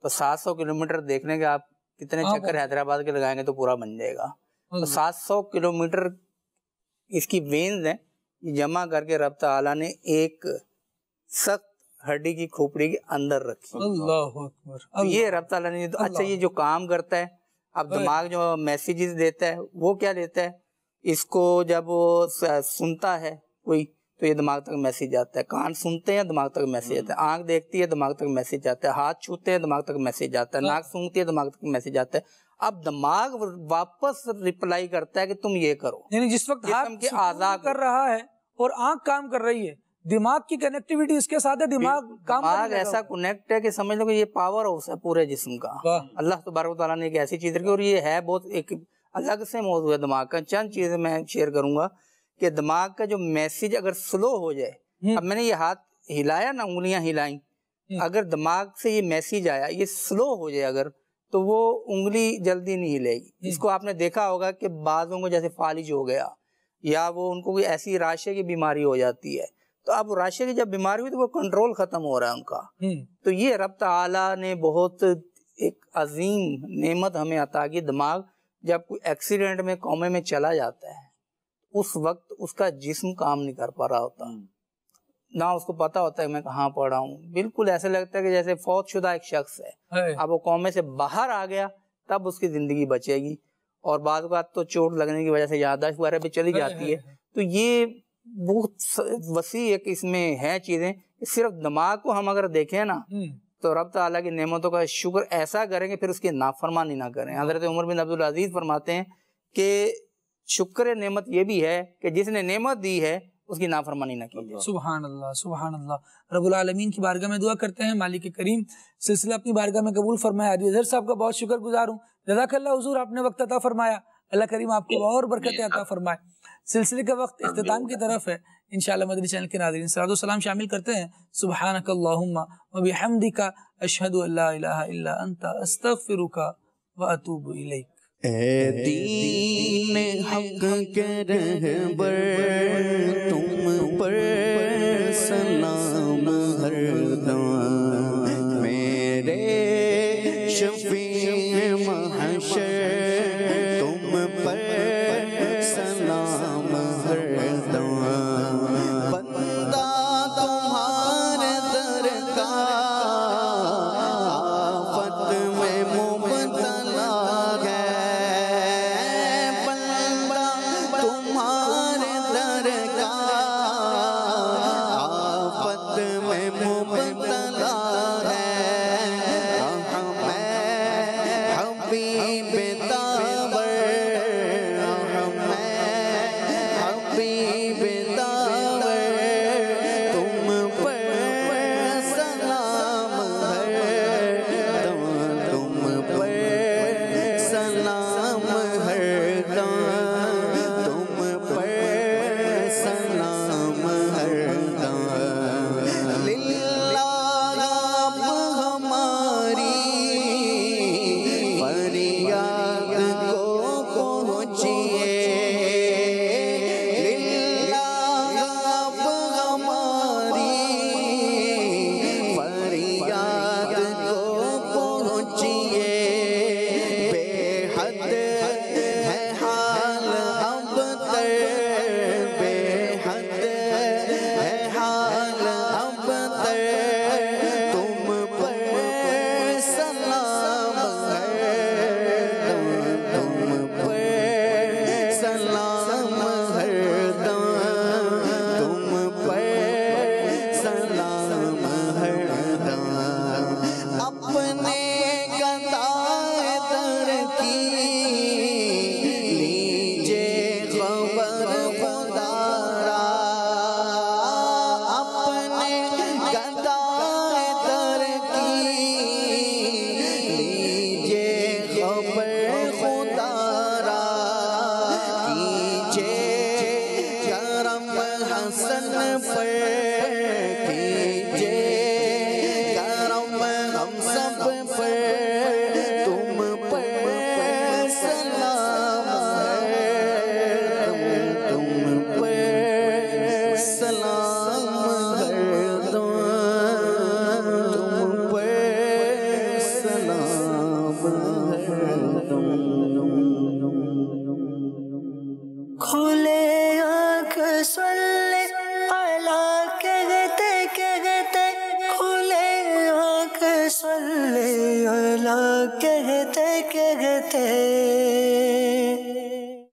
तो सात सौ किलोमीटर देखने के आप कितने हाँ चक्कर हैदराबाद के लगाएंगे तो पूरा बन जाएगा तो सौ किलोमीटर इसकी वेन्स हैं जमा करके रब्त आला ने एक सख्त हड्डी की खोपड़ी के अंदर रखी तो अल्लाह अकबर ये रब्त आला ने तो अच्छा ये जो काम करता है अब दिमाग जो मैसेजेस देता है वो क्या देता है इसको जब वो सुनता है कोई तो ये दिमाग तक मैसेज आता है कान सुनते हैं दिमाग तक मैसेज आता है आंख देखती है दिमाग तक मैसेज आता है हाथ छूते हैं दिमाग तक मैसेज आता है हाँ। नाक सूंघती है दिमाग तक मैसेज आता है अब दिमाग वापस रिप्लाई करता है कि तुम ये करो यानी जिस वक्त हाथ के आजाद कर रहा है और आंख काम कर रही है दिमाग की कनेक्टिविटी इसके साथ है दिमाग काम दिमाग ऐसा कनेक्ट है कि समझ लो कि ये पावर हाउस है पूरे जिस्म का अल्लाह तबारक ताला ने एक ऐसी चीज रखी और ये है बहुत एक अलग से मौजूद है दिमाग का चंद चीजें मैं शेयर करूंगा कि दिमाग का जो मैसेज अगर स्लो हो जाए हम्म। अब मैंने ये हाथ हिलाया ना उंगलियां हिलाई हम्म। अगर दिमाग से ये मैसेज आया ये स्लो हो जाए अगर तो वो उंगली जल्दी नहीं हिलेगी हम्म। इसको आपने देखा होगा कि बाजों को जैसे फालिज हो गया या वो उनको कोई ऐसी राशे की बीमारी हो जाती है तो अब राशे की जब बीमारी हुई तो वो कंट्रोल खत्म हो रहा है उनका हम्म। तो ये रब तला ने बहुत एक अजीम नेमत हमें अता की दिमाग जब कोई एक्सीडेंट में कॉमे में चला जाता है उस वक्त उसका जिस्म काम नहीं कर पा रहा होता हम्म। ना उसको पता होता है मैं कहाँ पढ़ रहा हूँ बिल्कुल ऐसे लगता है कि जैसे शुदा एक शख्स है अब वो कौमे से बाहर आ गया तब उसकी जिंदगी बचेगी और बाद बात तो चोट लगने की वजह से यादाश्त वगैरह भी चली जाती है तो ये बहुत वसी एक इसमें है चीजें सिर्फ दिमाग को हम अगर देखें ना हम्म। तो रब तला की नेमतों का शुक्र ऐसा करें कि फिर उसकी नाफरमानी ना करें हजरत उमर बिन अब्दुल अजीज फरमाते हैं कि शुक्र नेमत ये भी है कि जिसने नेमत दी है उसकी नाफरमानी ना की सुबहान अल्लाह सुबहान अल्लाह रबालमीन की बारगाह में दुआ करते हैं मालिक करीम सिलसिला अपनी बारगाह में कबूल फरमाया अली अजहर साहब का बहुत शुक्र गुजार हूँ जजाकल्ला हजूर आपने वक्त अता फरमाया अल्लाह करीम आपको और बरकत अता फरमाए सिलसिले का वक्त अख्ताम की तरफ है इन मदरी चैनल के नादरीन सलाम शामिल करते हैं सुबहान कल्लाहमदी का अशहद अल्लाह अंत अस्तफ़िर का वतूब ए दीन हक के रहबर तुम पर सना